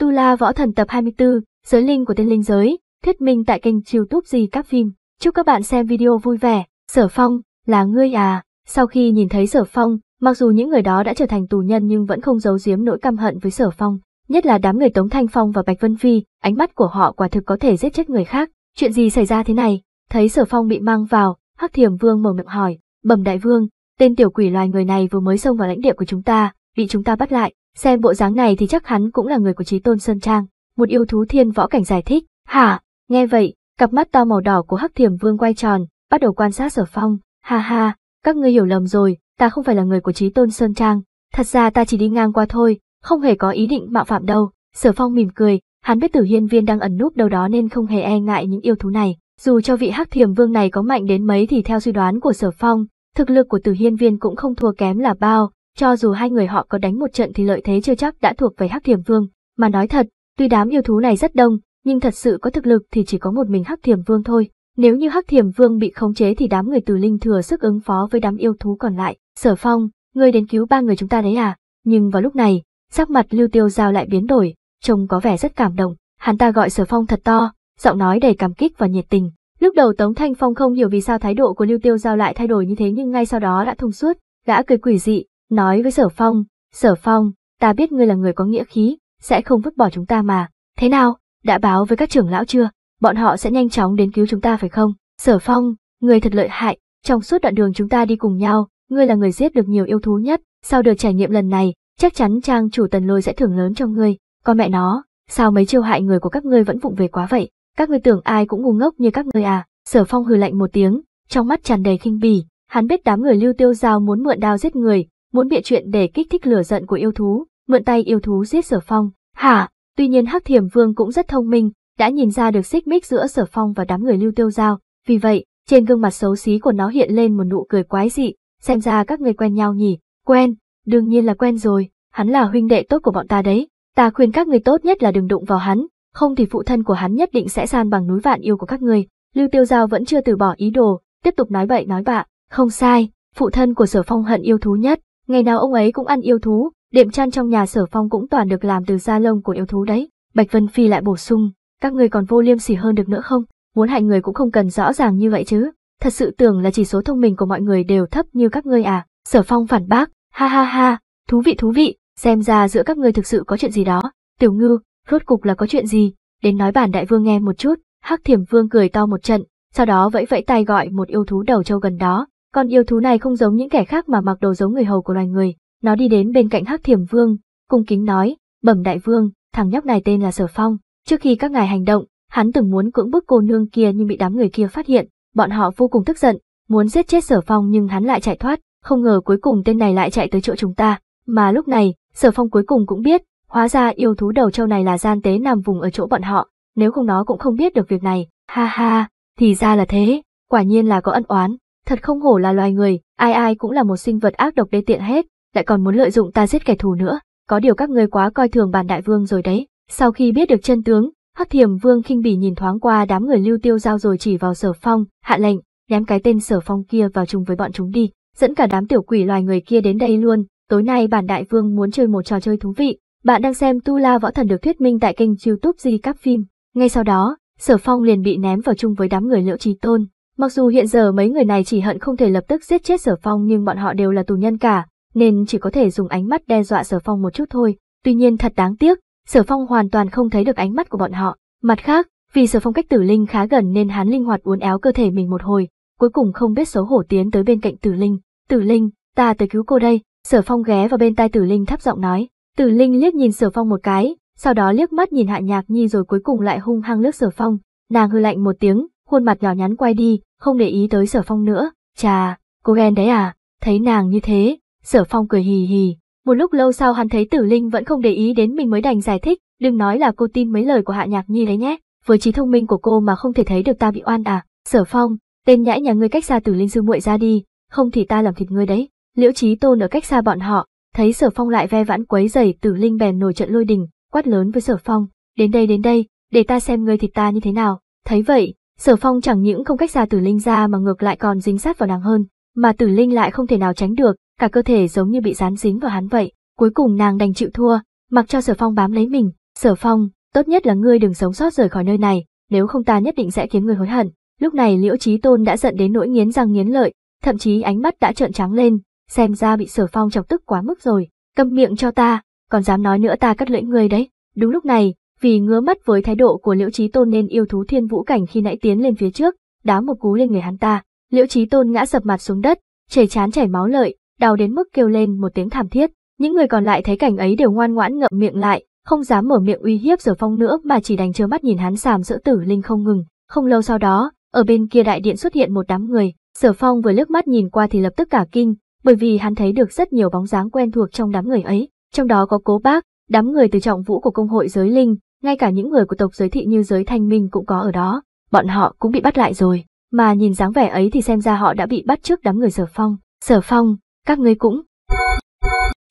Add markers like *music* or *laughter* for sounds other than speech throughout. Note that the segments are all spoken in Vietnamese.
Tu La Võ Thần tập 24, giới linh của tên linh giới, thuyết minh tại kênh youtube gì các phim. Chúc các bạn xem video vui vẻ, Sở Phong, là ngươi à, sau khi nhìn thấy Sở Phong, mặc dù những người đó đã trở thành tù nhân nhưng vẫn không giấu giếm nỗi căm hận với Sở Phong, nhất là đám người Tống Thanh Phong và Bạch Vân Phi, ánh mắt của họ quả thực có thể giết chết người khác. Chuyện gì xảy ra thế này? Thấy Sở Phong bị mang vào, Hắc Thiểm Vương mở miệng hỏi, "Bẩm đại vương, tên tiểu quỷ loài người này vừa mới xông vào lãnh địa của chúng ta, bị chúng ta bắt lại, Xem bộ dáng này thì chắc hắn cũng là người của trí tôn Sơn Trang, một yêu thú thiên võ cảnh giải thích. Hả, nghe vậy, cặp mắt to màu đỏ của hắc thiểm vương quay tròn, bắt đầu quan sát sở phong. Ha ha, các ngươi hiểu lầm rồi, ta không phải là người của trí tôn Sơn Trang, thật ra ta chỉ đi ngang qua thôi, không hề có ý định mạo phạm đâu. Sở phong mỉm cười, hắn biết tử hiên viên đang ẩn núp đâu đó nên không hề e ngại những yêu thú này. Dù cho vị hắc thiểm vương này có mạnh đến mấy thì theo suy đoán của sở phong, thực lực của tử hiên viên cũng không thua kém là bao, cho dù hai người họ có đánh một trận thì lợi thế chưa chắc đã thuộc về Hắc Thiềm Vương, mà nói thật, tuy đám yêu thú này rất đông, nhưng thật sự có thực lực thì chỉ có một mình Hắc Thiềm Vương thôi. Nếu như Hắc Thiềm Vương bị khống chế thì đám người Từ Linh thừa sức ứng phó với đám yêu thú còn lại. Sở Phong, ngươi đến cứu ba người chúng ta đấy à? Nhưng vào lúc này, sắc mặt Lưu Tiêu Giao lại biến đổi, trông có vẻ rất cảm động. Hắn ta gọi Sở Phong thật to, giọng nói đầy cảm kích và nhiệt tình. Lúc đầu Tống Thanh Phong không hiểu vì sao thái độ của Lưu Tiêu Giao lại thay đổi như thế nhưng ngay sau đó đã thông suốt, đã cười quỷ dị, nói với Sở Phong, Sở Phong, ta biết ngươi là người có nghĩa khí, sẽ không vứt bỏ chúng ta mà, thế nào, đã báo với các trưởng lão chưa, bọn họ sẽ nhanh chóng đến cứu chúng ta phải không? Sở Phong, ngươi thật lợi hại, trong suốt đoạn đường chúng ta đi cùng nhau, ngươi là người giết được nhiều yêu thú nhất, sau được trải nghiệm lần này, chắc chắn trang chủ tần lôi sẽ thưởng lớn cho ngươi, con mẹ nó, sao mấy chiêu hại người của các ngươi vẫn vụng về quá vậy, các ngươi tưởng ai cũng ngu ngốc như các ngươi à, Sở Phong hừ lạnh một tiếng, trong mắt tràn đầy khinh bỉ, hắn biết đám người Lưu Tiêu Giao muốn mượn đao giết người, muốn bịa chuyện để kích thích lửa giận của yêu thú, mượn tay yêu thú giết Sở Phong. Hả? Tuy nhiên Hắc Thiểm Vương cũng rất thông minh, đã nhìn ra được xích mích giữa Sở Phong và đám người Lưu Tiêu Giao, vì vậy, trên gương mặt xấu xí của nó hiện lên một nụ cười quái dị, xem ra các người quen nhau nhỉ? Quen, đương nhiên là quen rồi, hắn là huynh đệ tốt của bọn ta đấy, ta khuyên các người tốt nhất là đừng đụng vào hắn, không thì phụ thân của hắn nhất định sẽ san bằng núi vạn yêu của các người. Lưu Tiêu Giao vẫn chưa từ bỏ ý đồ, tiếp tục nói bậy nói bạ, không sai, phụ thân của Sở Phong hận yêu thú nhất, Ngày nào ông ấy cũng ăn yêu thú, đệm chăn trong nhà sở phong cũng toàn được làm từ da lông của yêu thú đấy. Bạch Vân Phi lại bổ sung, các người còn vô liêm sỉ hơn được nữa không? Muốn hại người cũng không cần rõ ràng như vậy chứ. Thật sự tưởng là chỉ số thông minh của mọi người đều thấp như các ngươi à? Sở phong phản bác, ha ha ha, thú vị thú vị, xem ra giữa các ngươi thực sự có chuyện gì đó. Tiểu ngư, rốt cục là có chuyện gì? Đến nói bản đại vương nghe một chút, hắc thiểm vương cười to một trận, sau đó vẫy vẫy tay gọi một yêu thú đầu trâu gần đó, con yêu thú này không giống những kẻ khác mà mặc đồ giống người hầu của loài người, nó đi đến bên cạnh Hắc Thiểm Vương, cung kính nói, "Bẩm đại vương, thằng nhóc này tên là Sở Phong, trước khi các ngài hành động, hắn từng muốn cưỡng bức cô nương kia nhưng bị đám người kia phát hiện, bọn họ vô cùng tức giận, muốn giết chết Sở Phong nhưng hắn lại chạy thoát, không ngờ cuối cùng tên này lại chạy tới chỗ chúng ta." Mà lúc này, Sở Phong cuối cùng cũng biết, hóa ra yêu thú đầu trâu này là gian tế nằm vùng ở chỗ bọn họ, nếu không nó cũng không biết được việc này, ha ha, thì ra là thế, quả nhiên là có ân oán, Thật không hổ là loài người, ai ai cũng là một sinh vật ác độc đê tiện hết, lại còn muốn lợi dụng ta giết kẻ thù nữa. Có điều các ngươi quá coi thường bản đại vương rồi đấy. Sau khi biết được chân tướng, Hắc thiểm Vương khinh bỉ nhìn thoáng qua đám người Lưu Tiêu Giao rồi chỉ vào Sở Phong, hạ lệnh, ném cái tên Sở Phong kia vào chung với bọn chúng đi, dẫn cả đám tiểu quỷ loài người kia đến đây luôn. Tối nay bản đại vương muốn chơi một trò chơi thú vị. Bạn đang xem Tu La Võ Thần được thuyết minh tại kênh YouTube Di Các Phim. Ngay sau đó, Sở Phong liền bị ném vào chung với đám người Liễu Trí Tôn. Mặc dù hiện giờ mấy người này chỉ hận không thể lập tức giết chết Sở Phong nhưng bọn họ đều là tù nhân cả, nên chỉ có thể dùng ánh mắt đe dọa Sở Phong một chút thôi. Tuy nhiên thật đáng tiếc, Sở Phong hoàn toàn không thấy được ánh mắt của bọn họ. Mặt khác, vì Sở Phong cách Tử Linh khá gần nên hắn linh hoạt uốn éo cơ thể mình một hồi, cuối cùng không biết xấu hổ tiến tới bên cạnh Tử Linh. Tử Linh, ta tới cứu cô đây. Sở Phong ghé vào bên tai Tử Linh thấp giọng nói. Tử Linh liếc nhìn Sở Phong một cái, sau đó liếc mắt nhìn Hạ Nhạc Nhi rồi cuối cùng lại hung hăng lướt Sở Phong. Nàng hư lạnh một tiếng, khuôn mặt nhỏ nhắn quay đi, không để ý tới sở phong nữa, chà, cô ghen đấy à, thấy nàng như thế, sở phong cười hì hì. Một lúc lâu sau hắn thấy tử linh vẫn không để ý đến mình mới đành giải thích, đừng nói là cô tin mấy lời của hạ nhạc nhi đấy nhé, với trí thông minh của cô mà không thể thấy được ta bị oan à, sở phong, tên nhãi nhà ngươi cách xa tử linh sư muội ra đi, không thì ta làm thịt ngươi đấy, liễu trí tôn ở cách xa bọn họ, thấy sở phong lại ve vãn quấy giày tử linh bèn nổi trận lôi đình, quát lớn với sở phong, đến đây đến đây, để ta xem ngươi thịt ta như thế nào, thấy vậy, Sở phong chẳng những không cách ra tử linh ra mà ngược lại còn dính sát vào nàng hơn, mà tử linh lại không thể nào tránh được, cả cơ thể giống như bị dán dính vào hắn vậy. Cuối cùng nàng đành chịu thua, mặc cho sở phong bám lấy mình. Sở phong, tốt nhất là ngươi đừng sống sót rời khỏi nơi này, nếu không ta nhất định sẽ khiến ngươi hối hận. Lúc này liễu Chí tôn đã giận đến nỗi nghiến răng nghiến lợi, thậm chí ánh mắt đã trợn trắng lên, xem ra bị sở phong chọc tức quá mức rồi. Câm miệng cho ta, còn dám nói nữa ta cắt lưỡi ngươi đấy. Đúng lúc này, vì ngứa mắt với thái độ của Liễu Chí Tôn nên yêu thú Thiên Vũ cảnh khi nãy tiến lên phía trước, đá một cú lên người hắn ta. Liễu Chí Tôn ngã sập mặt xuống đất, chảy chán chảy máu lợi, đau đến mức kêu lên một tiếng thảm thiết. Những người còn lại thấy cảnh ấy đều ngoan ngoãn ngậm miệng lại, không dám mở miệng uy hiếp Sở Phong nữa mà chỉ đành trơ mắt nhìn hắn sàm sỡ tử linh không ngừng. Không lâu sau đó, ở bên kia đại điện xuất hiện một đám người, Sở Phong vừa liếc mắt nhìn qua thì lập tức cả kinh, bởi vì hắn thấy được rất nhiều bóng dáng quen thuộc trong đám người ấy, trong đó có Cố Bác, đám người từ trọng vũ của công hội giới linh, ngay cả những người của tộc giới thị như giới thanh minh cũng có ở đó, bọn họ cũng bị bắt lại rồi, mà nhìn dáng vẻ ấy thì xem ra họ đã bị bắt trước đám người sở phong, sở phong, các ngươi cũng.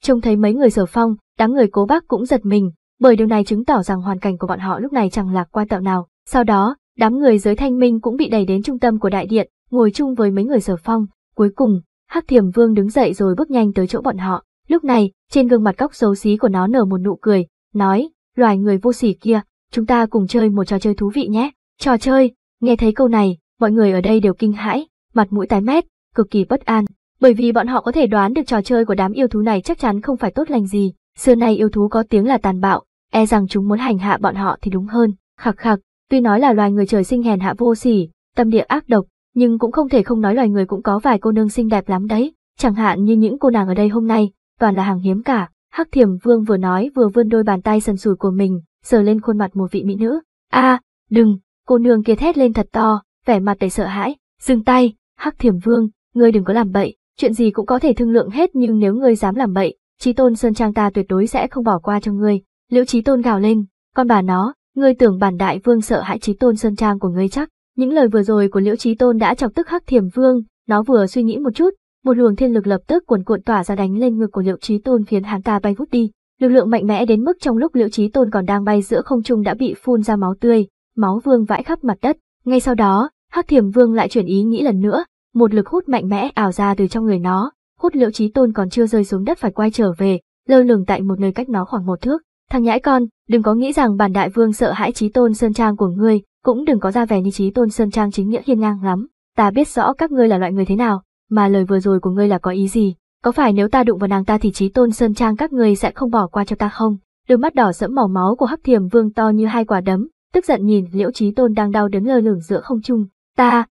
Trông thấy mấy người sở phong, đám người cố bác cũng giật mình, bởi điều này chứng tỏ rằng hoàn cảnh của bọn họ lúc này chẳng lạc quan tạo nào, sau đó, đám người giới thanh minh cũng bị đẩy đến trung tâm của đại điện, ngồi chung với mấy người sở phong, cuối cùng, hắc thiểm vương đứng dậy rồi bước nhanh tới chỗ bọn họ, lúc này, trên gương mặt góc xấu xí của nó nở một nụ cười, nói, loài người vô sỉ kia, chúng ta cùng chơi một trò chơi thú vị nhé. Trò chơi, nghe thấy câu này, mọi người ở đây đều kinh hãi, mặt mũi tái mét, cực kỳ bất an, bởi vì bọn họ có thể đoán được trò chơi của đám yêu thú này chắc chắn không phải tốt lành gì. Xưa nay yêu thú có tiếng là tàn bạo, e rằng chúng muốn hành hạ bọn họ thì đúng hơn. Khạc khạc, tuy nói là loài người trời sinh hèn hạ vô sỉ, tâm địa ác độc, nhưng cũng không thể không nói loài người cũng có vài cô nương xinh đẹp lắm đấy, chẳng hạn như những cô nàng ở đây hôm nay, toàn là hàng hiếm cả. Hắc Thiểm Vương vừa nói vừa vươn đôi bàn tay sần sùi của mình, sờ lên khuôn mặt một vị mỹ nữ. "A, đừng!" Cô nương kia thét lên thật to, vẻ mặt đầy sợ hãi, dừng tay, "Hắc Thiểm Vương, ngươi đừng có làm bậy, chuyện gì cũng có thể thương lượng hết nhưng nếu ngươi dám làm bậy, Chí Tôn Sơn Trang ta tuyệt đối sẽ không bỏ qua cho ngươi." Liễu Chí Tôn gào lên, "Con bà nó, ngươi tưởng bản đại vương sợ hãi Chí Tôn Sơn Trang của ngươi chắc?" Những lời vừa rồi của Liễu Chí Tôn đã chọc tức Hắc Thiểm Vương, nó vừa suy nghĩ một chút, một luồng thiên lực lập tức cuồn cuộn tỏa ra đánh lên ngực của liệu Chí Tôn khiến hắn ta bay vút đi. Lực lượng mạnh mẽ đến mức trong lúc liệu Chí Tôn còn đang bay giữa không trung đã bị phun ra máu tươi, máu vương vãi khắp mặt đất. Ngay sau đó, Hắc Thiểm Vương lại chuyển ý nghĩ lần nữa, một lực hút mạnh mẽ ảo ra từ trong người nó, hút liệu Chí Tôn còn chưa rơi xuống đất phải quay trở về, lơ lửng tại một nơi cách nó khoảng một thước. Thằng nhãi con, đừng có nghĩ rằng bản đại vương sợ hãi Chí Tôn Sơn Trang của ngươi, cũng đừng có ra vẻ như Chí Tôn Sơn Trang chính nghĩa hiên ngang lắm. Ta biết rõ các ngươi là loại người thế nào, mà lời vừa rồi của ngươi là có ý gì? Có phải nếu ta đụng vào nàng ta thì trí tôn sơn trang các ngươi sẽ không bỏ qua cho ta không? Đôi mắt đỏ sẫm màu máu của hắc thiềm vương to như hai quả đấm, tức giận nhìn liễu trí tôn đang đau đớn lơ lửng giữa không trung. Ta!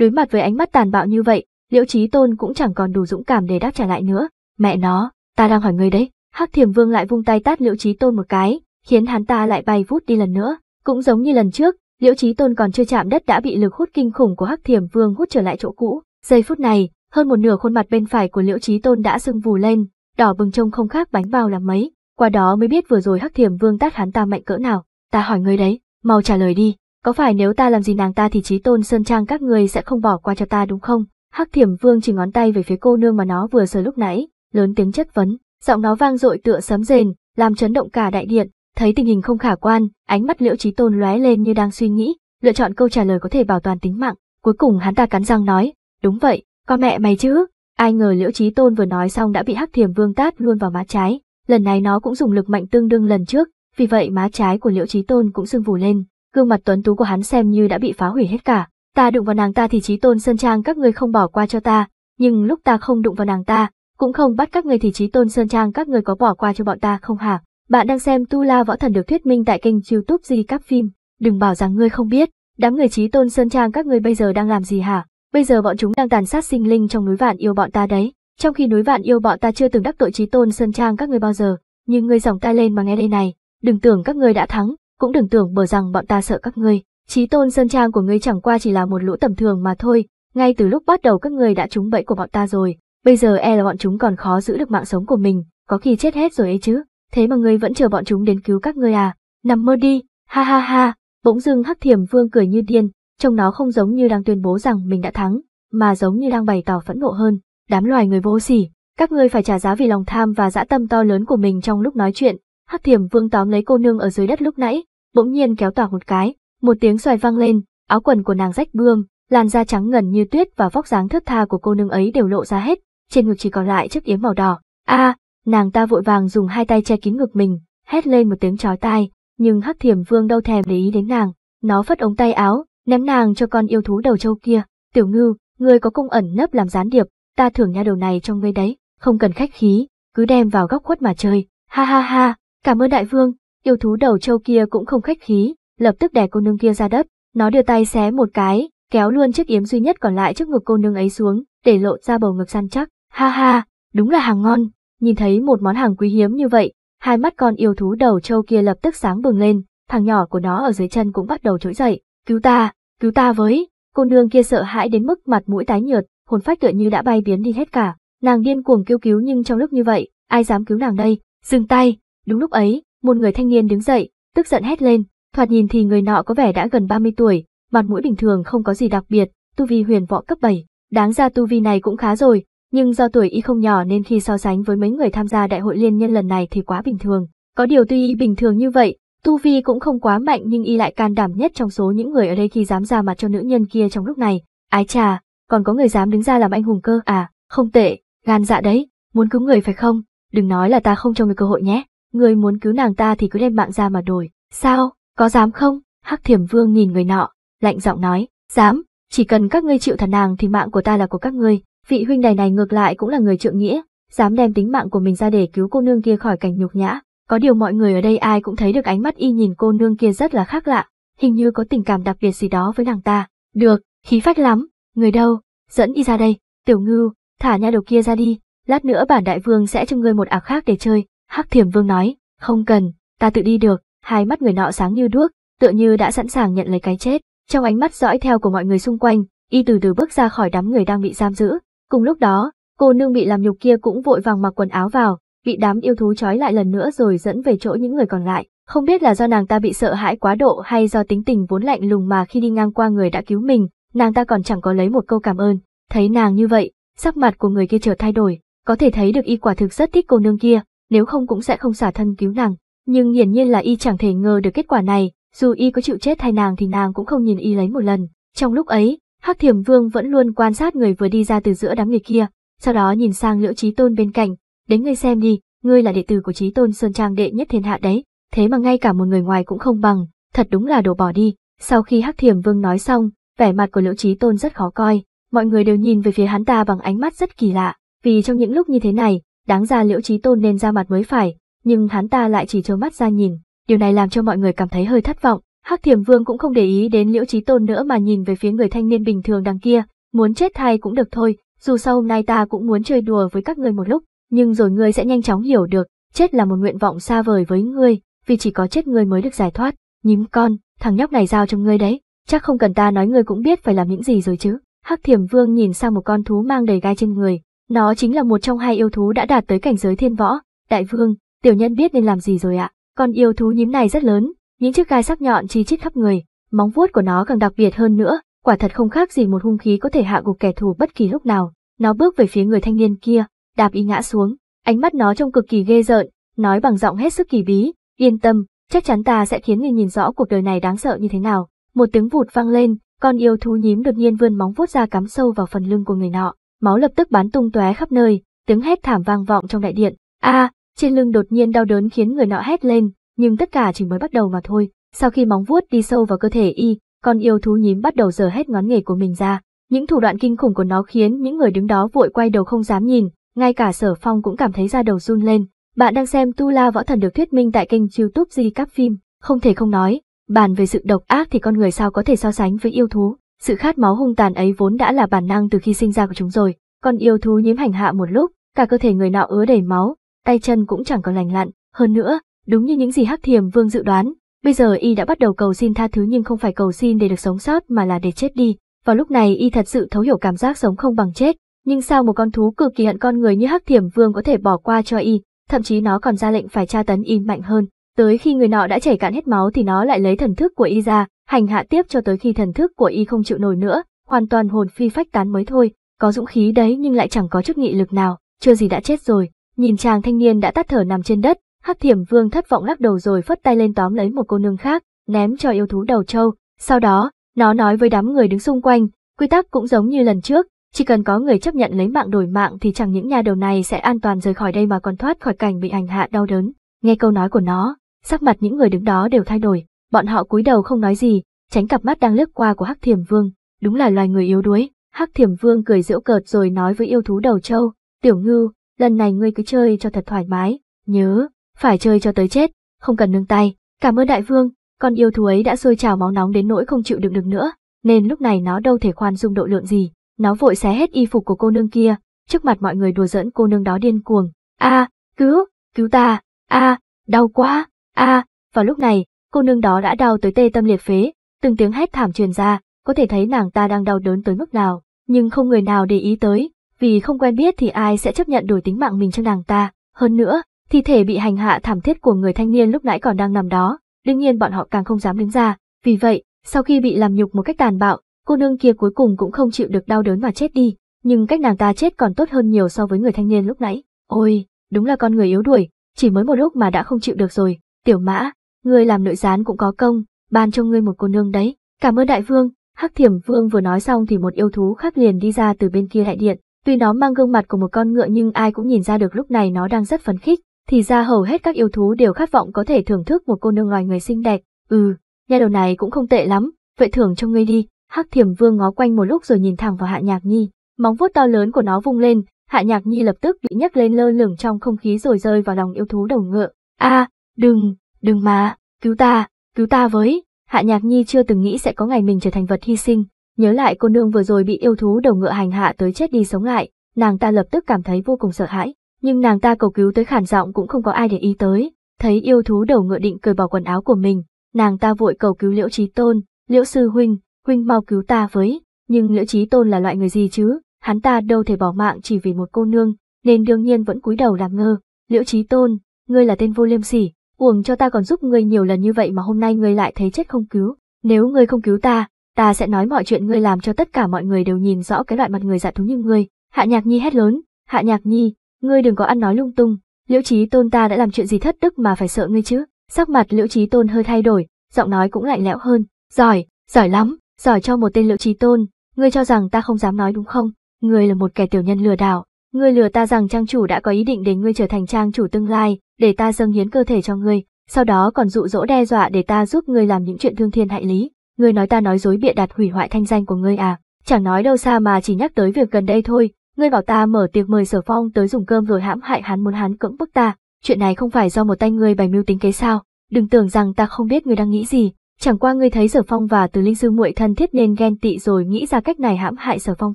Đối mặt với ánh mắt tàn bạo như vậy, liễu trí tôn cũng chẳng còn đủ dũng cảm để đáp trả lại nữa. Mẹ nó, ta đang hỏi ngươi đấy. Hắc thiềm vương lại vung tay tát liễu trí tôn một cái, khiến hắn ta lại bay vút đi lần nữa. Cũng giống như lần trước, liễu trí tôn còn chưa chạm đất đã bị lực hút kinh khủng của hắc thiềm vương hút trở lại chỗ cũ Giây phút này, hơn một nửa khuôn mặt bên phải của Liễu Chí Tôn đã sưng vù lên, đỏ bừng trông không khác bánh bao làm mấy, qua đó mới biết vừa rồi Hắc Thiểm Vương tát hắn ta mạnh cỡ nào. Ta hỏi ngươi đấy, mau trả lời đi, có phải nếu ta làm gì nàng ta thì Chí Tôn Sơn Trang các ngươi sẽ không bỏ qua cho ta đúng không? Hắc Thiểm Vương chỉ ngón tay về phía cô nương mà nó vừa sờ lúc nãy, lớn tiếng chất vấn, giọng nó vang dội tựa sấm rền, làm chấn động cả đại điện, thấy tình hình không khả quan, ánh mắt Liễu Chí Tôn lóe lên như đang suy nghĩ, lựa chọn câu trả lời có thể bảo toàn tính mạng, cuối cùng hắn ta cắn răng nói, Đúng vậy, con mẹ mày chứ. Ai ngờ Liễu Chí Tôn vừa nói xong đã bị Hắc Thiểm Vương tát luôn vào má trái, lần này nó cũng dùng lực mạnh tương đương lần trước, vì vậy má trái của Liễu Chí Tôn cũng sưng phù lên, gương mặt tuấn tú của hắn xem như đã bị phá hủy hết cả. Ta đụng vào nàng ta thì Chí Tôn Sơn Trang các ngươi không bỏ qua cho ta, nhưng lúc ta không đụng vào nàng ta, cũng không bắt các ngươi thì Chí Tôn Sơn Trang các ngươi có bỏ qua cho bọn ta không hả? Bạn đang xem Tu La Võ Thần được thuyết minh tại kênh YouTube Di Các Phim, đừng bảo rằng ngươi không biết, đám người Chí Tôn Sơn Trang các ngươi bây giờ đang làm gì hả? Bây giờ bọn chúng đang tàn sát sinh linh trong núi vạn yêu bọn ta đấy, trong khi núi vạn yêu bọn ta chưa từng đắc tội trí tôn sơn trang các người bao giờ, nhưng ngươi dòng tai lên mà nghe đây này, đừng tưởng các ngươi đã thắng, cũng đừng tưởng bờ rằng bọn ta sợ các ngươi, trí tôn sơn trang của ngươi chẳng qua chỉ là một lũ tầm thường mà thôi, ngay từ lúc bắt đầu các ngươi đã trúng bẫy của bọn ta rồi, bây giờ e là bọn chúng còn khó giữ được mạng sống của mình, có khi chết hết rồi ấy chứ, thế mà ngươi vẫn chờ bọn chúng đến cứu các ngươi à, nằm mơ đi, ha ha ha, bỗng dưng hắc thiểm vương cười như điên, trông nó không giống như đang tuyên bố rằng mình đã thắng, mà giống như đang bày tỏ phẫn nộ hơn. Đám loài người vô sỉ, các ngươi phải trả giá vì lòng tham và dã tâm to lớn của mình trong lúc nói chuyện. Hắc Thiểm Vương tóm lấy cô nương ở dưới đất lúc nãy, bỗng nhiên kéo toạc một cái, một tiếng xoài vang lên, áo quần của nàng rách bươm, làn da trắng ngần như tuyết và vóc dáng thướt tha của cô nương ấy đều lộ ra hết, trên ngực chỉ còn lại chiếc yếm màu đỏ. A, nàng ta vội vàng dùng hai tay che kín ngực mình, hét lên một tiếng chói tai, nhưng Hắc Thiểm Vương đâu thèm để ý đến nàng, nó phất ống tay áo, ném nàng cho con yêu thú đầu châu kia, tiểu ngư, ngươi có công ẩn nấp làm gián điệp, ta thưởng nha đầu này cho ngươi đấy, không cần khách khí, cứ đem vào góc khuất mà chơi, ha ha ha, cảm ơn đại vương, yêu thú đầu châu kia cũng không khách khí, lập tức đè cô nương kia ra đất, nó đưa tay xé một cái, kéo luôn chiếc yếm duy nhất còn lại trước ngực cô nương ấy xuống, để lộ ra bầu ngực săn chắc, ha ha, đúng là hàng ngon, nhìn thấy một món hàng quý hiếm như vậy, hai mắt con yêu thú đầu trâu kia lập tức sáng bừng lên, thằng nhỏ của nó ở dưới chân cũng bắt đầu trỗi dậy, cứu ta, cứu ta với, cô nương kia sợ hãi đến mức mặt mũi tái nhợt, hồn phách tựa như đã bay biến đi hết cả, nàng điên cuồng kêu cứu nhưng trong lúc như vậy, ai dám cứu nàng đây, dừng tay, đúng lúc ấy, một người thanh niên đứng dậy, tức giận hét lên, thoạt nhìn thì người nọ có vẻ đã gần 30 tuổi, mặt mũi bình thường không có gì đặc biệt, tu vi huyền võ cấp 7, đáng ra tu vi này cũng khá rồi, nhưng do tuổi y không nhỏ nên khi so sánh với mấy người tham gia đại hội liên nhân lần này thì quá bình thường. Có điều tuy y bình thường như vậy, Tu Vi cũng không quá mạnh nhưng y lại can đảm nhất trong số những người ở đây khi dám ra mặt cho nữ nhân kia trong lúc này. Ái chà, còn có người dám đứng ra làm anh hùng cơ à, không tệ, gan dạ đấy, muốn cứu người phải không? Đừng nói là ta không cho người cơ hội nhé, người muốn cứu nàng ta thì cứ đem mạng ra mà đổi. Sao, có dám không? Hắc thiểm vương nhìn người nọ, lạnh giọng nói, dám, chỉ cần các ngươi chịu thả nàng thì mạng của ta là của các ngươi. Vị huynh đài này ngược lại cũng là người trượng nghĩa, dám đem tính mạng của mình ra để cứu cô nương kia khỏi cảnh nhục nhã, có điều mọi người ở đây ai cũng thấy được ánh mắt y nhìn cô nương kia rất là khác lạ, hình như có tình cảm đặc biệt gì đó với nàng ta. Được, khí phách lắm, người đâu, dẫn y ra đây, tiểu ngưu, thả nha đầu kia ra đi, lát nữa bản đại vương sẽ cho ngươi một ạc khác để chơi, hắc thiểm vương nói, không cần, ta tự đi được, hai mắt người nọ sáng như đuốc, tựa như đã sẵn sàng nhận lấy cái chết, trong ánh mắt dõi theo của mọi người xung quanh, y từ từ bước ra khỏi đám người đang bị giam giữ, cùng lúc đó, cô nương bị làm nhục kia cũng vội vàng mặc quần áo vào, bị đám yêu thú trói lại lần nữa rồi dẫn về chỗ những người còn lại. Không biết là do nàng ta bị sợ hãi quá độ hay do tính tình vốn lạnh lùng mà khi đi ngang qua người đã cứu mình, nàng ta còn chẳng có lấy một câu cảm ơn. Thấy nàng như vậy, sắc mặt của người kia chợt thay đổi, có thể thấy được y quả thực rất thích cô nương kia, nếu không cũng sẽ không xả thân cứu nàng. Nhưng hiển nhiên là y chẳng thể ngờ được kết quả này, dù y có chịu chết thay nàng thì nàng cũng không nhìn y lấy một lần. Trong lúc ấy, Hắc Thiểm Vương vẫn luôn quan sát người vừa đi ra từ giữa đám người kia, sau đó nhìn sang Liễu Chí Tôn bên cạnh, đến ngươi xem đi, ngươi là đệ tử của trí tôn Sơn Trang đệ nhất thiên hạ đấy, thế mà ngay cả một người ngoài cũng không bằng, thật đúng là đổ bỏ đi. Sau khi Hắc Thiểm Vương nói xong, vẻ mặt của Liễu Trí Tôn rất khó coi, mọi người đều nhìn về phía hắn ta bằng ánh mắt rất kỳ lạ, vì trong những lúc như thế này, đáng ra Liễu Trí Tôn nên ra mặt mới phải, nhưng hắn ta lại chỉ trơ mắt ra nhìn, điều này làm cho mọi người cảm thấy hơi thất vọng. Hắc Thiểm Vương cũng không để ý đến Liễu Trí Tôn nữa mà nhìn về phía người thanh niên bình thường đằng kia, muốn chết thay cũng được thôi, dù sao hôm nay ta cũng muốn chơi đùa với các ngươi một lúc nhưng rồi ngươi sẽ nhanh chóng hiểu được, chết là một nguyện vọng xa vời với ngươi, vì chỉ có chết ngươi mới được giải thoát, nhím con, thằng nhóc này giao cho ngươi đấy, chắc không cần ta nói ngươi cũng biết phải làm những gì rồi chứ. Hắc Thiểm Vương nhìn sang một con thú mang đầy gai trên người, nó chính là một trong hai yêu thú đã đạt tới cảnh giới thiên võ. Đại vương, tiểu nhân biết nên làm gì rồi ạ. Con yêu thú nhím này rất lớn, những chiếc gai sắc nhọn chi chít khắp người, móng vuốt của nó càng đặc biệt hơn nữa, quả thật không khác gì một hung khí có thể hạ gục kẻ thù bất kỳ lúc nào. Nó bước về phía người thanh niên kia, đạp y ngã xuống, ánh mắt nó trông cực kỳ ghê rợn, nói bằng giọng hết sức kỳ bí, yên tâm, chắc chắn ta sẽ khiến người nhìn rõ cuộc đời này đáng sợ như thế nào. Một tiếng vụt vang lên, con yêu thú nhím đột nhiên vươn móng vuốt ra cắm sâu vào phần lưng của người nọ, máu lập tức bắn tung tóe khắp nơi, tiếng hét thảm vang vọng trong đại điện. A, trên lưng đột nhiên đau đớn khiến người nọ hét lên, nhưng tất cả chỉ mới bắt đầu mà thôi. Sau khi móng vuốt đi sâu vào cơ thể y, con yêu thú nhím bắt đầu giở hết ngón nghề của mình ra. Những thủ đoạn kinh khủng của nó khiến những người đứng đó vội quay đầu không dám nhìn, ngay cả sở phong cũng cảm thấy da đầu run lên. Bạn đang xem Tu La Võ Thần được thuyết minh tại kênh youtube Di Cáp Phim, không thể không nói, bàn về sự độc ác thì con người sao có thể so sánh với yêu thú, sự khát máu hung tàn ấy vốn đã là bản năng từ khi sinh ra của chúng rồi, Con yêu thú nhiễm hành hạ một lúc, cả cơ thể người nọ ứa đầy máu, tay chân cũng chẳng còn lành lặn, hơn nữa, đúng như những gì Hắc Thiềm Vương dự đoán, bây giờ y đã bắt đầu cầu xin tha thứ nhưng không phải cầu xin để được sống sót mà là để chết đi, vào lúc này y thật sự thấu hiểu cảm giác sống không bằng chết, nhưng sao một con thú cực kỳ hận con người như Hắc Thiểm Vương có thể bỏ qua cho y, thậm chí nó còn ra lệnh phải tra tấn y mạnh hơn. Tới khi người nọ đã chảy cạn hết máu thì nó lại lấy thần thức của y ra, hành hạ tiếp cho tới khi thần thức của y không chịu nổi nữa, hoàn toàn hồn phi phách tán mới thôi, có dũng khí đấy nhưng lại chẳng có chút nghị lực nào, chưa gì đã chết rồi. Nhìn chàng thanh niên đã tắt thở nằm trên đất, Hắc Thiểm Vương thất vọng lắc đầu rồi phất tay lên tóm lấy một cô nương khác, ném cho yêu thú đầu trâu, sau đó, nó nói với đám người đứng xung quanh, quy tắc cũng giống như lần trước, chỉ cần có người chấp nhận lấy mạng đổi mạng thì chẳng những nhà đầu này sẽ an toàn rời khỏi đây mà còn thoát khỏi cảnh bị hành hạ đau đớn. Nghe câu nói của nó, sắc mặt những người đứng đó đều thay đổi, bọn họ cúi đầu không nói gì, tránh cặp mắt đang lướt qua của Hắc Thiểm Vương, đúng là loài người yếu đuối. Hắc Thiểm Vương cười giễu cợt rồi nói với yêu thú đầu trâu, "Tiểu Ngưu, lần này ngươi cứ chơi cho thật thoải mái, nhớ, phải chơi cho tới chết, không cần nương tay." Cảm ơn đại vương, con yêu thú ấy đã sôi trào máu nóng đến nỗi không chịu đựng được nữa, nên lúc này nó đâu thể khoan dung độ lượng gì, nó vội xé hết y phục của cô nương kia, trước mặt mọi người đùa dẫn cô nương đó điên cuồng. A, cứu, cứu ta, a, đau quá, a. À. Vào lúc này, cô nương đó đã đau tới tê tâm liệt phế, từng tiếng hét thảm truyền ra, có thể thấy nàng ta đang đau đớn tới mức nào, nhưng không người nào để ý tới, vì không quen biết thì ai sẽ chấp nhận đổi tính mạng mình cho nàng ta. Hơn nữa, thi thể bị hành hạ thảm thiết của người thanh niên lúc nãy còn đang nằm đó, đương nhiên bọn họ càng không dám đứng ra. Vì vậy, sau khi bị làm nhục một cách tàn bạo, cô nương kia cuối cùng cũng không chịu được đau đớn mà chết đi, nhưng cách nàng ta chết còn tốt hơn nhiều so với người thanh niên lúc nãy. Ôi, đúng là con người yếu đuổi, chỉ mới một lúc mà đã không chịu được rồi, tiểu mã, ngươi làm nội gián cũng có công, ban cho ngươi một cô nương đấy, cảm ơn đại vương. Hắc thiểm vương vừa nói xong thì một yêu thú khác liền đi ra từ bên kia đại điện, tuy nó mang gương mặt của một con ngựa nhưng ai cũng nhìn ra được lúc này nó đang rất phấn khích, thì ra hầu hết các yêu thú đều khát vọng có thể thưởng thức một cô nương loài người xinh đẹp, ừ, nhà đầu này cũng không tệ lắm, vậy thưởng cho ngươi đi, Hắc Thiểm Vương ngó quanh một lúc rồi nhìn thẳng vào Hạ Nhạc Nhi, móng vuốt to lớn của nó vung lên, Hạ Nhạc Nhi lập tức bị nhấc lên lơ lửng trong không khí rồi rơi vào lòng yêu thú đầu ngựa. A, đừng, đừng mà, cứu ta, cứu ta với. Hạ Nhạc Nhi chưa từng nghĩ sẽ có ngày mình trở thành vật hy sinh, nhớ lại cô nương vừa rồi bị yêu thú đầu ngựa hành hạ tới chết đi sống lại, nàng ta lập tức cảm thấy vô cùng sợ hãi, nhưng nàng ta cầu cứu tới khản giọng cũng không có ai để ý tới, thấy yêu thú đầu ngựa định cởi bỏ quần áo của mình, nàng ta vội cầu cứu Liễu Chí Tôn, Liễu sư huynh, huynh mau cứu ta với, nhưng Liễu Chí Tôn là loại người gì chứ, hắn ta đâu thể bỏ mạng chỉ vì một cô nương, nên đương nhiên vẫn cúi đầu làm ngơ. Liễu Chí Tôn, ngươi là tên vô liêm sỉ, uổng cho ta còn giúp ngươi nhiều lần như vậy mà hôm nay ngươi lại thấy chết không cứu. Nếu ngươi không cứu ta, ta sẽ nói mọi chuyện ngươi làm cho tất cả mọi người đều nhìn rõ cái loại mặt người dạ thú như ngươi. Hạ Nhạc Nhi hét lớn, Hạ Nhạc Nhi, ngươi đừng có ăn nói lung tung. Liễu Chí Tôn ta đã làm chuyện gì thất đức mà phải sợ ngươi chứ? Sắc mặt Liễu Chí Tôn hơi thay đổi, giọng nói cũng lạnh lẽo hơn. Giỏi, giỏi lắm, giỏi cho một tên liệu trí tôn, ngươi cho rằng ta không dám nói đúng không? Ngươi là một kẻ tiểu nhân lừa đảo, ngươi lừa ta rằng trang chủ đã có ý định để ngươi trở thành trang chủ tương lai, để ta dâng hiến cơ thể cho ngươi, sau đó còn dụ dỗ đe dọa để ta giúp ngươi làm những chuyện thương thiên hại lý. Ngươi nói ta nói dối bịa đặt hủy hoại thanh danh của ngươi à? Chẳng nói đâu xa mà chỉ nhắc tới việc gần đây thôi, ngươi bảo ta mở tiệc mời Sở Phong tới dùng cơm rồi hãm hại hắn muốn hắn cưỡng bức ta, chuyện này không phải do một tay ngươi bày mưu tính kế sao? Đừng tưởng rằng ta không biết ngươi đang nghĩ gì, Chẳng qua ngươi thấy Sở Phong và Từ Linh sư muội thân thiết nên ghen tị rồi nghĩ ra cách này hãm hại Sở Phong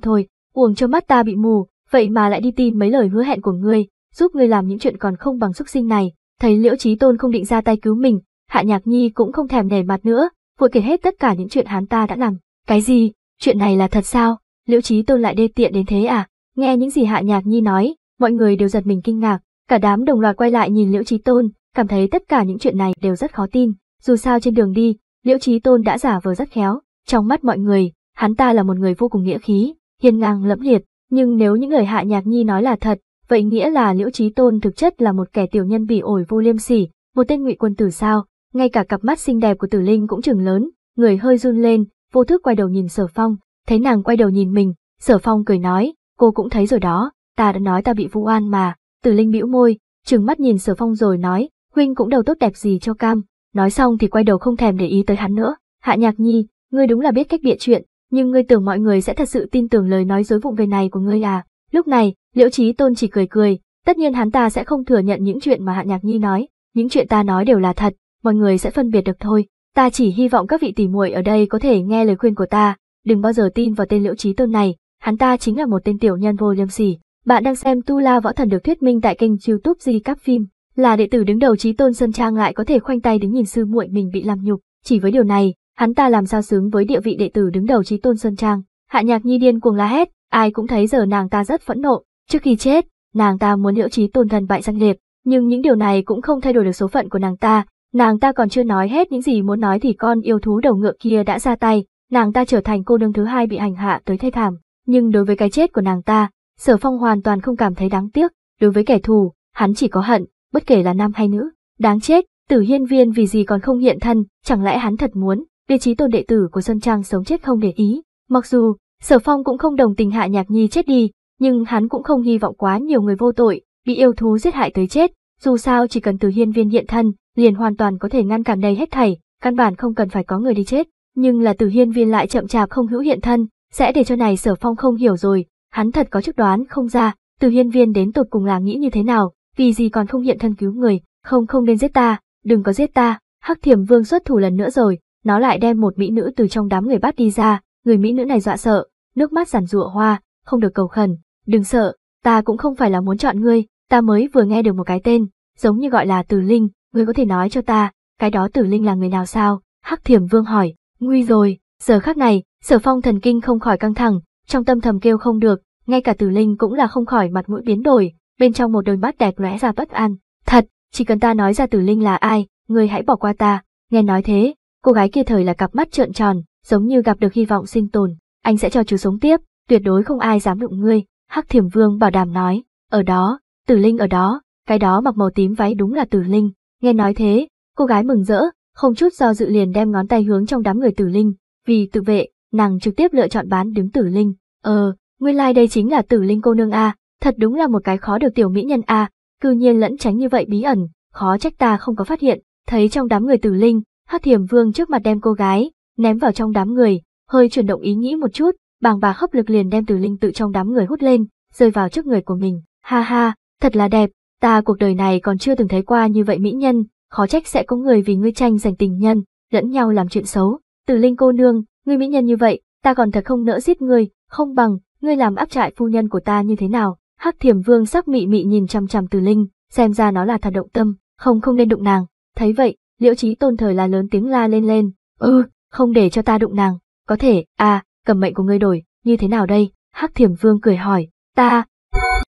thôi, uổng cho mắt ta bị mù, vậy mà lại đi tin mấy lời hứa hẹn của ngươi, giúp ngươi làm những chuyện còn không bằng xúc sinh này. Thấy Liễu Chí Tôn không định ra tay cứu mình, Hạ Nhạc Nhi cũng không thèm nể mặt nữa, vội kể hết tất cả những chuyện hắn ta đã làm. Cái gì? Chuyện này là thật sao? Liễu Chí Tôn lại đê tiện đến thế à? Nghe những gì Hạ Nhạc Nhi nói, mọi người đều giật mình kinh ngạc, cả đám đồng loạt quay lại nhìn Liễu Chí Tôn, cảm thấy tất cả những chuyện này đều rất khó tin. Dù sao trên đường đi, Liễu Chí Tôn đã giả vờ rất khéo, trong mắt mọi người, hắn ta là một người vô cùng nghĩa khí, hiền ngang lẫm liệt, nhưng nếu những người Hạ Nhạc Nhi nói là thật, vậy nghĩa là Liễu Chí Tôn thực chất là một kẻ tiểu nhân bị ổi vô liêm sỉ, một tên ngụy quân tử sao, ngay cả cặp mắt xinh đẹp của Tử Linh cũng chừng lớn, người hơi run lên, vô thức quay đầu nhìn Sở Phong, thấy nàng quay đầu nhìn mình, Sở Phong cười nói, cô cũng thấy rồi đó, ta đã nói ta bị vu oan mà, Tử Linh bĩu môi, trừng mắt nhìn Sở Phong rồi nói, huynh cũng đầu tốt đẹp gì cho cam, Nói xong thì quay đầu không thèm để ý tới hắn nữa. Hạ Nhạc Nhi, ngươi đúng là biết cách bịa chuyện, nhưng ngươi tưởng mọi người sẽ thật sự tin tưởng lời nói dối vụng về này của ngươi à? Lúc này, Liễu Chí Tôn chỉ cười cười, tất nhiên hắn ta sẽ không thừa nhận những chuyện mà Hạ Nhạc Nhi nói, những chuyện ta nói đều là thật, mọi người sẽ phân biệt được thôi. Ta chỉ hy vọng các vị tỉ muội ở đây có thể nghe lời khuyên của ta, đừng bao giờ tin vào tên Liễu Chí Tôn này, hắn ta chính là một tên tiểu nhân vô liêm sỉ. Bạn đang xem Tu La Võ Thần được thuyết minh tại kênh YouTube Di Các Phim là đệ tử đứng đầu trí tôn Sơn Trang lại có thể khoanh tay đứng nhìn sư muội mình bị làm nhục, chỉ với điều này, hắn ta làm sao xứng với địa vị đệ tử đứng đầu trí tôn Sơn Trang. Hạ Nhạc Nhi điên cuồng la hét, ai cũng thấy giờ nàng ta rất phẫn nộ, trước khi chết, nàng ta muốn liễu trí tôn thần bại danh liệt, nhưng những điều này cũng không thay đổi được số phận của nàng ta, nàng ta còn chưa nói hết những gì muốn nói thì con yêu thú đầu ngựa kia đã ra tay, nàng ta trở thành cô nương thứ hai bị hành hạ tới thê thảm, nhưng đối với cái chết của nàng ta, Sở Phong hoàn toàn không cảm thấy đáng tiếc, đối với kẻ thù, hắn chỉ có hận, bất kể là nam hay nữ. Đáng chết, tử hiên viên vì gì còn không hiện thân, chẳng lẽ hắn thật muốn, địa chí tôn đệ tử của Sơn Trang sống chết không để ý. Mặc dù, Sở Phong cũng không đồng tình Hạ Nhạc Nhi chết đi, nhưng hắn cũng không hy vọng quá nhiều người vô tội, bị yêu thú giết hại tới chết. Dù sao chỉ cần tử hiên viên hiện thân, liền hoàn toàn có thể ngăn cản đầy hết thảy, căn bản không cần phải có người đi chết. Nhưng là tử hiên viên lại chậm chạp không hữu hiện thân, sẽ để cho này sở phong không hiểu rồi, hắn thật có chức đoán không ra, tử hiên viên đến tột cùng là nghĩ như thế nào, vì gì còn không hiện thân cứu người, không không nên giết ta, đừng có giết ta, hắc thiểm vương xuất thủ lần nữa rồi, nó lại đem một mỹ nữ từ trong đám người bắt đi ra, người mỹ nữ này dọa sợ, nước mắt giản rụa hoa, không được cầu khẩn, đừng sợ, ta cũng không phải là muốn chọn ngươi, ta mới vừa nghe được một cái tên, giống như gọi là tử linh, ngươi có thể nói cho ta, cái đó tử linh là người nào sao, hắc thiểm vương hỏi, nguy rồi, giờ khác này, sở phong thần kinh không khỏi căng thẳng, trong tâm thầm kêu không được, ngay cả tử linh cũng là không khỏi mặt mũi biến đổi, bên trong một đôi mắt đẹp lóe ra bất an. Thật, chỉ cần ta nói ra tử linh là ai, người hãy bỏ qua ta. Nghe nói thế, cô gái kia thời là cặp mắt trợn tròn, giống như gặp được hy vọng sinh tồn. Anh sẽ cho chú sống tiếp, tuyệt đối không ai dám đụng ngươi. Hắc thiểm vương bảo đảm nói, ở đó, tử linh ở đó, cái đó mặc màu tím váy đúng là tử linh. Nghe nói thế, cô gái mừng rỡ, không chút do dự liền đem ngón tay hướng trong đám người tử linh. Vì tự vệ, nàng trực tiếp lựa chọn bán đứng tử linh. Ờ, nguyên lai like đây chính là tử linh cô nương A, Thật đúng là một cái khó được tiểu mỹ nhân a, cư nhiên lẫn tránh như vậy bí ẩn, khó trách ta không có phát hiện, thấy trong đám người tử linh, Hắc Thiểm Vương trước mặt đem cô gái, ném vào trong đám người, hơi chuyển động ý nghĩ một chút, bàng bà hấp lực liền đem tử linh tự trong đám người hút lên, rơi vào trước người của mình. Ha ha, thật là đẹp, ta cuộc đời này còn chưa từng thấy qua như vậy mỹ nhân, khó trách sẽ có người vì ngươi tranh giành tình nhân, lẫn nhau làm chuyện xấu. Tử linh cô nương, ngươi mỹ nhân như vậy, ta còn thật không nỡ giết ngươi, không bằng, ngươi làm áp trại phu nhân của ta như thế nào. Hắc thiểm vương sắc mị mị nhìn chằm chằm từ linh, xem ra nó là thật động tâm, không không nên đụng nàng. Thấy vậy, liễu trí tôn thời là lớn tiếng la lên lên, ừ, không để cho ta đụng nàng, có thể, à, cầm mệnh của ngươi đổi, như thế nào đây? Hắc thiểm vương cười hỏi, ta. *laughs*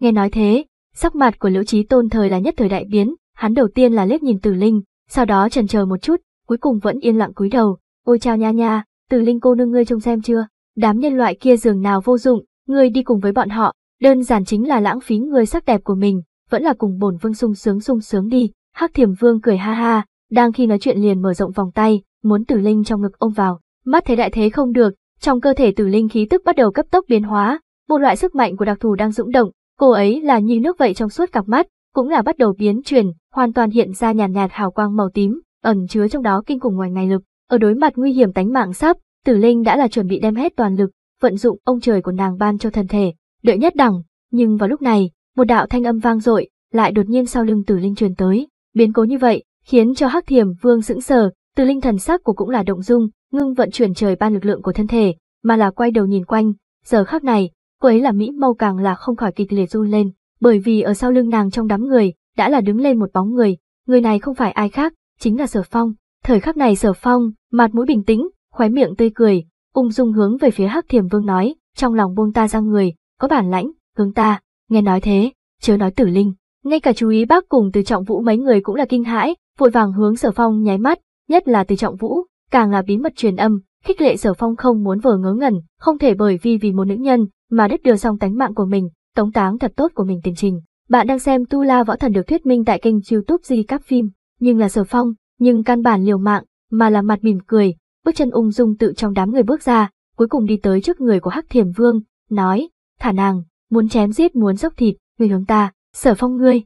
Nghe nói thế, sắc mặt của liễu trí tôn thời là nhất thời đại biến, hắn đầu tiên là liếc nhìn từ linh, sau đó trần chờ một chút, cuối cùng vẫn yên lặng cúi đầu, ôi chào nha nha, từ linh cô nương ngươi trông xem chưa, đám nhân loại kia giường nào vô dụng, ngươi đi cùng với bọn họ, Đơn giản chính là lãng phí người sắc đẹp của mình, vẫn là cùng bổn vương sung sướng sung sướng đi, hắc thiểm vương cười ha ha, đang khi nói chuyện liền mở rộng vòng tay, muốn tử linh trong ngực ôm vào, mắt thấy đại thế không được, trong cơ thể tử linh khí tức bắt đầu cấp tốc biến hóa, một loại sức mạnh của đặc thù đang dũng động, cô ấy là như nước vậy trong suốt cặp mắt, cũng là bắt đầu biến chuyển, hoàn toàn hiện ra nhàn nhạt, hào quang màu tím, ẩn chứa trong đó kinh khủng ngoài ngày lực. Ở đối mặt nguy hiểm tánh mạng sắp, Tử Linh đã là chuẩn bị đem hết toàn lực, vận dụng ông trời của nàng ban cho thân thể, đợi nhất đẳng, nhưng vào lúc này, một đạo thanh âm vang dội lại đột nhiên sau lưng Tử Linh truyền tới, biến cố như vậy, khiến cho Hắc Thiểm Vương sững sờ, Tử Linh thần sắc của cũng là động dung, ngưng vận chuyển trời ban lực lượng của thân thể, mà là quay đầu nhìn quanh, giờ khắc này, cô ấy là mỹ mâu càng là không khỏi kịch liệt run lên, bởi vì ở sau lưng nàng trong đám người, đã là đứng lên một bóng người, người này không phải ai khác, chính là Sở Phong. Thời khắc này Sở Phong, mặt mũi bình tĩnh, khóe miệng tươi cười, ung dung hướng về phía Hắc Thiểm Vương nói, trong lòng buông ta ra người, có bản lãnh, hướng ta, nghe nói thế, chớ nói tử linh. Ngay cả chú ý bác cùng từ trọng vũ mấy người cũng là kinh hãi, vội vàng hướng sở phong nháy mắt, nhất là từ trọng vũ, càng là bí mật truyền âm, khích lệ sở phong không muốn vờ ngớ ngẩn, không thể bởi vì vì một nữ nhân mà đứt đưa xong tánh mạng của mình, tống táng thật tốt của mình tiền trình. Bạn đang xem Tu La Võ Thần được thuyết minh tại kênh youtube Di Cáp Phim, nhưng là sở phong, nhưng căn bản liều mạng, mà là mặt mỉm cười, bước chân ung dung tự trong đám người bước ra, cuối cùng đi tới trước người của Hắc Thiểm Vương, nói, thả nàng, muốn chém giết muốn dốc thịt, người hướng ta, sở phong ngươi.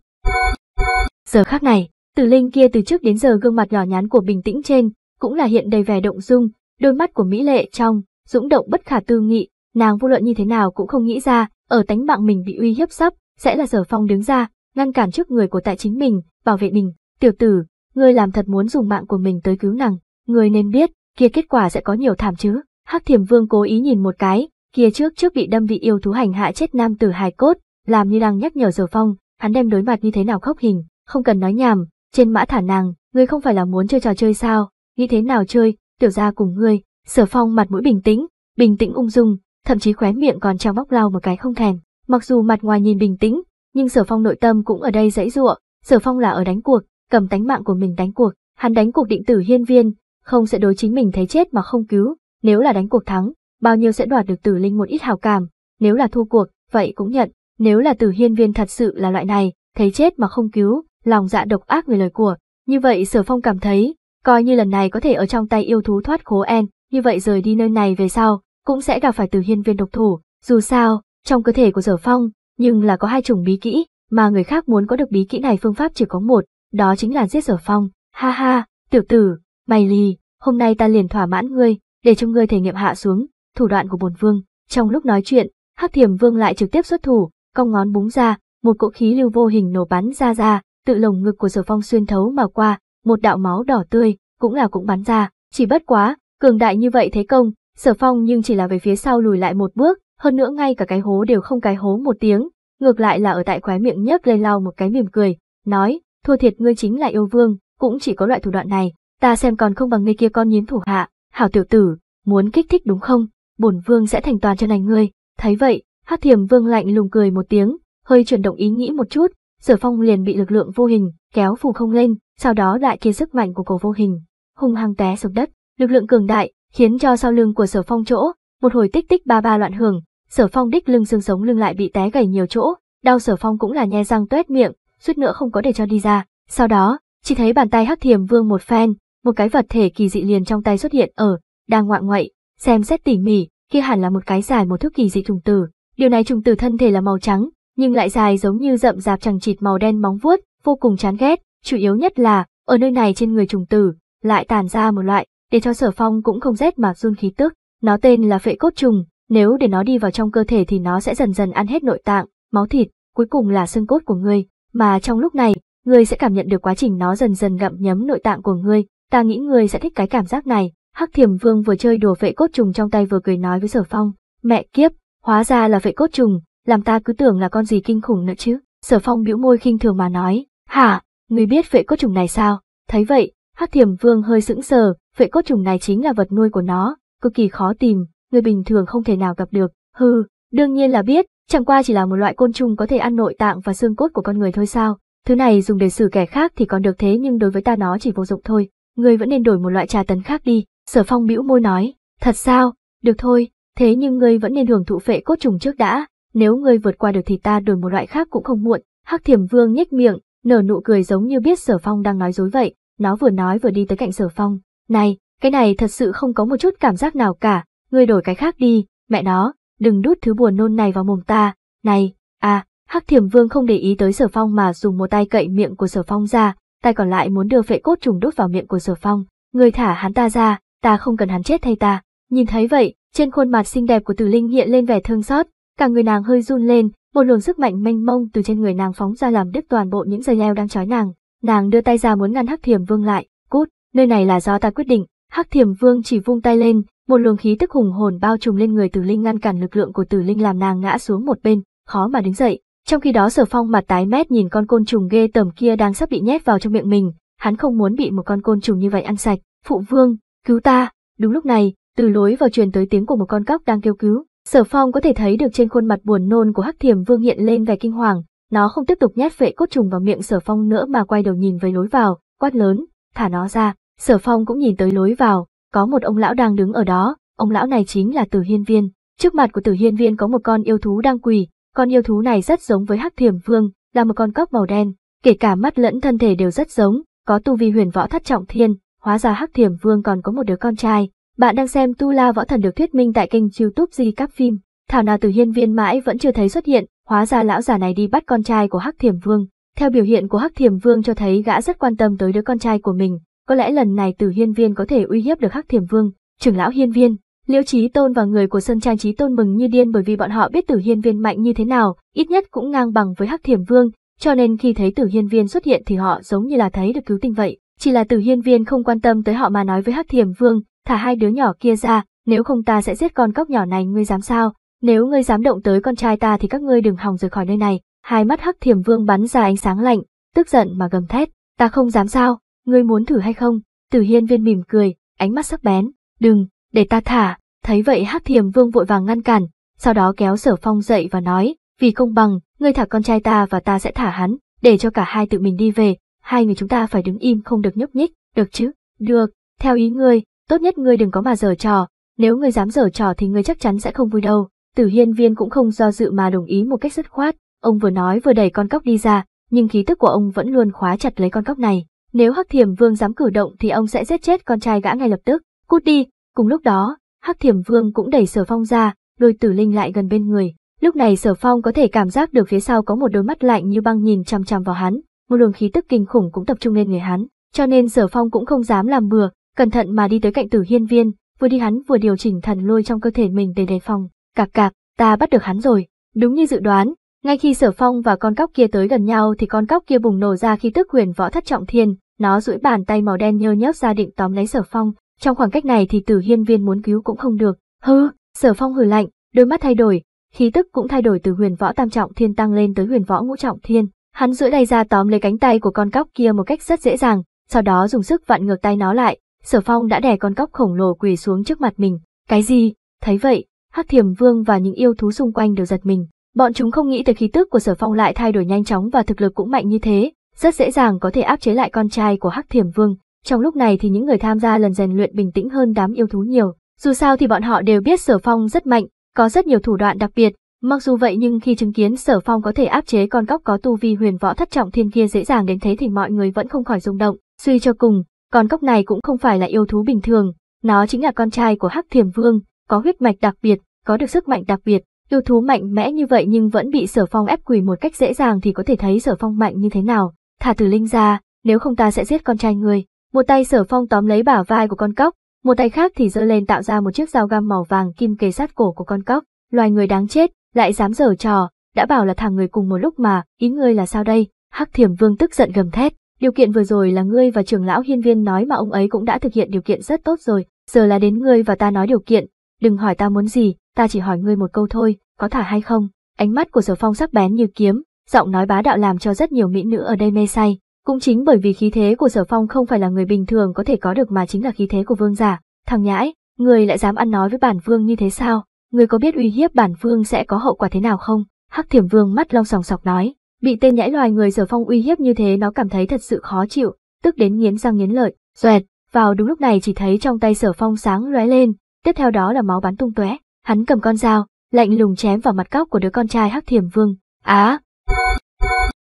Giờ khác này, tử linh kia từ trước đến giờ gương mặt nhỏ nhắn của bình tĩnh trên, cũng là hiện đầy vẻ động dung, đôi mắt của Mỹ Lệ trong, dũng động bất khả tư nghị, nàng vô luận như thế nào cũng không nghĩ ra, ở tánh mạng mình bị uy hiếp sắp, sẽ là sở phong đứng ra, ngăn cản trước người của tại chính mình, bảo vệ mình, tiểu tử, ngươi làm thật muốn dùng mạng của mình tới cứu nàng, ngươi nên biết, kia kết quả sẽ có nhiều thảm chứ. Hắc Thiểm Vương cố ý nhìn một cái, Kia trước trước bị đâm vị yêu thú hành hạ chết nam tử hài cốt, làm như đang nhắc nhở Sở Phong, hắn đem đối mặt như thế nào khóc hình, không cần nói nhảm, trên mã thả nàng, ngươi không phải là muốn chơi trò chơi sao, nghĩ thế nào chơi, tiểu gia cùng ngươi, Sở Phong mặt mũi bình tĩnh, bình tĩnh ung dung, thậm chí khóe miệng còn trao bóc lau một cái không thèm, mặc dù mặt ngoài nhìn bình tĩnh, nhưng Sở Phong nội tâm cũng ở đây dãy giụa, Sở Phong là ở đánh cuộc, cầm tánh mạng của mình đánh cuộc, hắn đánh cuộc định tử hiên viên, không sẽ đối chính mình thấy chết mà không cứu, nếu là đánh cuộc thắng, bao nhiêu sẽ đoạt được tử linh một ít hào cảm, nếu là thua cuộc, vậy cũng nhận, nếu là tử hiên viên thật sự là loại này, thấy chết mà không cứu, lòng dạ độc ác người lời của, như vậy sở phong cảm thấy, coi như lần này có thể ở trong tay yêu thú thoát khố en, như vậy rời đi nơi này về sau, cũng sẽ gặp phải tử hiên viên độc thủ, dù sao, trong cơ thể của sở phong, nhưng là có hai chủng bí kỹ, mà người khác muốn có được bí kỹ này phương pháp chỉ có một, đó chính là giết sở phong, ha ha, tiểu tử, mày lì, hôm nay ta liền thỏa mãn ngươi, để cho ngươi thể nghiệm hạ xuống, thủ đoạn của bổn vương. Trong lúc nói chuyện, Hắc Thiểm Vương lại trực tiếp xuất thủ, cong ngón búng ra, một cỗ khí lưu vô hình nổ bắn ra ra, tự lồng ngực của Sở Phong xuyên thấu mà qua, một đạo máu đỏ tươi, cũng là cũng bắn ra, chỉ bất quá, cường đại như vậy thế công, Sở Phong nhưng chỉ là về phía sau lùi lại một bước, hơn nữa ngay cả cái hố đều không cái hố một tiếng, ngược lại là ở tại khóe miệng nhấc lên lau một cái mỉm cười, nói, thua thiệt ngươi chính là yêu vương, cũng chỉ có loại thủ đoạn này, ta xem còn không bằng ngươi kia con nhím thủ hạ, hảo tiểu tử, muốn kích thích đúng không? bổn vương sẽ thành toàn cho này ngươi. Thấy vậy, Hắc Thiềm Vương lạnh lùng cười một tiếng, hơi chuyển động ý nghĩ một chút, Sở Phong liền bị lực lượng vô hình kéo phù không lên, sau đó lại kia sức mạnh của cổ vô hình, hung hăng té xuống đất, lực lượng cường đại khiến cho sau lưng của Sở Phong chỗ, một hồi tích tích ba ba loạn hưởng, Sở Phong đích lưng xương sống lưng lại bị té gầy nhiều chỗ, đau Sở Phong cũng là nhe răng tuét miệng, suýt nữa không có để cho đi ra. Sau đó, chỉ thấy bàn tay Hắc Thiềm Vương một phen, một cái vật thể kỳ dị liền trong tay xuất hiện ở, đang ngoạng ngoậy, xem xét tỉ mỉ, kia hẳn là một cái dài một thước kỳ dị trùng tử. Điều này trùng tử thân thể là màu trắng, nhưng lại dài giống như rậm rạp chẳng chịt màu đen móng vuốt, vô cùng chán ghét, chủ yếu nhất là, ở nơi này trên người trùng tử, lại tàn ra một loại, để cho sở phong cũng không rét mà run khí tức. Nó tên là phệ cốt trùng, nếu để nó đi vào trong cơ thể thì nó sẽ dần dần ăn hết nội tạng, máu thịt, cuối cùng là xương cốt của ngươi, mà trong lúc này, ngươi sẽ cảm nhận được quá trình nó dần dần gặm nhấm nội tạng của ngươi, ta nghĩ ngươi sẽ thích cái cảm giác này, Hắc thiểm vương vừa chơi đùa vệ cốt trùng trong tay vừa cười nói với sở phong, mẹ kiếp, hóa ra là vệ cốt trùng, làm ta cứ tưởng là con gì kinh khủng nữa chứ. Sở phong bĩu môi khinh thường mà nói, hả, người biết vệ cốt trùng này sao? Thấy vậy, hắc thiểm vương hơi sững sờ, vệ cốt trùng này chính là vật nuôi của nó, cực kỳ khó tìm, người bình thường không thể nào gặp được, hừ, đương nhiên là biết, chẳng qua chỉ là một loại côn trùng có thể ăn nội tạng và xương cốt của con người thôi sao. Thứ này dùng để xử kẻ khác thì còn được thế nhưng đối với ta nó chỉ vô dụng thôi, người vẫn nên đổi một loại trà tấn khác đi. Sở phong bĩu môi nói, thật sao, được thôi, thế nhưng ngươi vẫn nên hưởng thụ phệ cốt trùng trước đã, nếu ngươi vượt qua được thì ta đổi một loại khác cũng không muộn. Hắc thiểm vương nhếch miệng, nở nụ cười giống như biết sở phong đang nói dối vậy, nó vừa nói vừa đi tới cạnh sở phong. Này, cái này thật sự không có một chút cảm giác nào cả, ngươi đổi cái khác đi, mẹ nó, đừng đút thứ buồn nôn này vào mồm ta, này, à, hắc thiểm vương không để ý tới sở phong mà dùng một tay cậy miệng của sở phong ra, tay còn lại muốn đưa phệ cốt trùng đút vào miệng của sở phong, ngươi thả hắn ta ra, ta không cần hắn chết thay ta. Nhìn thấy vậy, trên khuôn mặt xinh đẹp của Tử Linh hiện lên vẻ thương xót, cả người nàng hơi run lên, một luồng sức mạnh mênh mông từ trên người nàng phóng ra làm đứt toàn bộ những dây leo đang trói nàng. Nàng đưa tay ra muốn ngăn Hắc Thiểm Vương lại, "Cút, nơi này là do ta quyết định." Hắc Thiểm Vương chỉ vung tay lên, một luồng khí tức hùng hồn bao trùm lên người Tử Linh ngăn cản lực lượng của Tử Linh làm nàng ngã xuống một bên, khó mà đứng dậy. Trong khi đó Sở Phong mặt tái mét nhìn con côn trùng ghê tởm kia đang sắp bị nhét vào trong miệng mình, hắn không muốn bị một con côn trùng như vậy ăn sạch. "Phụ vương, cứu ta, đúng lúc này, từ lối vào truyền tới tiếng của một con cóc đang kêu cứu. Sở Phong có thể thấy được trên khuôn mặt buồn nôn của Hắc Thiềm Vương hiện lên vẻ kinh hoàng, nó không tiếp tục nhét vệ cốt trùng vào miệng Sở Phong nữa mà quay đầu nhìn về lối vào, quát lớn, thả nó ra. Sở Phong cũng nhìn tới lối vào, có một ông lão đang đứng ở đó, ông lão này chính là Tử Hiên Viên. Trước mặt của Tử Hiên Viên có một con yêu thú đang quỳ, con yêu thú này rất giống với Hắc Thiềm Vương, là một con cóc màu đen, kể cả mắt lẫn thân thể đều rất giống, có tu vi huyền võ thất trọng thiên, hóa ra Hắc Thiểm Vương còn có một đứa con trai. Bạn đang xem Tu La Võ Thần được thuyết minh tại kênh YouTube Di Các Phim. Thảo nào Từ Hiên Viên mãi vẫn chưa thấy xuất hiện, hóa ra lão già này đi bắt con trai của Hắc Thiểm Vương. Theo biểu hiện của Hắc Thiểm Vương cho thấy gã rất quan tâm tới đứa con trai của mình, có lẽ lần này Từ Hiên Viên có thể uy hiếp được Hắc Thiểm Vương. Trưởng lão Hiên Viên, Liễu Chí Tôn và người của sân trang trí Tôn mừng như điên bởi vì bọn họ biết Tử Hiên Viên mạnh như thế nào, ít nhất cũng ngang bằng với Hắc Thiểm Vương, cho nên khi thấy Tử Hiên Viên xuất hiện thì họ giống như là thấy được cứu tinh vậy. Chỉ là Tử Hiên Viên không quan tâm tới họ mà nói với Hắc Thiểm Vương, thả hai đứa nhỏ kia ra, nếu không ta sẽ giết con cóc nhỏ này ngươi dám sao? Nếu ngươi dám động tới con trai ta thì các ngươi đừng hòng rời khỏi nơi này. Hai mắt Hắc Thiểm Vương bắn ra ánh sáng lạnh, tức giận mà gầm thét, ta không dám sao, ngươi muốn thử hay không? Tử Hiên Viên mỉm cười, ánh mắt sắc bén, đừng, để ta thả. Thấy vậy Hắc Thiểm Vương vội vàng ngăn cản, sau đó kéo Sở Phong dậy và nói, vì công bằng, ngươi thả con trai ta và ta sẽ thả hắn, để cho cả hai tự mình đi về, hai người chúng ta phải đứng im không được nhúc nhích, được chứ? Được, theo ý ngươi, tốt nhất ngươi đừng có mà dở trò, nếu ngươi dám dở trò thì ngươi chắc chắn sẽ không vui đâu. Tử hiên viên cũng không do dự mà đồng ý một cách dứt khoát, ông vừa nói vừa đẩy con cóc đi ra, nhưng khí tức của ông vẫn luôn khóa chặt lấy con cóc này. Nếu Hắc Thiểm Vương dám cử động thì ông sẽ giết chết con trai gã ngay lập tức. Cút đi, cùng lúc đó, Hắc Thiểm Vương cũng đẩy Sở Phong ra, đôi tử linh lại gần bên người. Lúc này Sở Phong có thể cảm giác được phía sau có một đôi mắt lạnh như băng nhìn chằm chằm vào hắn, một luồng khí tức kinh khủng cũng tập trung lên người hắn, cho nên Sở Phong cũng không dám làm bừa, cẩn thận mà đi tới cạnh Tử Hiên Viên, vừa đi hắn vừa điều chỉnh thần lôi trong cơ thể mình để đề phòng, cạc cạc, ta bắt được hắn rồi. Đúng như dự đoán, ngay khi Sở Phong và con cóc kia tới gần nhau thì con cóc kia bùng nổ ra khi tức huyền võ thất trọng thiên, nó duỗi bàn tay màu đen nhơ nhớp ra định tóm lấy Sở Phong, trong khoảng cách này thì Tử Hiên Viên muốn cứu cũng không được. hư, Sở Phong hừ lạnh, đôi mắt thay đổi, khí tức cũng thay đổi từ huyền võ tam trọng thiên tăng lên tới huyền võ ngũ trọng thiên. Hắn duỗi tay ra tóm lấy cánh tay của con cóc kia một cách rất dễ dàng, sau đó dùng sức vặn ngược tay nó lại, sở phong đã đè con cóc khổng lồ quỳ xuống trước mặt mình. Cái gì? Thấy vậy, hắc thiềm vương và những yêu thú xung quanh đều giật mình. Bọn chúng không nghĩ tới khí tức của sở phong lại thay đổi nhanh chóng và thực lực cũng mạnh như thế, rất dễ dàng có thể áp chế lại con trai của hắc thiềm vương. Trong lúc này thì những người tham gia lần rèn luyện bình tĩnh hơn đám yêu thú nhiều. Dù sao thì bọn họ đều biết sở phong rất mạnh, có rất nhiều thủ đoạn đặc biệt, Mặc dù vậy nhưng khi chứng kiến Sở Phong có thể áp chế con góc có tu vi huyền võ thất trọng thiên kia dễ dàng đến thế thì mọi người vẫn không khỏi rung động, suy cho cùng, con góc này cũng không phải là yêu thú bình thường, nó chính là con trai của Hắc Thiểm Vương, có huyết mạch đặc biệt, có được sức mạnh đặc biệt, yêu thú mạnh mẽ như vậy nhưng vẫn bị Sở Phong ép quỳ một cách dễ dàng thì có thể thấy Sở Phong mạnh như thế nào, thả Tử Linh ra, nếu không ta sẽ giết con trai ngươi. Một tay Sở Phong tóm lấy bả vai của con cóc, một tay khác thì giơ lên tạo ra một chiếc dao găm màu vàng kim kề sát cổ của con cóc, loài người đáng chết, lại dám giở trò, đã bảo là thằng người cùng một lúc mà, ý ngươi là sao đây? Hắc Thiểm Vương tức giận gầm thét, điều kiện vừa rồi là ngươi và trưởng lão Hiên Viên nói mà ông ấy cũng đã thực hiện điều kiện rất tốt rồi, giờ là đến ngươi và ta nói điều kiện, đừng hỏi ta muốn gì, ta chỉ hỏi ngươi một câu thôi, có thả hay không? Ánh mắt của Sở Phong sắc bén như kiếm, giọng nói bá đạo làm cho rất nhiều mỹ nữ ở đây mê say. Cũng chính bởi vì khí thế của Sở Phong không phải là người bình thường có thể có được mà chính là khí thế của vương giả. Thằng nhãi, người lại dám ăn nói với bản vương như thế sao? người có biết uy hiếp bản vương sẽ có hậu quả thế nào không? Hắc thiểm vương mắt long sòng sọc nói, bị tên nhãi loài người sở phong uy hiếp như thế nó cảm thấy thật sự khó chịu, tức đến nghiến răng nghiến lợi, doẹt, vào đúng lúc này chỉ thấy trong tay sở phong sáng lóe lên, tiếp theo đó là máu bắn tung tóe, hắn cầm con dao, lạnh lùng chém vào mặt cóc của đứa con trai hắc thiểm vương, á!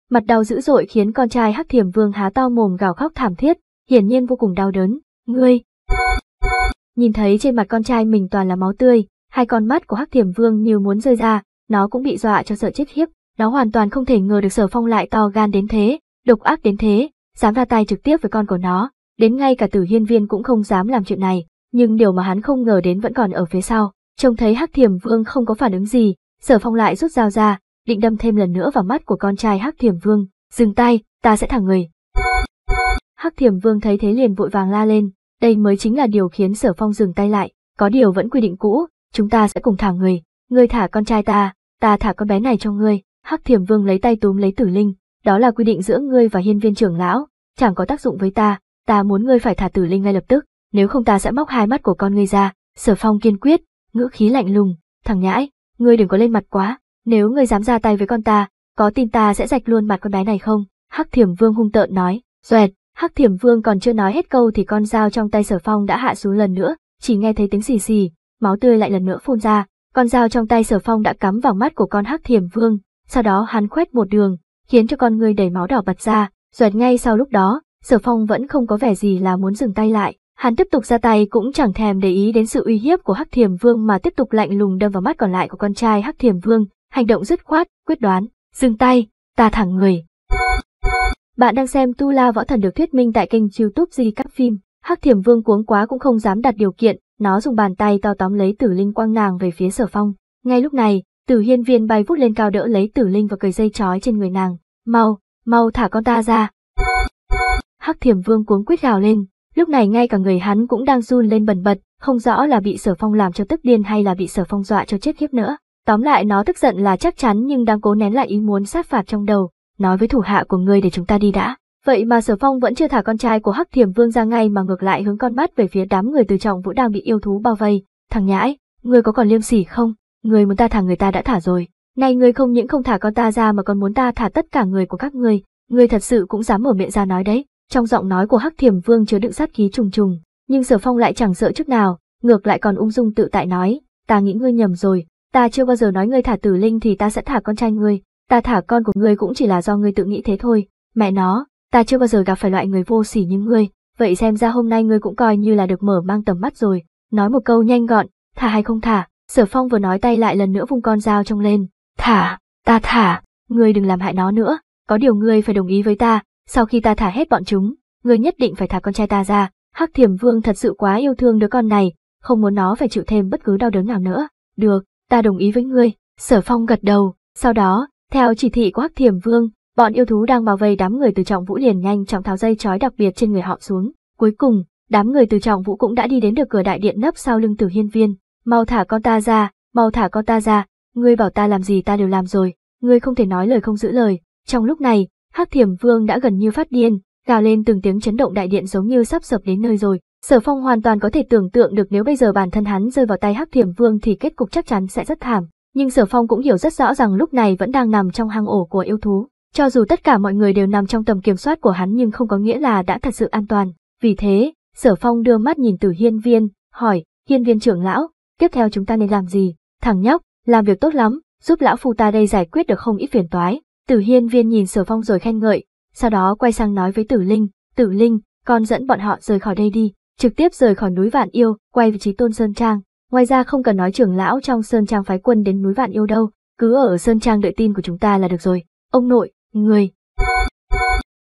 Mặt đau dữ dội khiến con trai hắc thiểm vương há to mồm gào khóc thảm thiết, hiển nhiên vô cùng đau đớn, ngươi! Nhìn thấy trên mặt con trai mình toàn là máu tươi, hai con mắt của hắc thiểm vương như muốn rơi ra, nó cũng bị dọa cho sợ chết khiếp, nó hoàn toàn không thể ngờ được sở phong lại to gan đến thế, độc ác đến thế, dám ra tay trực tiếp với con của nó, đến ngay cả tử hiên viên cũng không dám làm chuyện này, nhưng điều mà hắn không ngờ đến vẫn còn ở phía sau, trông thấy hắc thiểm vương không có phản ứng gì, sở phong lại rút dao ra, định đâm thêm lần nữa vào mắt của con trai hắc thiểm vương, dừng tay, ta sẽ thẳng người. Hắc thiểm vương thấy thế liền vội vàng la lên, đây mới chính là điều khiến sở phong dừng tay lại, có điều vẫn quy định cũ, chúng ta sẽ cùng thả người, ngươi thả con trai ta, ta thả con bé này cho ngươi. Hắc Thiểm Vương lấy tay túm lấy Tử Linh, đó là quy định giữa ngươi và Hiên Viên trưởng lão, chẳng có tác dụng với ta, ta muốn ngươi phải thả Tử Linh ngay lập tức, nếu không ta sẽ móc hai mắt của con ngươi ra. Sở Phong kiên quyết, ngữ khí lạnh lùng, thằng nhãi, ngươi đừng có lên mặt quá, nếu ngươi dám ra tay với con ta, có tin ta sẽ rạch luôn mặt con bé này không? Hắc Thiểm Vương hung tợn nói, "Doẹt." Hắc Thiểm Vương còn chưa nói hết câu thì con dao trong tay Sở Phong đã hạ xuống lần nữa, chỉ nghe thấy tiếng xì xì, máu tươi lại lần nữa phun ra, con dao trong tay sở phong đã cắm vào mắt của con hắc thiểm vương, sau đó hắn khoét một đường, khiến cho con người đầy máu đỏ bật ra, rồi ngay sau lúc đó, sở phong vẫn không có vẻ gì là muốn dừng tay lại. Hắn tiếp tục ra tay cũng chẳng thèm để ý đến sự uy hiếp của Hắc Thiểm Vương mà tiếp tục lạnh lùng đâm vào mắt còn lại của con trai Hắc Thiểm Vương, hành động dứt khoát, quyết đoán, dừng tay, ta thẳng người. Bạn đang xem Tu La Võ Thần được thuyết minh tại kênh youtube Di Các Phim. Hắc thiểm vương cuống quá cũng không dám đặt điều kiện, nó dùng bàn tay to tóm lấy tử linh quăng nàng về phía sở phong. Ngay lúc này, tử hiên viên bay vút lên cao đỡ lấy tử linh và cười dây trói trên người nàng. Mau, mau thả con ta ra. Hắc thiểm vương cuống quyết gào lên, lúc này ngay cả người hắn cũng đang run lên bần bật, không rõ là bị sở phong làm cho tức điên hay là bị sở phong dọa cho chết khiếp nữa. Tóm lại nó tức giận là chắc chắn nhưng đang cố nén lại ý muốn sát phạt trong đầu, nói với thủ hạ của ngươi để chúng ta đi đã. Vậy mà Sở Phong vẫn chưa thả con trai của Hắc Thiểm Vương ra ngay mà ngược lại hướng con mắt về phía đám người từ trọng vũ đang bị yêu thú bao vây. Thằng nhãi, ngươi có còn liêm sỉ không? Ngươi muốn ta thả người ta đã thả rồi. Nay ngươi không những không thả con ta ra mà còn muốn ta thả tất cả người của các ngươi. Ngươi thật sự cũng dám mở miệng ra nói đấy. Trong giọng nói của Hắc Thiểm Vương chứa đựng sát khí trùng trùng, nhưng Sở Phong lại chẳng sợ chút nào, ngược lại còn ung dung tự tại nói, ta nghĩ ngươi nhầm rồi, ta chưa bao giờ nói ngươi thả Tử Linh thì ta sẽ thả con trai ngươi, ta thả con của ngươi cũng chỉ là do ngươi tự nghĩ thế thôi. Mẹ nó, ta chưa bao giờ gặp phải loại người vô sỉ như ngươi, vậy xem ra hôm nay ngươi cũng coi như là được mở mang tầm mắt rồi, nói một câu nhanh gọn, thả hay không thả, sở phong vừa nói tay lại lần nữa vung con dao trong lên, thả, ta thả, ngươi đừng làm hại nó nữa, có điều ngươi phải đồng ý với ta, sau khi ta thả hết bọn chúng, ngươi nhất định phải thả con trai ta ra, hắc thiểm vương thật sự quá yêu thương đứa con này, không muốn nó phải chịu thêm bất cứ đau đớn nào nữa, được, ta đồng ý với ngươi, sở phong gật đầu, sau đó, theo chỉ thị của hắc thiểm vương, Bọn yêu thú đang bao vây đám người từ trọng vũ liền nhanh chóng tháo dây chói đặc biệt trên người họ xuống. Cuối cùng, đám người từ trọng vũ cũng đã đi đến được cửa đại điện nấp sau lưng tử hiên viên. Mau thả con ta ra, mau thả con ta ra, ngươi bảo ta làm gì ta đều làm rồi, ngươi không thể nói lời không giữ lời. Trong lúc này, hắc thiểm vương đã gần như phát điên, gào lên từng tiếng chấn động đại điện giống như sắp sập đến nơi rồi. Sở phong hoàn toàn có thể tưởng tượng được nếu bây giờ bản thân hắn rơi vào tay hắc thiểm vương thì kết cục chắc chắn sẽ rất thảm. Nhưng sở phong cũng hiểu rất rõ rằng lúc này vẫn đang nằm trong hang ổ của yêu thú. Cho dù tất cả mọi người đều nằm trong tầm kiểm soát của hắn nhưng không có nghĩa là đã thật sự an toàn. Vì thế, Sở Phong đưa mắt nhìn Tử Hiên Viên, hỏi, Hiên Viên trưởng lão, tiếp theo chúng ta nên làm gì? Thằng nhóc, làm việc tốt lắm, giúp lão phu ta đây giải quyết được không ít phiền toái. Tử Hiên Viên nhìn Sở Phong rồi khen ngợi, sau đó quay sang nói với Tử Linh, Tử Linh, con dẫn bọn họ rời khỏi đây đi, trực tiếp rời khỏi núi Vạn Yêu, quay về trí tôn Sơn Trang. Ngoài ra không cần nói trưởng lão trong Sơn Trang phái quân đến núi Vạn Yêu đâu, cứ ở Sơn Trang đợi tin của chúng ta là được rồi. Ông nội, Người.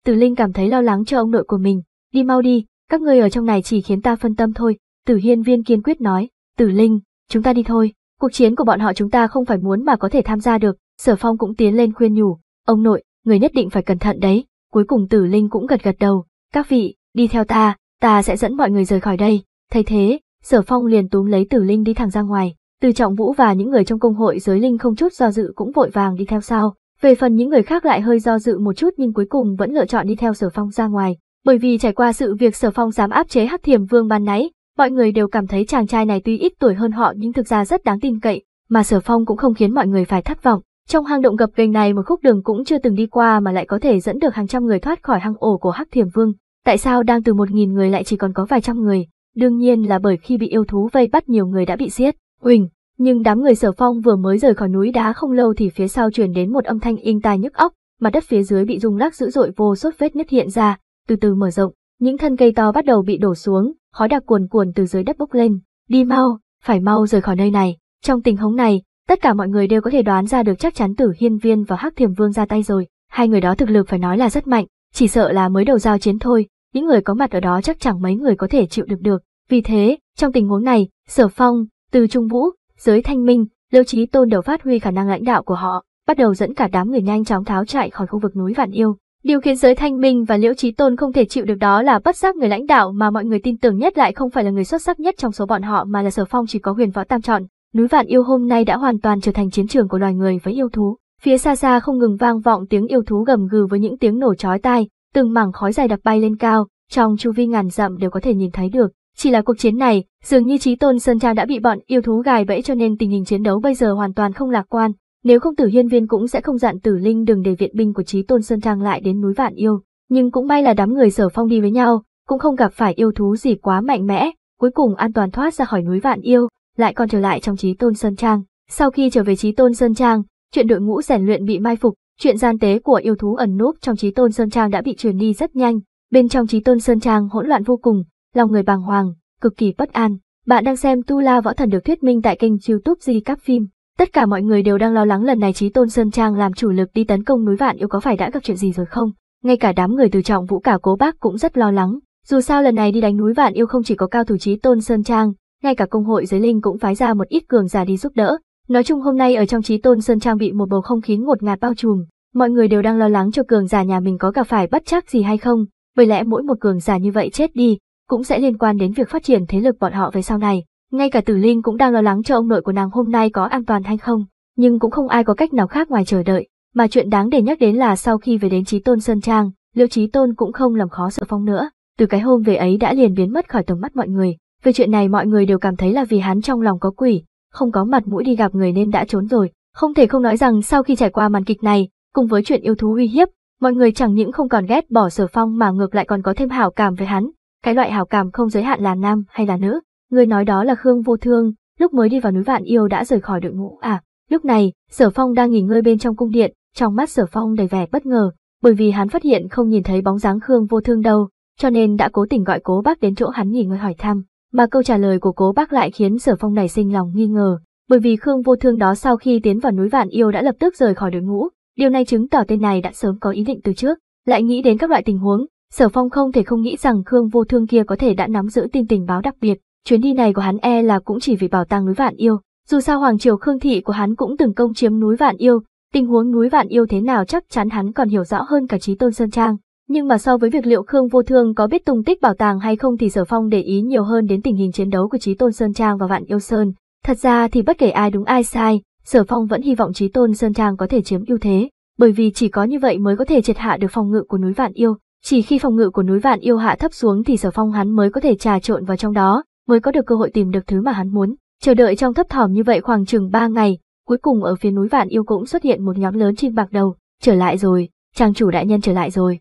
Tử Linh cảm thấy lo lắng cho ông nội của mình, đi mau đi, các ngươi ở trong này chỉ khiến ta phân tâm thôi, Tử Hiên Viên kiên quyết nói, Tử Linh, chúng ta đi thôi, cuộc chiến của bọn họ chúng ta không phải muốn mà có thể tham gia được, Sở Phong cũng tiến lên khuyên nhủ, ông nội, người nhất định phải cẩn thận đấy, cuối cùng Tử Linh cũng gật gật đầu, các vị, đi theo ta, ta sẽ dẫn mọi người rời khỏi đây, thấy thế, Sở Phong liền túm lấy Tử Linh đi thẳng ra ngoài, từ Trọng Vũ và những người trong công hội giới linh không chút do dự cũng vội vàng đi theo sau, về phần những người khác lại hơi do dự một chút nhưng cuối cùng vẫn lựa chọn đi theo Sở Phong ra ngoài, bởi vì trải qua sự việc Sở Phong dám áp chế Hắc Thiểm Vương ban nãy, mọi người đều cảm thấy chàng trai này tuy ít tuổi hơn họ nhưng thực ra rất đáng tin cậy, mà Sở Phong cũng không khiến mọi người phải thất vọng. Trong hang động gập ghềnh này một khúc đường cũng chưa từng đi qua mà lại có thể dẫn được hàng trăm người thoát khỏi hang ổ của Hắc Thiểm Vương. Tại sao đang từ một nghìn người lại chỉ còn có vài trăm người? Đương nhiên là bởi khi bị yêu thú vây bắt nhiều người đã bị giết. Huỳnh, nhưng đám người sở phong vừa mới rời khỏi núi đá không lâu thì phía sau truyền đến một âm thanh in tai nhức óc, mặt đất phía dưới bị rung lắc dữ dội vô sốt vết nứt hiện ra, từ từ mở rộng, những thân cây to bắt đầu bị đổ xuống, khói đặc cuồn cuồn từ dưới đất bốc lên, đi mau, phải mau rời khỏi nơi này. Trong tình huống này, tất cả mọi người đều có thể đoán ra được chắc chắn Tử Hiên Viên và Hắc thiềm Vương ra tay rồi, hai người đó thực lực phải nói là rất mạnh, chỉ sợ là mới đầu giao chiến thôi, những người có mặt ở đó chắc chẳng mấy người có thể chịu được được. Vì thế, trong tình huống này, Sở Phong, Từ Trung Vũ, dưới thanh minh, Liêu trí Tôn đều phát huy khả năng lãnh đạo của họ, bắt đầu dẫn cả đám người nhanh chóng tháo chạy khỏi khu vực núi Vạn Yêu. Điều khiến giới thanh minh và Liễu trí Tôn không thể chịu được đó là bất giác người lãnh đạo mà mọi người tin tưởng nhất lại không phải là người xuất sắc nhất trong số bọn họ mà là Sở Phong chỉ có huyền võ tam chọn. Núi Vạn Yêu hôm nay đã hoàn toàn trở thành chiến trường của loài người với yêu thú. Phía xa xa không ngừng vang vọng tiếng yêu thú gầm gừ với những tiếng nổ chói tai, từng mảng khói dày đặc bay lên cao, trong chu vi ngàn dặm đều có thể nhìn thấy được. Chỉ là cuộc chiến này, dường như chí tôn Sơn Trang đã bị bọn yêu thú gài bẫy cho nên tình hình chiến đấu bây giờ hoàn toàn không lạc quan, nếu không tử hiên viên cũng sẽ không dặn tử linh đừng để viện binh của chí tôn Sơn Trang lại đến núi Vạn Yêu. Nhưng cũng may là đám người sở phong đi với nhau, cũng không gặp phải yêu thú gì quá mạnh mẽ, cuối cùng an toàn thoát ra khỏi núi Vạn Yêu, lại còn trở lại trong chí tôn Sơn Trang. Sau khi trở về chí tôn Sơn Trang, chuyện đội ngũ rèn luyện bị mai phục, chuyện gian tế của yêu thú ẩn núp trong chí tôn Sơn Trang đã bị truyền đi rất nhanh. Bên trong chí tôn Sơn Trang hỗn loạn vô cùng, lòng người bàng hoàng, cực kỳ bất an. Bạn đang xem Tu La Võ Thần được thuyết minh tại kênh youtube Di Các Phim. Tất cả mọi người đều đang lo lắng lần này Trí Tôn Sơn Trang làm chủ lực đi tấn công núi Vạn Yêu có phải đã gặp chuyện gì rồi không? Ngay cả đám người từ trọng vũ cả cố bác cũng rất lo lắng. Dù sao lần này đi đánh núi Vạn Yêu không chỉ có cao thủ Trí Tôn Sơn Trang, ngay cả công hội giới linh cũng phái ra một ít cường giả đi giúp đỡ. Nói chung hôm nay ở trong Trí Tôn Sơn Trang bị một bầu không khí ngột ngạt bao trùm, mọi người đều đang lo lắng cho cường giả nhà mình có gặp phải bất chắc gì hay không, bởi lẽ mỗi một cường giả như vậy chết đi, cũng sẽ liên quan đến việc phát triển thế lực bọn họ về sau này. Ngay cả Tử Linh cũng đang lo lắng cho ông nội của nàng hôm nay có an toàn hay không, nhưng cũng không ai có cách nào khác ngoài chờ đợi. Mà chuyện đáng để nhắc đến là sau khi về đến chí Tôn Sơn Trang, Liêu chí Tôn cũng không làm khó sợ phong nữa, từ cái hôm về ấy đã liền biến mất khỏi tầm mắt mọi người. Về chuyện này mọi người đều cảm thấy là vì hắn trong lòng có quỷ, không có mặt mũi đi gặp người nên đã trốn rồi. Không thể không nói rằng sau khi trải qua màn kịch này, cùng với chuyện yêu thú uy hiếp, mọi người chẳng những không còn ghét bỏ sở phong mà ngược lại còn có thêm hảo cảm với hắn, cái loại hảo cảm không giới hạn là nam hay là nữ, người nói đó là Khương Vô Thương, lúc mới đi vào núi Vạn Yêu đã rời khỏi đội ngũ à. Lúc này, Sở Phong đang nghỉ ngơi bên trong cung điện, trong mắt Sở Phong đầy vẻ bất ngờ, bởi vì hắn phát hiện không nhìn thấy bóng dáng Khương Vô Thương đâu, cho nên đã cố tình gọi Cố Bác đến chỗ hắn nghỉ ngơi hỏi thăm, mà câu trả lời của Cố Bác lại khiến Sở Phong nảy sinh lòng nghi ngờ, bởi vì Khương Vô Thương đó sau khi tiến vào núi Vạn Yêu đã lập tức rời khỏi đội ngũ, điều này chứng tỏ tên này đã sớm có ý định từ trước, lại nghĩ đến các loại tình huống, Sở Phong không thể không nghĩ rằng Khương Vô Thương kia có thể đã nắm giữ tin tình báo đặc biệt, chuyến đi này của hắn e là cũng chỉ vì bảo tàng núi Vạn Yêu, dù sao hoàng triều Khương thị của hắn cũng từng công chiếm núi Vạn Yêu, tình huống núi Vạn Yêu thế nào chắc chắn hắn còn hiểu rõ hơn cả Chí Tôn Sơn Trang. Nhưng mà so với việc liệu Khương Vô Thương có biết tung tích bảo tàng hay không thì Sở Phong để ý nhiều hơn đến tình hình chiến đấu của Chí Tôn Sơn Trang và Vạn Yêu Sơn. Thật ra thì bất kể ai đúng ai sai, Sở Phong vẫn hy vọng Chí Tôn Sơn Trang có thể chiếm ưu thế, bởi vì chỉ có như vậy mới có thể triệt hạ được phòng ngự của núi Vạn Yêu. Chỉ khi phòng ngự của núi vạn yêu hạ thấp xuống thì sở phong hắn mới có thể trà trộn vào trong đó, mới có được cơ hội tìm được thứ mà hắn muốn. Chờ đợi trong thấp thỏm như vậy khoảng chừng ba ngày, cuối cùng ở phía núi vạn yêu cũng xuất hiện một nhóm lớn chim bạc đầu, trở lại rồi, trang chủ đại nhân trở lại rồi.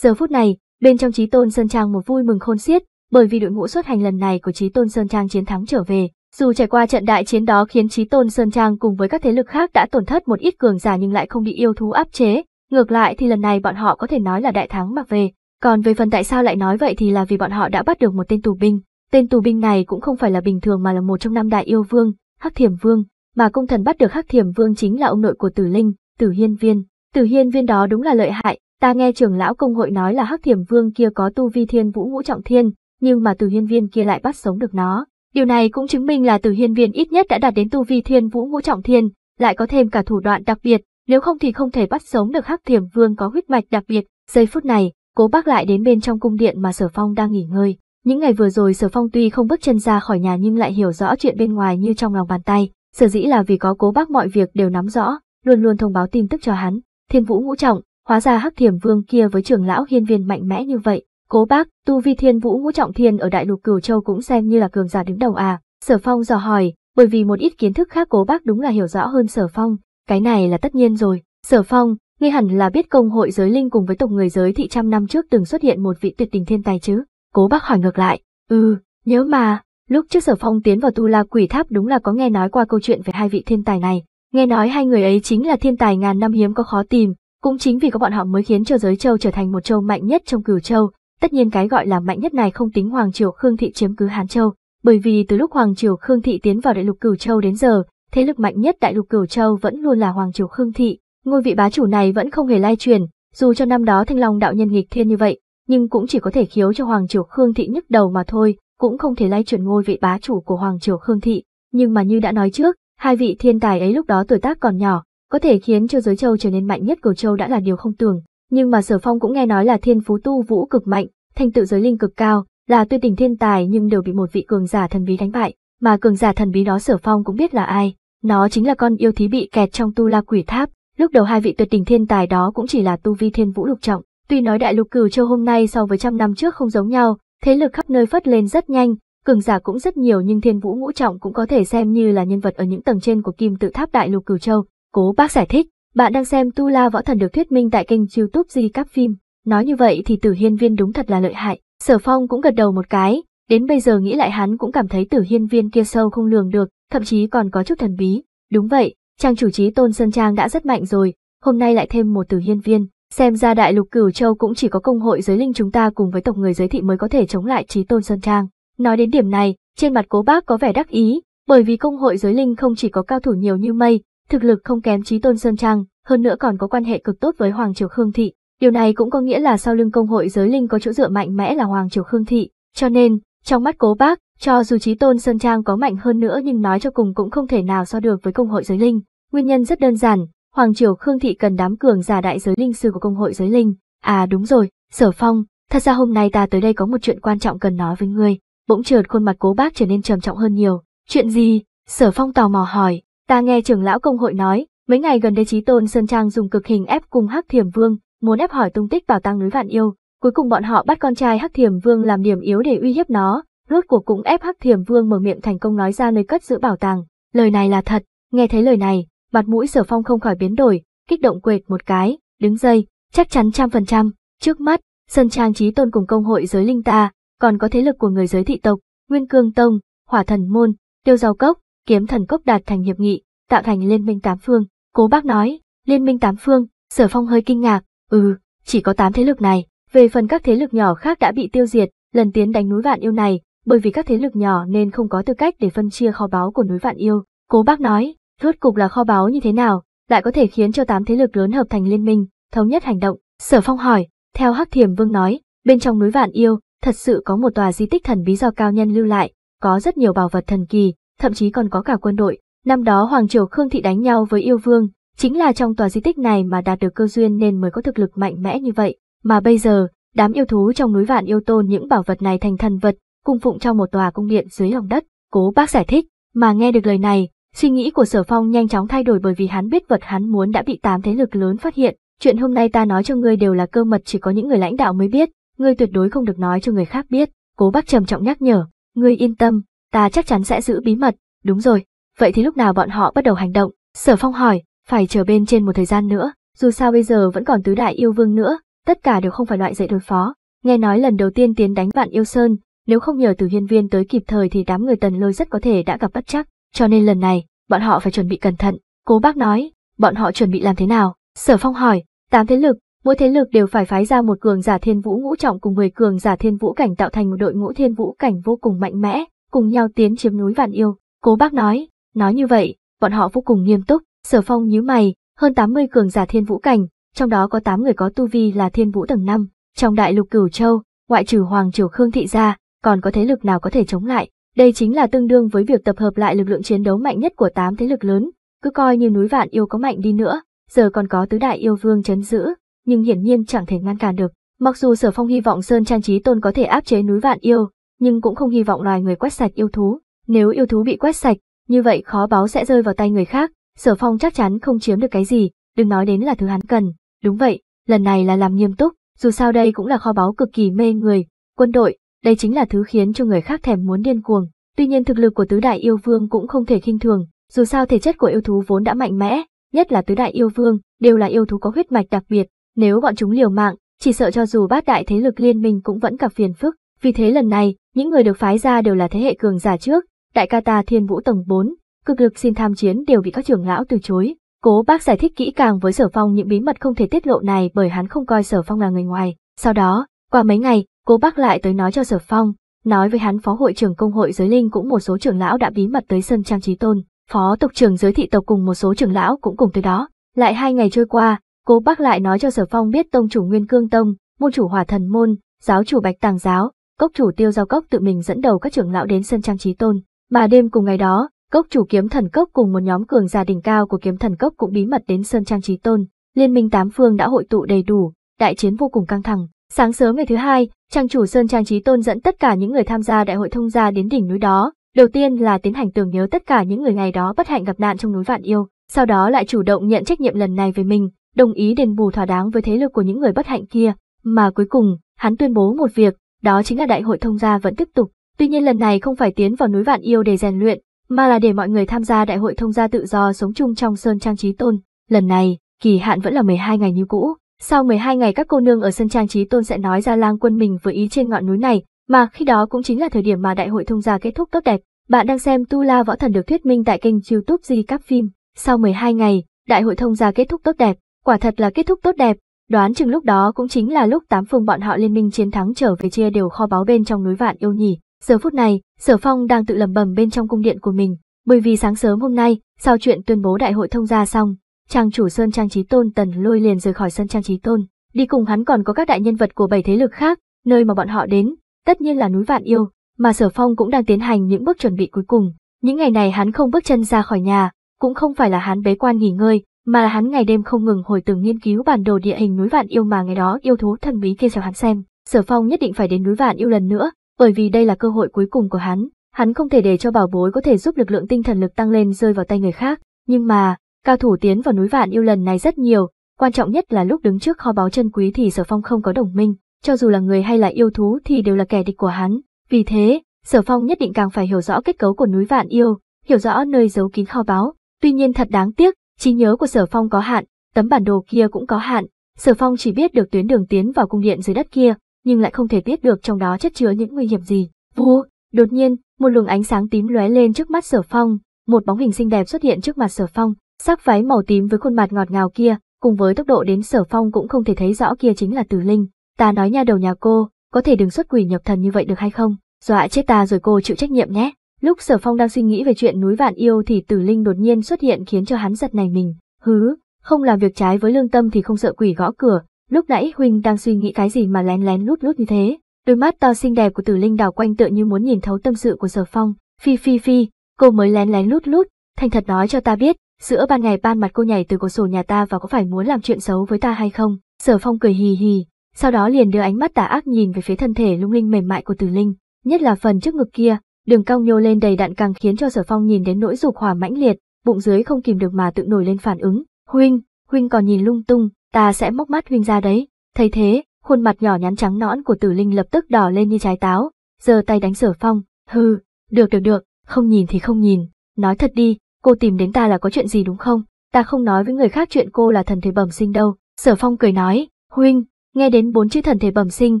Giờ phút này, bên trong trí tôn Sơn Trang một vui mừng khôn xiết, bởi vì đội ngũ xuất hành lần này của trí tôn Sơn Trang chiến thắng trở về, dù trải qua trận đại chiến đó khiến Chí Tôn Sơn Trang cùng với các thế lực khác đã tổn thất một ít cường giả nhưng lại không bị yêu thú áp chế, Ngược lại thì lần này bọn họ có thể nói là đại thắng mà về, còn về phần tại sao lại nói vậy thì là vì bọn họ đã bắt được một tên tù binh. Tên tù binh này cũng không phải là bình thường mà là một trong năm đại yêu vương, Hắc Thiểm Vương, mà công thần bắt được Hắc Thiểm Vương chính là ông nội của Tử Linh, Tử Hiên Viên. Tử Hiên Viên đó đúng là lợi hại, ta nghe trưởng lão công hội nói là Hắc Thiểm Vương kia có tu vi thiên vũ ngũ trọng thiên, nhưng mà Tử Hiên Viên kia lại bắt sống được nó. Điều này cũng chứng minh là Tử Hiên Viên ít nhất đã đạt đến tu vi thiên vũ ngũ trọng thiên, lại có thêm cả thủ đoạn đặc biệt, nếu không thì không thể bắt sống được hắc thiểm vương có huyết mạch đặc biệt. Giây phút này, cố bác lại đến bên trong cung điện mà Sở Phong đang nghỉ ngơi. Những ngày vừa rồi Sở Phong tuy không bước chân ra khỏi nhà nhưng lại hiểu rõ chuyện bên ngoài như trong lòng bàn tay. Sở dĩ là vì có cố bác mọi việc đều nắm rõ, luôn luôn thông báo tin tức cho hắn. Thiên vũ ngũ trọng, hóa ra hắc thiểm vương kia với trưởng lão hiên viên mạnh mẽ như vậy. Cố bác, tu vi thiên vũ ngũ trọng thiên ở đại lục cửu châu cũng xem như là cường giả đứng đầu à. Sở Phong dò hỏi, bởi vì một ít kiến thức khác cố bác đúng là hiểu rõ hơn Sở Phong, cái này là tất nhiên rồi, sở phong, ngươi hẳn là biết công hội giới linh cùng với tộc người giới thị trăm năm trước từng xuất hiện một vị tuyệt tình thiên tài chứ? Cố bác hỏi ngược lại, ừ, nhớ mà, lúc trước sở phong tiến vào tu la quỷ tháp đúng là có nghe nói qua câu chuyện về hai vị thiên tài này, nghe nói hai người ấy chính là thiên tài ngàn năm hiếm có khó tìm, cũng chính vì có bọn họ mới khiến cho giới châu trở thành một châu mạnh nhất trong cửu châu, tất nhiên cái gọi là mạnh nhất này không tính Hoàng Triều Khương Thị chiếm cứ Hán Châu, bởi vì từ lúc Hoàng Triều Khương Thị tiến vào đại lục cửu châu đến giờ, thế lực mạnh nhất đại lục Cửu Châu vẫn luôn là Hoàng Triều Khương Thị, ngôi vị bá chủ này vẫn không hề lai truyền, dù cho năm đó Thanh Long đạo nhân nghịch thiên như vậy, nhưng cũng chỉ có thể khiếu cho Hoàng Triều Khương Thị nhức đầu mà thôi, cũng không thể lai truyền ngôi vị bá chủ của Hoàng Triều Khương Thị. Nhưng mà như đã nói trước, hai vị thiên tài ấy lúc đó tuổi tác còn nhỏ, có thể khiến cho giới châu trở nên mạnh nhất Cửu Châu đã là điều không tưởng. Nhưng mà Sở Phong cũng nghe nói là thiên phú tu vũ cực mạnh, thành tựu giới linh cực cao, là tuyệt tình thiên tài nhưng đều bị một vị cường giả thần bí đánh bại, mà cường giả thần bí đó Sở Phong cũng biết là ai, nó chính là con yêu thí bị kẹt trong tu la quỷ tháp, lúc đầu hai vị tuyệt tình thiên tài đó cũng chỉ là tu vi thiên vũ lục trọng. Tuy nói đại lục cửu châu hôm nay so với trăm năm trước không giống nhau, thế lực khắp nơi phất lên rất nhanh, cường giả cũng rất nhiều nhưng thiên vũ ngũ trọng cũng có thể xem như là nhân vật ở những tầng trên của kim tự tháp đại lục cửu châu. Cố bác giải thích, bạn đang xem Tu La Võ Thần được thuyết minh tại kênh youtube Di Cáp Phim. Nói như vậy thì tử hiên viên đúng thật là lợi hại. Sở Phong cũng gật đầu một cái, đến bây giờ nghĩ lại hắn cũng cảm thấy tử hiên viên kia sâu không lường được, thậm chí còn có chút thần bí. Đúng vậy, trang chủ trí tôn Sơn Trang đã rất mạnh rồi, hôm nay lại thêm một tử hiên viên. Xem ra đại lục cửu châu cũng chỉ có công hội giới linh chúng ta cùng với tộc người giới thị mới có thể chống lại trí tôn Sơn Trang. Nói đến điểm này, trên mặt cố bác có vẻ đắc ý, bởi vì công hội giới linh không chỉ có cao thủ nhiều như mây, thực lực không kém trí tôn Sơn Trang, hơn nữa còn có quan hệ cực tốt với Hoàng Triều Khương Thị. Điều này cũng có nghĩa là sau lưng công hội giới linh có chỗ dựa mạnh mẽ là Hoàng Triều Khương Thị, cho nên, trong mắt cố bác, cho dù trí tôn Sơn Trang có mạnh hơn nữa nhưng nói cho cùng cũng không thể nào so được với công hội giới linh. Nguyên nhân rất đơn giản, Hoàng Triều Khương Thị cần đám cường giả đại giới linh sư của công hội giới linh. À đúng rồi, Sở Phong, thật ra hôm nay ta tới đây có một chuyện quan trọng cần nói với ngươi. Bỗng chợt khuôn mặt cố bác trở nên trầm trọng hơn nhiều. Chuyện gì? Sở Phong tò mò hỏi. Ta nghe trưởng lão công hội nói, mấy ngày gần đây trí tôn Sơn Trang dùng cực hình ép cùng Hắc Thiểm Vương, muốn ép hỏi tung tích bảo tàng núi Vạn Yêu. Cuối cùng bọn họ bắt con trai Hắc Thiểm Vương làm điểm yếu để uy hiếp nó, rốt cuộc cũng ép hắc thiềm vương mở miệng thành công nói ra nơi cất giữ bảo tàng lời này là thật nghe thấy lời này mặt mũi sở phong không khỏi biến đổi kích động quệt một cái đứng dây chắc chắn trăm phần trăm trước mắt sân trang trí tôn cùng công hội giới linh ta còn có thế lực của người giới thị tộc nguyên cương tông hỏa thần môn tiêu giao cốc kiếm thần cốc đạt thành hiệp nghị tạo thành liên minh tám phương cố bác nói liên minh tám phương sở phong hơi kinh ngạc ừ chỉ có tám thế lực này về phần các thế lực nhỏ khác đã bị tiêu diệt lần tiến đánh núi vạn yêu này bởi vì các thế lực nhỏ nên không có tư cách để phân chia kho báu của núi Vạn Yêu. Cố bác nói, rốt cục là kho báu như thế nào, lại có thể khiến cho tám thế lực lớn hợp thành liên minh, thống nhất hành động. Sở Phong hỏi, theo Hắc Thiểm Vương nói, bên trong núi Vạn Yêu, thật sự có một tòa di tích thần bí do cao nhân lưu lại, có rất nhiều bảo vật thần kỳ, thậm chí còn có cả quân đội. Năm đó Hoàng Triều Khương Thị đánh nhau với yêu vương, chính là trong tòa di tích này mà đạt được cơ duyên nên mới có thực lực mạnh mẽ như vậy. Mà bây giờ, đám yêu thú trong núi vạn yêu tôn những bảo vật này thành thần vật, cung phụng trong một tòa cung điện dưới lòng đất, cố bác giải thích, mà nghe được lời này, suy nghĩ của sở phong nhanh chóng thay đổi bởi vì hắn biết vật hắn muốn đã bị tám thế lực lớn phát hiện, chuyện hôm nay ta nói cho ngươi đều là cơ mật chỉ có những người lãnh đạo mới biết, ngươi tuyệt đối không được nói cho người khác biết, cố bác trầm trọng nhắc nhở, ngươi yên tâm, ta chắc chắn sẽ giữ bí mật, đúng rồi, vậy thì lúc nào bọn họ bắt đầu hành động, sở phong hỏi, phải chờ bên trên một thời gian nữa, dù sao bây giờ vẫn còn tứ đại yêu vương nữa, tất cả đều không phải loại dậy đối phó, nghe nói lần đầu tiên tiến đánh vạn yêu sơn, nếu không nhờ từ hiên viên tới kịp thời thì đám người tần lôi rất có thể đã gặp bất chắc, cho nên lần này, bọn họ phải chuẩn bị cẩn thận. Cố bác nói, bọn họ chuẩn bị làm thế nào? Sở phong hỏi, tám thế lực, mỗi thế lực đều phải phái ra một cường giả thiên vũ ngũ trọng cùng 10 cường giả thiên vũ cảnh tạo thành một đội ngũ thiên vũ cảnh vô cùng mạnh mẽ, cùng nhau tiến chiếm núi Vạn Yêu. Cố bác nói, nói như vậy, bọn họ vô cùng nghiêm túc, sở phong nhíu mày, hơn 80 cường giả thiên vũ cảnh, trong đó có 8 người có tu vi là thiên vũ tầng 5. Trong đại lục cửu châu, ngoại trừ Hoàng Triều Khương Thị gia còn có thế lực nào có thể chống lại. Đây chính là tương đương với việc tập hợp lại lực lượng chiến đấu mạnh nhất của 8 thế lực lớn, cứ coi như núi vạn yêu có mạnh đi nữa, giờ còn có tứ đại yêu vương chấn giữ, nhưng hiển nhiên chẳng thể ngăn cản được. Mặc dù Sở Phong hy vọng Sơn Trang Trí Tôn có thể áp chế núi vạn yêu, nhưng cũng không hy vọng loài người quét sạch yêu thú. Nếu yêu thú bị quét sạch, như vậy khó báo sẽ rơi vào tay người khác, Sở Phong chắc chắn không chiếm được cái gì, đừng nói đến là thứ hắn cần. Đúng vậy, lần này là làm nghiêm túc, dù sao đây cũng là kho báu cực kỳ mê người, quân đội, đây chính là thứ khiến cho người khác thèm muốn điên cuồng. Tuy nhiên thực lực của tứ đại yêu vương cũng không thể khinh thường, dù sao thể chất của yêu thú vốn đã mạnh mẽ, nhất là tứ đại yêu vương, đều là yêu thú có huyết mạch đặc biệt, nếu bọn chúng liều mạng, chỉ sợ cho dù bát đại thế lực liên minh cũng vẫn gặp phiền phức. Vì thế lần này, những người được phái ra đều là thế hệ cường giả trước, đại ca ta thiên vũ tầng 4, cực lực xin tham chiến đều bị các trưởng lão từ chối. Cố bác giải thích kỹ càng với sở phong những bí mật không thể tiết lộ này bởi hắn không coi sở phong là người ngoài. Sau đó, qua mấy ngày, Cố bác lại tới nói cho Sở Phong, nói với hắn phó hội trưởng công hội giới linh cũng một số trưởng lão đã bí mật tới sân trang trí tôn, phó tộc trưởng giới thị tộc cùng một số trưởng lão cũng cùng tới đó. Lại hai ngày trôi qua, cố bác lại nói cho Sở Phong biết tông chủ Nguyên Cương Tông, môn chủ Hỏa Thần Môn, giáo chủ Bạch Tàng Giáo, cốc chủ Tiêu Giao Cốc tự mình dẫn đầu các trưởng lão đến sân trang trí tôn. Mà đêm cùng ngày đó, cốc chủ kiếm thần cốc cùng một nhóm cường gia đỉnh cao của kiếm thần cốc cũng bí mật đến sơn trang trí tôn liên minh tám phương đã hội tụ đầy đủ đại chiến vô cùng căng thẳng sáng sớm ngày thứ hai Trang chủ Sơn Trang Trí Tôn dẫn tất cả những người tham gia đại hội thông gia đến đỉnh núi đó, đầu tiên là tiến hành tưởng nhớ tất cả những người ngày đó bất hạnh gặp nạn trong núi Vạn Yêu, sau đó lại chủ động nhận trách nhiệm lần này về mình, đồng ý đền bù thỏa đáng với thế lực của những người bất hạnh kia, mà cuối cùng, hắn tuyên bố một việc, đó chính là đại hội thông gia vẫn tiếp tục, tuy nhiên lần này không phải tiến vào núi Vạn Yêu để rèn luyện, mà là để mọi người tham gia đại hội thông gia tự do sống chung trong Sơn Trang Trí Tôn, lần này, kỳ hạn vẫn là 12 ngày như cũ. Sau 12 ngày các cô nương ở sân trang trí tôn sẽ nói ra lang quân mình với ý trên ngọn núi này, mà khi đó cũng chính là thời điểm mà đại hội thông gia kết thúc tốt đẹp. Bạn đang xem Tu La Võ Thần được thuyết minh tại kênh youtube Di Cáp Phim. Sau 12 ngày, đại hội thông gia kết thúc tốt đẹp, quả thật là kết thúc tốt đẹp. Đoán chừng lúc đó cũng chính là lúc tám phương bọn họ liên minh chiến thắng trở về chia đều kho báu bên trong núi vạn yêu nhỉ. Giờ phút này, Sở Phong đang tự lầm bầm bên trong cung điện của mình, bởi vì sáng sớm hôm nay, sau chuyện tuyên bố đại hội thông gia xong, trang chủ Sơn Trang Trí Tôn Tần Lôi liền rời khỏi Sơn Trang Trí Tôn, đi cùng hắn còn có các đại nhân vật của bảy thế lực khác, nơi mà bọn họ đến, tất nhiên là núi Vạn Yêu, mà Sở Phong cũng đang tiến hành những bước chuẩn bị cuối cùng. Những ngày này hắn không bước chân ra khỏi nhà, cũng không phải là hắn bế quan nghỉ ngơi, mà là hắn ngày đêm không ngừng hồi tưởng nghiên cứu bản đồ địa hình núi Vạn Yêu mà ngày đó yêu thú thần bí kia cho hắn xem. Sở Phong nhất định phải đến núi Vạn Yêu lần nữa, bởi vì đây là cơ hội cuối cùng của hắn, hắn không thể để cho bảo bối có thể giúp lực lượng tinh thần lực tăng lên rơi vào tay người khác, nhưng mà, Cao thủ tiến vào núi Vạn Yêu lần này rất nhiều, quan trọng nhất là lúc đứng trước kho báu chân quý thì Sở Phong không có đồng minh, cho dù là người hay là yêu thú thì đều là kẻ địch của hắn. Vì thế, Sở Phong nhất định càng phải hiểu rõ kết cấu của núi Vạn Yêu, hiểu rõ nơi giấu kín kho báu. Tuy nhiên thật đáng tiếc, trí nhớ của Sở Phong có hạn, tấm bản đồ kia cũng có hạn. Sở Phong chỉ biết được tuyến đường tiến vào cung điện dưới đất kia, nhưng lại không thể biết được trong đó chất chứa những nguy hiểm gì. Vù, đột nhiên, một luồng ánh sáng tím lóe lên trước mắt Sở Phong, một bóng hình xinh đẹp xuất hiện trước mặt Sở Phong, Sắc váy màu tím với khuôn mặt ngọt ngào kia, cùng với tốc độ đến sở phong cũng không thể thấy rõ kia chính là Tử Linh. Ta nói nha đầu nhà cô, có thể đừng xuất quỷ nhập thần như vậy được hay không? Dọa chết ta rồi cô chịu trách nhiệm nhé. Lúc sở phong đang suy nghĩ về chuyện núi vạn yêu thì Tử Linh đột nhiên xuất hiện khiến cho hắn giật này mình. Hứ, không làm việc trái với lương tâm thì không sợ quỷ gõ cửa. Lúc nãy Huynh đang suy nghĩ cái gì mà lén lén lút lút như thế. Đôi mắt to xinh đẹp của Tử Linh đảo quanh tựa như muốn nhìn thấu tâm sự của Sở Phong. Phi phi phi, cô mới lén lén lút lút, thành thật nói cho ta biết, Giữa ban ngày ban mặt cô nhảy từ cửa sổ nhà ta và có phải muốn làm chuyện xấu với ta hay không? Sở phong cười hì hì, sau đó liền đưa ánh mắt tà ác nhìn về phía thân thể lung linh mềm mại của tử linh, nhất là phần trước ngực kia, đường cong nhô lên đầy đặn càng khiến cho sở phong nhìn đến nỗi dục hỏa mãnh liệt, bụng dưới không kìm được mà tự nổi lên phản ứng. Huynh, huynh còn nhìn lung tung, ta sẽ móc mắt huynh ra đấy. Thấy thế, khuôn mặt nhỏ nhắn trắng nõn của tử linh lập tức đỏ lên như trái táo, giơ tay đánh sở phong, hừ, được được được, không nhìn thì không nhìn, nói thật đi, cô tìm đến ta là có chuyện gì đúng không? Ta không nói với người khác chuyện cô là thần thể bẩm sinh đâu. Sở phong cười nói, huynh, nghe đến bốn chữ thần thể bẩm sinh,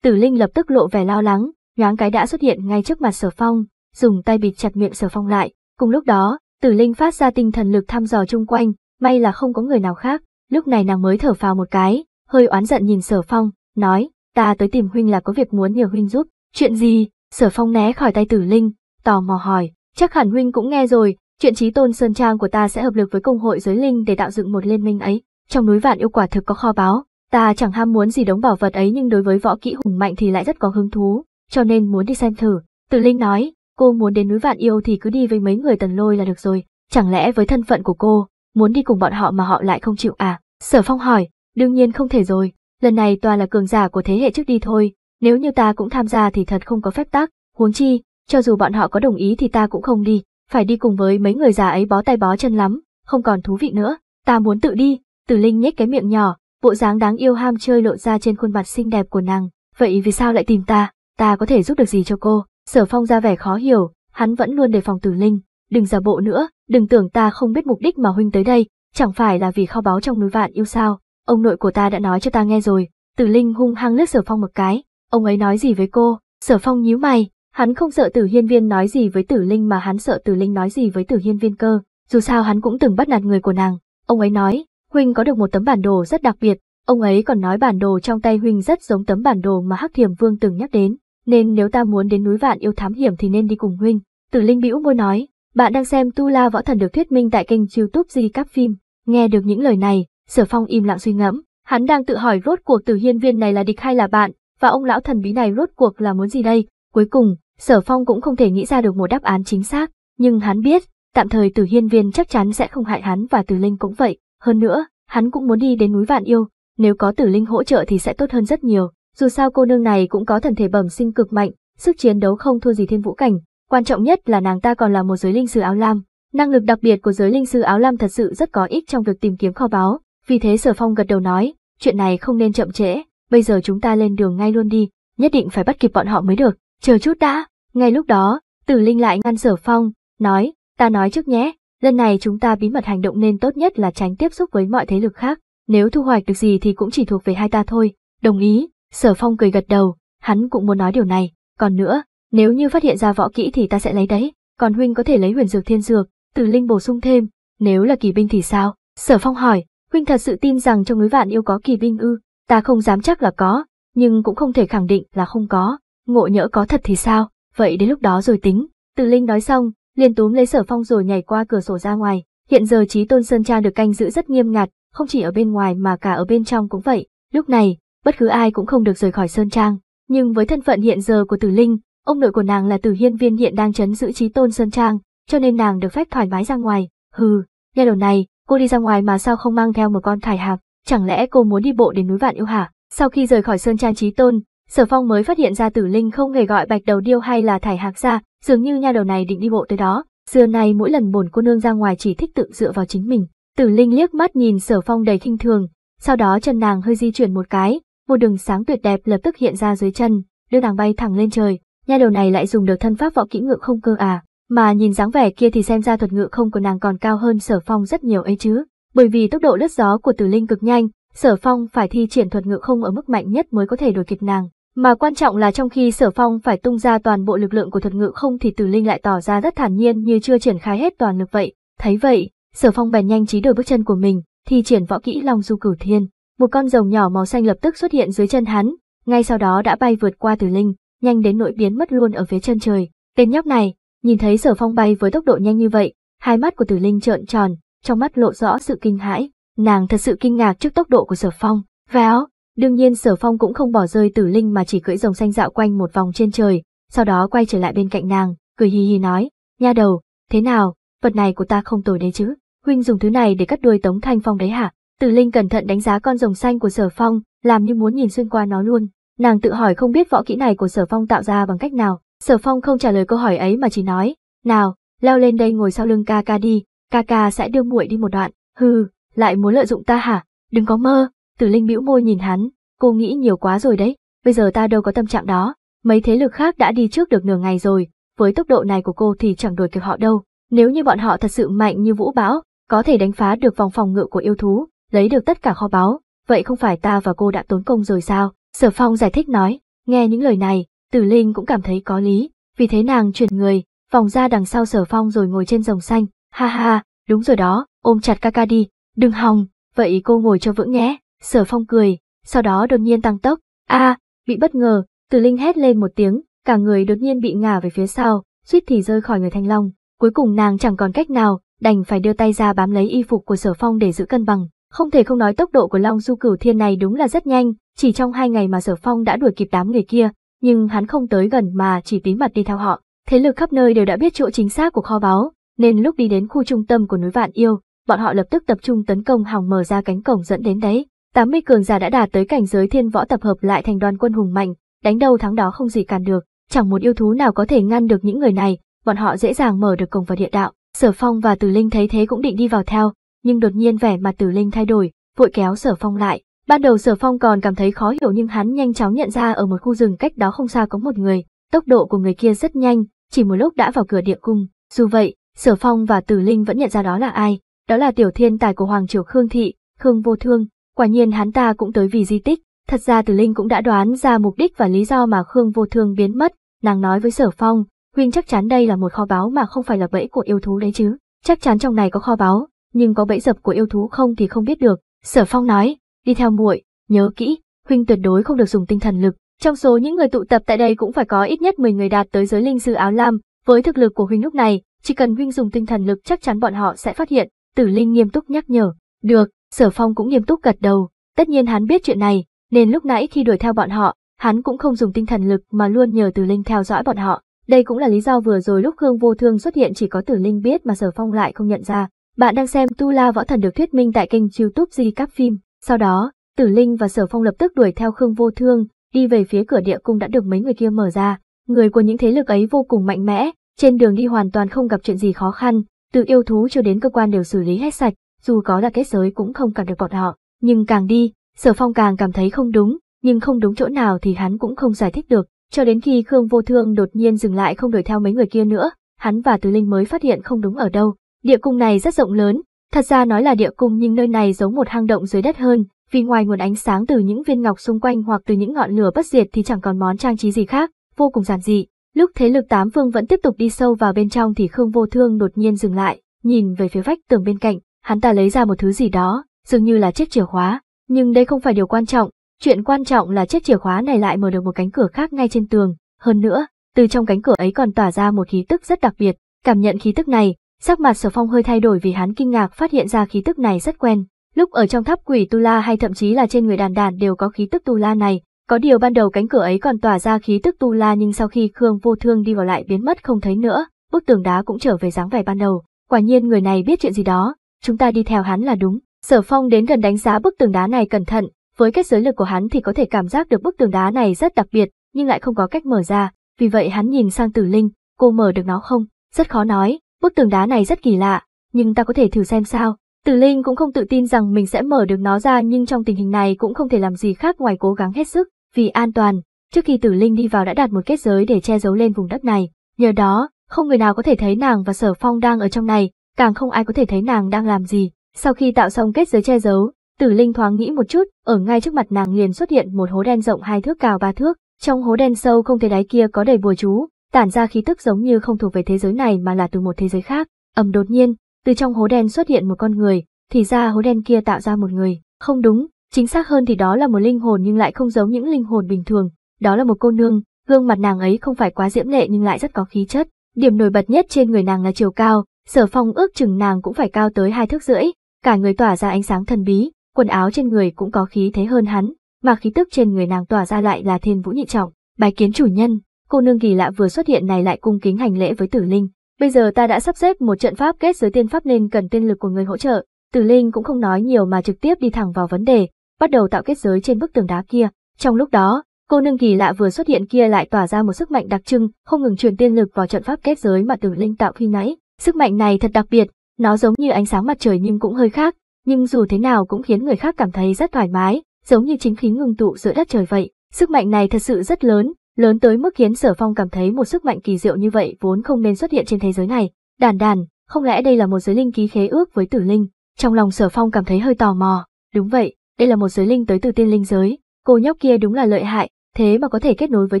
tử linh lập tức lộ vẻ lo lắng, nhoáng cái đã xuất hiện ngay trước mặt sở phong, dùng tay bịt chặt miệng sở phong lại. Cùng lúc đó, tử linh phát ra tinh thần lực thăm dò chung quanh, may là không có người nào khác, lúc này nàng mới thở phào một cái, hơi oán giận nhìn sở phong, nói, ta tới tìm huynh là có việc muốn nhờ huynh giúp, chuyện gì? Sở phong né khỏi tay tử linh, tò mò hỏi, chắc hẳn huynh cũng nghe rồi, Chuyện trí tôn Sơn Trang của ta sẽ hợp lực với công hội giới linh để tạo dựng một liên minh ấy. Trong núi vạn yêu quả thực có kho báu, ta chẳng ham muốn gì đống bảo vật ấy nhưng đối với võ kỹ hùng mạnh thì lại rất có hứng thú, cho nên muốn đi xem thử. Tử Linh nói, cô muốn đến núi vạn yêu thì cứ đi với mấy người tần lôi là được rồi, chẳng lẽ với thân phận của cô, muốn đi cùng bọn họ mà họ lại không chịu à? Sở Phong hỏi, đương nhiên không thể rồi, lần này toàn là cường giả của thế hệ trước đi thôi, nếu như ta cũng tham gia thì thật không có phép tắc, huống chi, cho dù bọn họ có đồng ý thì ta cũng không đi, phải đi cùng với mấy người già ấy bó tay bó chân lắm, không còn thú vị nữa, ta muốn tự đi, Tử Linh nhếch cái miệng nhỏ, bộ dáng đáng yêu ham chơi lộ ra trên khuôn mặt xinh đẹp của nàng, vậy vì sao lại tìm ta, ta có thể giúp được gì cho cô, Sở Phong ra vẻ khó hiểu, hắn vẫn luôn đề phòng Tử Linh, đừng giả bộ nữa, đừng tưởng ta không biết mục đích mà huynh tới đây, chẳng phải là vì kho báu trong núi vạn yêu sao, ông nội của ta đã nói cho ta nghe rồi, Tử Linh hung hăng lướt Sở Phong một cái, ông ấy nói gì với cô, Sở Phong nhíu mày, Hắn không sợ Tử Hiên Viên nói gì với Tử Linh mà hắn sợ Tử Linh nói gì với Tử Hiên Viên cơ, dù sao hắn cũng từng bắt nạt người của nàng. Ông ấy nói, huynh có được một tấm bản đồ rất đặc biệt, ông ấy còn nói bản đồ trong tay huynh rất giống tấm bản đồ mà Hắc Thiểm Vương từng nhắc đến, nên nếu ta muốn đến núi Vạn Yêu thám hiểm thì nên đi cùng huynh. Tử Linh bĩu môi nói, bạn đang xem Tu La Võ Thần được thuyết minh tại kênh YouTube Di Các Phim. Nghe được những lời này, Sở Phong im lặng suy ngẫm, hắn đang tự hỏi rốt cuộc Tử Hiên Viên này là địch hay là bạn, và ông lão thần bí này rốt cuộc là muốn gì đây? Cuối cùng, Sở Phong cũng không thể nghĩ ra được một đáp án chính xác, nhưng hắn biết, tạm thời Từ Hiên Viên chắc chắn sẽ không hại hắn và Từ Linh cũng vậy. Hơn nữa, hắn cũng muốn đi đến núi Vạn Yêu, nếu có Từ Linh hỗ trợ thì sẽ tốt hơn rất nhiều. Dù sao cô nương này cũng có thần thể bẩm sinh cực mạnh, sức chiến đấu không thua gì Thiên Vũ Cảnh. Quan trọng nhất là nàng ta còn là một giới linh sư áo lam. Năng lực đặc biệt của giới linh sư áo lam thật sự rất có ích trong việc tìm kiếm kho báu. Vì thế Sở Phong gật đầu nói, chuyện này không nên chậm trễ, bây giờ chúng ta lên đường ngay luôn đi, nhất định phải bắt kịp bọn họ mới được. Chờ chút đã, ngay lúc đó, tử linh lại ngăn sở phong, nói, ta nói trước nhé, lần này chúng ta bí mật hành động nên tốt nhất là tránh tiếp xúc với mọi thế lực khác, nếu thu hoạch được gì thì cũng chỉ thuộc về hai ta thôi, đồng ý, sở phong cười gật đầu, hắn cũng muốn nói điều này, còn nữa, nếu như phát hiện ra võ kỹ thì ta sẽ lấy đấy, còn huynh có thể lấy huyền dược thiên dược, tử linh bổ sung thêm, nếu là kỳ binh thì sao, sở phong hỏi, huynh thật sự tin rằng trong núi vạn yêu có kỳ binh ư, ta không dám chắc là có, nhưng cũng không thể khẳng định là không có, ngộ nhỡ có thật thì sao, vậy đến lúc đó rồi tính. Từ Linh nói xong, liền túm lấy sở phong rồi nhảy qua cửa sổ ra ngoài. Hiện giờ trí tôn Sơn Trang được canh giữ rất nghiêm ngặt, không chỉ ở bên ngoài mà cả ở bên trong cũng vậy. Lúc này, bất cứ ai cũng không được rời khỏi Sơn Trang. Nhưng với thân phận hiện giờ của Từ Linh, ông nội của nàng là Từ Hiên Viên hiện đang chấn giữ trí tôn Sơn Trang, cho nên nàng được phép thoải mái ra ngoài. Hừ, nghe đầu này, cô đi ra ngoài mà sao không mang theo một con thải hạc, chẳng lẽ cô muốn đi bộ đến núi Vạn Yêu hả? Sau khi rời khỏi Sơn Trang trí tôn, Sở Phong mới phát hiện ra Tử Linh không hề gọi Bạch Đầu Điêu hay là Thải Hạc ra, dường như nha đầu này định đi bộ tới đó. Xưa nay mỗi lần bổn cô nương ra ngoài chỉ thích tự dựa vào chính mình. Tử Linh liếc mắt nhìn Sở Phong đầy khinh thường, sau đó chân nàng hơi di chuyển một cái, một đường sáng tuyệt đẹp lập tức hiện ra dưới chân, đưa nàng bay thẳng lên trời. Nha đầu này lại dùng được thân pháp võ kỹ ngự không cơ à? Mà nhìn dáng vẻ kia thì xem ra thuật ngự không của nàng còn cao hơn Sở Phong rất nhiều ấy chứ. Bởi vì tốc độ lướt gió của Tử Linh cực nhanh, Sở Phong phải thi triển thuật ngự không ở mức mạnh nhất mới có thể đuổi kịp nàng. Mà quan trọng là trong khi sở phong phải tung ra toàn bộ lực lượng của thuật ngự không thì tử linh lại tỏ ra rất thản nhiên như chưa triển khai hết toàn lực vậy. Thấy vậy, sở phong bèn nhanh trí đổi bước chân của mình, thi triển võ kỹ long du cửu thiên. Một con rồng nhỏ màu xanh lập tức xuất hiện dưới chân hắn, ngay sau đó đã bay vượt qua tử linh, nhanh đến nỗi biến mất luôn ở phía chân trời. Tên nhóc này, nhìn thấy sở phong bay với tốc độ nhanh như vậy, hai mắt của tử linh trợn tròn, trong mắt lộ rõ sự kinh hãi. Nàng thật sự kinh ngạc trước tốc độ của sở phong. Véo, Đương nhiên Sở Phong cũng không bỏ rơi Tử Linh mà chỉ cưỡi rồng xanh dạo quanh một vòng trên trời, sau đó quay trở lại bên cạnh nàng, cười hi hi nói, nha đầu, thế nào, vật này của ta không tồi đấy chứ, huynh dùng thứ này để cắt đuôi Tống Thanh Phong đấy hả? Tử Linh cẩn thận đánh giá con rồng xanh của Sở Phong, làm như muốn nhìn xuyên qua nó luôn. Nàng tự hỏi không biết võ kỹ này của Sở Phong tạo ra bằng cách nào. Sở Phong không trả lời câu hỏi ấy mà chỉ nói, "Nào, leo lên đây ngồi sau lưng ca ca đi, ca ca sẽ đưa muội đi một đoạn." "Hừ, lại muốn lợi dụng ta hả? Đừng có mơ." Tử Linh bĩu môi nhìn hắn, cô nghĩ nhiều quá rồi đấy, bây giờ ta đâu có tâm trạng đó, mấy thế lực khác đã đi trước được nửa ngày rồi, với tốc độ này của cô thì chẳng đuổi kịp họ đâu. Nếu như bọn họ thật sự mạnh như vũ bão, có thể đánh phá được vòng phòng ngự của yêu thú, lấy được tất cả kho báu, vậy không phải ta và cô đã tốn công rồi sao? Sở Phong giải thích nói, nghe những lời này, Tử Linh cũng cảm thấy có lý, vì thế nàng chuyển người, vòng ra đằng sau Sở Phong rồi ngồi trên rồng xanh, ha ha, đúng rồi đó, ôm chặt ca ca đi, đừng hòng, vậy cô ngồi cho vững nhé. Sở phong cười, sau đó đột nhiên tăng tốc, a bị bất ngờ, Từ linh hét lên một tiếng, cả người đột nhiên bị ngả về phía sau, suýt thì rơi khỏi người thanh long. Cuối cùng nàng chẳng còn cách nào, đành phải đưa tay ra bám lấy y phục của sở phong để giữ cân bằng. Không thể không nói tốc độ của Long Du Cửu Thiên này đúng là rất nhanh, chỉ trong hai ngày mà Sở Phong đã đuổi kịp đám người kia, nhưng hắn không tới gần mà chỉ tí mật đi theo họ. Thế lực khắp nơi đều đã biết chỗ chính xác của kho báu, nên lúc đi đến khu trung tâm của núi Vạn Yêu, bọn họ lập tức tập trung tấn công hòng mở ra cánh cổng dẫn đến đấy. 80 cường giả đã đạt tới cảnh giới thiên võ tập hợp lại thành đoàn quân hùng mạnh, đánh đâu thắng đó không gì cản được, chẳng một yêu thú nào có thể ngăn được những người này, bọn họ dễ dàng mở được cổng vào địa đạo. Sở Phong và Tử Linh thấy thế cũng định đi vào theo, nhưng đột nhiên vẻ mặt Tử Linh thay đổi, vội kéo Sở Phong lại. Ban đầu Sở Phong còn cảm thấy khó hiểu nhưng hắn nhanh chóng nhận ra ở một khu rừng cách đó không xa có một người, tốc độ của người kia rất nhanh, chỉ một lúc đã vào cửa địa cung. Dù vậy, Sở Phong và Tử Linh vẫn nhận ra đó là ai, đó là tiểu thiên tài của Hoàng Triều Khương Thị, Khương Vô Thương, Quả nhiên hắn ta cũng tới vì di tích, thật ra Tử Linh cũng đã đoán ra mục đích và lý do mà Khương Vô Thương biến mất, nàng nói với Sở Phong, huynh chắc chắn đây là một kho báu mà không phải là bẫy của yêu thú đấy chứ, chắc chắn trong này có kho báu, nhưng có bẫy dập của yêu thú không thì không biết được. Sở Phong nói, đi theo muội, nhớ kỹ, huynh tuyệt đối không được dùng tinh thần lực. Trong số những người tụ tập tại đây cũng phải có ít nhất 10 người đạt tới giới linh sư áo lam, với thực lực của huynh lúc này, chỉ cần huynh dùng tinh thần lực chắc chắn bọn họ sẽ phát hiện, Tử Linh nghiêm túc nhắc nhở. Được, Sở Phong cũng nghiêm túc gật đầu, tất nhiên hắn biết chuyện này, nên lúc nãy khi đuổi theo bọn họ, hắn cũng không dùng tinh thần lực mà luôn nhờ Tử Linh theo dõi bọn họ. Đây cũng là lý do vừa rồi lúc Khương Vô Thương xuất hiện chỉ có Tử Linh biết mà Sở Phong lại không nhận ra. Bạn đang xem Tu La Võ Thần được thuyết minh tại kênh YouTube Di Cáp Phim. Sau đó, Tử Linh và Sở Phong lập tức đuổi theo Khương Vô Thương, đi về phía cửa địa cung đã được mấy người kia mở ra. Người của những thế lực ấy vô cùng mạnh mẽ, trên đường đi hoàn toàn không gặp chuyện gì khó khăn, từ yêu thú cho đến cơ quan đều xử lý hết sạch, dù có là kết giới cũng không cản được bọn họ. Nhưng càng đi, sở phong càng cảm thấy không đúng, nhưng không đúng chỗ nào thì hắn cũng không giải thích được, cho đến khi Khương Vô Thương đột nhiên dừng lại không đuổi theo mấy người kia nữa, hắn và Tứ Linh mới phát hiện không đúng ở đâu. Địa cung này rất rộng lớn, thật ra nói là địa cung nhưng nơi này giống một hang động dưới đất hơn, vì ngoài nguồn ánh sáng từ những viên ngọc xung quanh hoặc từ những ngọn lửa bất diệt thì chẳng còn món trang trí gì khác, vô cùng giản dị. Lúc thế lực tám vương vẫn tiếp tục đi sâu vào bên trong thì Khương Vô Thương đột nhiên dừng lại, nhìn về phía vách tường bên cạnh, hắn ta lấy ra một thứ gì đó, dường như là chiếc chìa khóa, nhưng đây không phải điều quan trọng, chuyện quan trọng là chiếc chìa khóa này lại mở được một cánh cửa khác ngay trên tường, hơn nữa, từ trong cánh cửa ấy còn tỏa ra một khí tức rất đặc biệt, cảm nhận khí tức này, sắc mặt Sở Phong hơi thay đổi vì hắn kinh ngạc phát hiện ra khí tức này rất quen, lúc ở trong tháp quỷ tu la hay thậm chí là trên người đàn đàn đều có khí tức tu la này, có điều ban đầu cánh cửa ấy còn tỏa ra khí tức tu la nhưng sau khi Khương Vô Thương đi vào lại biến mất không thấy nữa, bức tường đá cũng trở về dáng vẻ ban đầu, quả nhiên người này biết chuyện gì đó, chúng ta đi theo hắn là đúng. Sở phong đến gần đánh giá bức tường đá này cẩn thận, với cái giới lực của hắn thì có thể cảm giác được bức tường đá này rất đặc biệt, nhưng lại không có cách mở ra, vì vậy hắn nhìn sang tử linh, cô mở được nó không? Rất khó nói, bức tường đá này rất kỳ lạ, nhưng ta có thể thử xem sao. Tử Linh cũng không tự tin rằng mình sẽ mở được nó ra nhưng trong tình hình này cũng không thể làm gì khác ngoài cố gắng hết sức, vì an toàn. Trước khi Tử Linh đi vào đã đặt một kết giới để che giấu lên vùng đất này, nhờ đó, không người nào có thể thấy nàng và Sở Phong đang ở trong này, càng không ai có thể thấy nàng đang làm gì. Sau khi tạo xong kết giới che giấu, Tử Linh thoáng nghĩ một chút, ở ngay trước mặt nàng liền xuất hiện một hố đen rộng hai thước cao ba thước, trong hố đen sâu không thể đáy kia có đầy bùa chú, tản ra khí tức giống như không thuộc về thế giới này mà là từ một thế giới khác. Ầm đột nhiên, từ trong hố đen xuất hiện một con người, thì ra hố đen kia tạo ra một người, không đúng, chính xác hơn thì đó là một linh hồn nhưng lại không giống những linh hồn bình thường, đó là một cô nương, gương mặt nàng ấy không phải quá diễm lệ nhưng lại rất có khí chất, điểm nổi bật nhất trên người nàng là chiều cao, Sở phong ước chừng nàng cũng phải cao tới hai thước rưỡi, cả người tỏa ra ánh sáng thần bí, quần áo trên người cũng có khí thế hơn hắn, mà khí tức trên người nàng tỏa ra lại là thiên vũ nhị trọng, bái kiến chủ nhân, cô nương kỳ lạ vừa xuất hiện này lại cung kính hành lễ với tử linh. Bây giờ ta đã sắp xếp một trận pháp kết giới tiên pháp nên cần tiên lực của người hỗ trợ, tử linh cũng không nói nhiều mà trực tiếp đi thẳng vào vấn đề, bắt đầu tạo kết giới trên bức tường đá kia. Trong lúc đó, cô nương kỳ lạ vừa xuất hiện kia lại tỏa ra một sức mạnh đặc trưng, không ngừng truyền tiên lực vào trận pháp kết giới mà tử linh tạo khi nãy. Sức mạnh này thật đặc biệt, nó giống như ánh sáng mặt trời nhưng cũng hơi khác, nhưng dù thế nào cũng khiến người khác cảm thấy rất thoải mái, giống như chính khí ngưng tụ giữa đất trời vậy. Sức mạnh này thật sự rất lớn, lớn tới mức khiến Sở Phong cảm thấy một sức mạnh kỳ diệu như vậy vốn không nên xuất hiện trên thế giới này. Đàn đàn, không lẽ đây là một giới linh ký khế ước với tử linh? Trong lòng Sở Phong cảm thấy hơi tò mò, đúng vậy, đây là một giới linh tới từ tiên linh giới, cô nhóc kia đúng là lợi hại, thế mà có thể kết nối với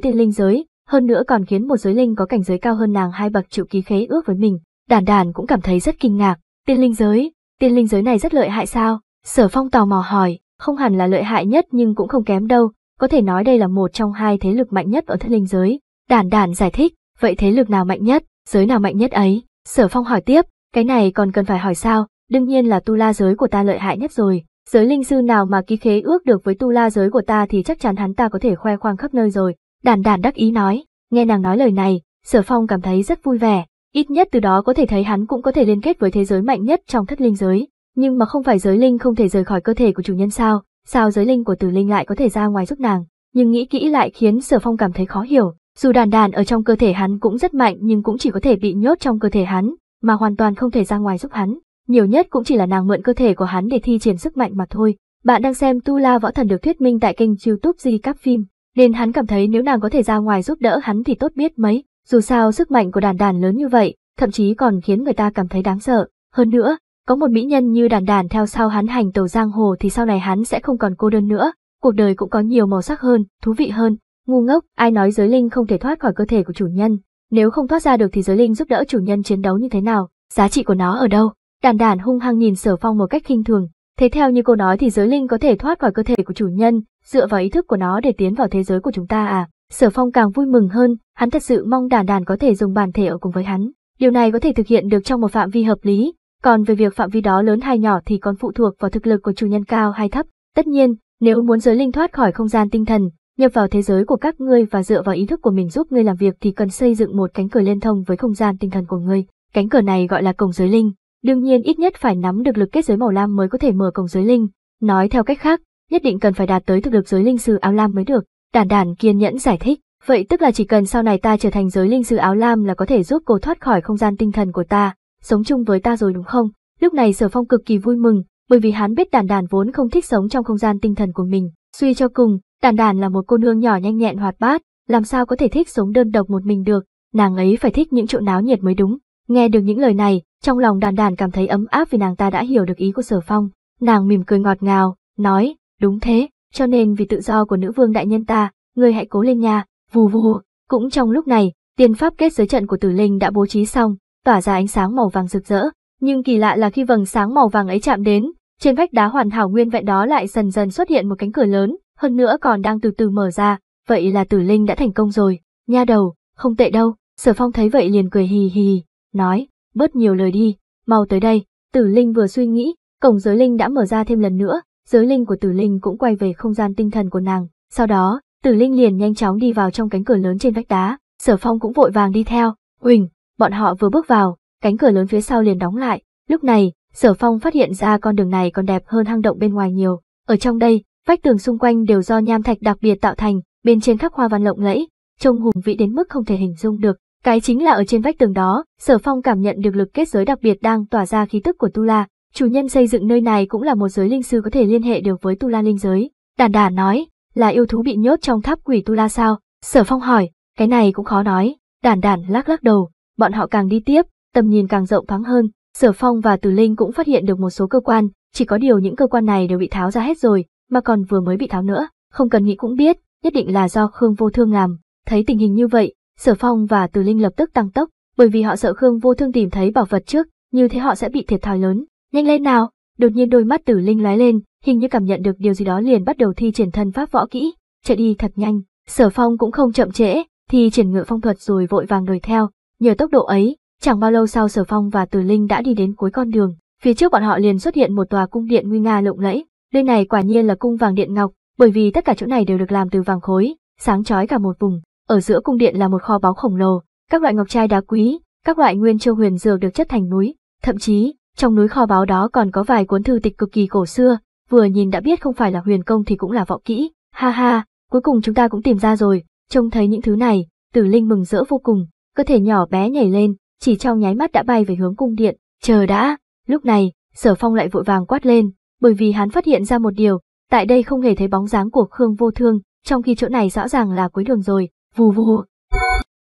tiên linh giới, hơn nữa còn khiến một giới linh có cảnh giới cao hơn nàng hai bậc chịu ký khế ước với mình. Đản đản cũng cảm thấy rất kinh ngạc, tiên linh giới, tiên linh giới này rất lợi hại sao? Sở phong tò mò hỏi, không hẳn là lợi hại nhất nhưng cũng không kém đâu, có thể nói đây là một trong hai thế lực mạnh nhất ở thất linh giới. Đản đản giải thích, vậy thế lực nào mạnh nhất, giới nào mạnh nhất ấy? Sở phong hỏi tiếp, cái này còn cần phải hỏi sao, đương nhiên là tu la giới của ta lợi hại nhất rồi. Giới linh sư nào mà ký khế ước được với tu la giới của ta thì chắc chắn hắn ta có thể khoe khoang khắp nơi rồi. Đản đản đắc ý nói, nghe nàng nói lời này, sở phong cảm thấy rất vui vẻ, Ít nhất từ đó có thể thấy hắn cũng có thể liên kết với thế giới mạnh nhất trong thất linh giới, nhưng mà không phải giới linh không thể rời khỏi cơ thể của chủ nhân sao, sao giới linh của tử linh lại có thể ra ngoài giúp nàng, nhưng nghĩ kỹ lại khiến sở phong cảm thấy khó hiểu, dù đàn đàn ở trong cơ thể hắn cũng rất mạnh nhưng cũng chỉ có thể bị nhốt trong cơ thể hắn, mà hoàn toàn không thể ra ngoài giúp hắn, nhiều nhất cũng chỉ là nàng mượn cơ thể của hắn để thi triển sức mạnh mà thôi. Bạn đang xem Tu La Võ Thần được thuyết minh tại kênh youtube Di Các Phim, nên hắn cảm thấy nếu nàng có thể ra ngoài giúp đỡ hắn thì tốt biết mấy. Dù sao sức mạnh của đàn đàn lớn như vậy, thậm chí còn khiến người ta cảm thấy đáng sợ. Hơn nữa, có một mỹ nhân như đàn đàn theo sau hắn hành tàu giang hồ thì sau này hắn sẽ không còn cô đơn nữa, cuộc đời cũng có nhiều màu sắc hơn, thú vị hơn. Ngu ngốc, ai nói giới linh không thể thoát khỏi cơ thể của chủ nhân, nếu không thoát ra được thì giới linh giúp đỡ chủ nhân chiến đấu như thế nào, giá trị của nó ở đâu? Đàn đàn hung hăng nhìn sở phong một cách khinh thường, thế theo như cô nói thì giới linh có thể thoát khỏi cơ thể của chủ nhân, dựa vào ý thức của nó để tiến vào thế giới của chúng ta à? Sở Phong càng vui mừng hơn, hắn thật sự mong đàn đàn có thể dùng bản thể ở cùng với hắn. Điều này có thể thực hiện được trong một phạm vi hợp lý, còn về việc phạm vi đó lớn hay nhỏ thì còn phụ thuộc vào thực lực của chủ nhân cao hay thấp. Tất nhiên, nếu muốn giới linh thoát khỏi không gian tinh thần, nhập vào thế giới của các ngươi và dựa vào ý thức của mình giúp ngươi làm việc thì cần xây dựng một cánh cửa liên thông với không gian tinh thần của ngươi. Cánh cửa này gọi là cổng giới linh. Đương nhiên ít nhất phải nắm được lực kết giới màu lam mới có thể mở cổng giới linh. Nói theo cách khác, nhất định cần phải đạt tới thực lực giới linh sư áo lam mới được. Đản đàn kiên nhẫn giải thích, vậy tức là chỉ cần sau này ta trở thành giới linh sư áo lam là có thể giúp cô thoát khỏi không gian tinh thần của ta, sống chung với ta rồi đúng không? Lúc này sở phong cực kỳ vui mừng, bởi vì hắn biết đản đản vốn không thích sống trong không gian tinh thần của mình. Suy cho cùng, đản đản là một cô nương nhỏ nhanh nhẹn hoạt bát, làm sao có thể thích sống đơn độc một mình được, nàng ấy phải thích những chỗ náo nhiệt mới đúng. Nghe được những lời này, trong lòng đàn đàn cảm thấy ấm áp vì nàng ta đã hiểu được ý của sở phong. Nàng mỉm cười ngọt ngào, nói, đúng thế, cho nên vì tự do của nữ vương đại nhân ta, ngươi hãy cố lên nha, vù vù. Cũng trong lúc này, tiên pháp kết giới trận của tử linh đã bố trí xong, tỏa ra ánh sáng màu vàng rực rỡ. Nhưng kỳ lạ là khi vầng sáng màu vàng ấy chạm đến, trên vách đá hoàn hảo nguyên vẹn đó lại dần dần xuất hiện một cánh cửa lớn, hơn nữa còn đang từ từ mở ra, vậy là tử linh đã thành công rồi, nha đầu, không tệ đâu, sở phong thấy vậy liền cười hì hì, nói, bớt nhiều lời đi, mau tới đây, tử linh vừa suy nghĩ, cổng giới linh đã mở ra thêm lần nữa, giới linh của tử linh cũng quay về không gian tinh thần của nàng. Sau đó, tử linh liền nhanh chóng đi vào trong cánh cửa lớn trên vách đá, sở phong cũng vội vàng đi theo. Huỳnh, bọn họ vừa bước vào, cánh cửa lớn phía sau liền đóng lại. Lúc này, sở phong phát hiện ra con đường này còn đẹp hơn hang động bên ngoài nhiều. Ở trong đây, vách tường xung quanh đều do nham thạch đặc biệt tạo thành, bên trên khắc hoa văn lộng lẫy, trông hùng vĩ đến mức không thể hình dung được. Cái chính là ở trên vách tường đó, Sở Phong cảm nhận được lực kết giới đặc biệt đang tỏa ra khí tức của Tu La, Chủ nhân xây dựng nơi này cũng là một giới linh sư có thể liên hệ được với Tu La linh giới. Đản đản nói, là yêu thú bị nhốt trong tháp quỷ Tu La sao? Sở Phong hỏi, cái này cũng khó nói. Đản đản lắc lắc đầu, bọn họ càng đi tiếp, tầm nhìn càng rộng thoáng hơn. Sở Phong và Từ Linh cũng phát hiện được một số cơ quan, chỉ có điều những cơ quan này đều bị tháo ra hết rồi, mà còn vừa mới bị tháo nữa, không cần nghĩ cũng biết, nhất định là do Khương Vô Thương làm. Thấy tình hình như vậy, Sở Phong và Từ Linh lập tức tăng tốc, bởi vì họ sợ Khương Vô Thương tìm thấy bảo vật trước, như thế họ sẽ bị thiệt thòi lớn. Nhanh lên nào, đột nhiên đôi mắt tử linh lóe lên, hình như cảm nhận được điều gì đó liền bắt đầu thi triển thân pháp võ kỹ, chạy đi thật nhanh. Sở phong cũng không chậm trễ, thì triển ngựa phong thuật rồi vội vàng đuổi theo. Nhờ tốc độ ấy, chẳng bao lâu sau sở phong và tử linh đã đi đến cuối con đường. Phía trước bọn họ liền xuất hiện một tòa cung điện nguy nga lộng lẫy. Nơi này quả nhiên là cung vàng điện ngọc, bởi vì tất cả chỗ này đều được làm từ vàng khối, sáng chói cả một vùng. Ở giữa cung điện là một kho báu khổng lồ, các loại ngọc trai đá quý, các loại nguyên châu huyền dược được chất thành núi, thậm chí trong núi kho báu đó còn có vài cuốn thư tịch cực kỳ cổ xưa, vừa nhìn đã biết không phải là huyền công thì cũng là võ kỹ, ha ha, cuối cùng chúng ta cũng tìm ra rồi, trông thấy những thứ này, tử linh mừng rỡ vô cùng, cơ thể nhỏ bé nhảy lên, chỉ trong nháy mắt đã bay về hướng cung điện, chờ đã, lúc này, sở phong lại vội vàng quát lên, bởi vì hắn phát hiện ra một điều, tại đây không hề thấy bóng dáng của Khương vô thương, trong khi chỗ này rõ ràng là cuối đường rồi, vù vù.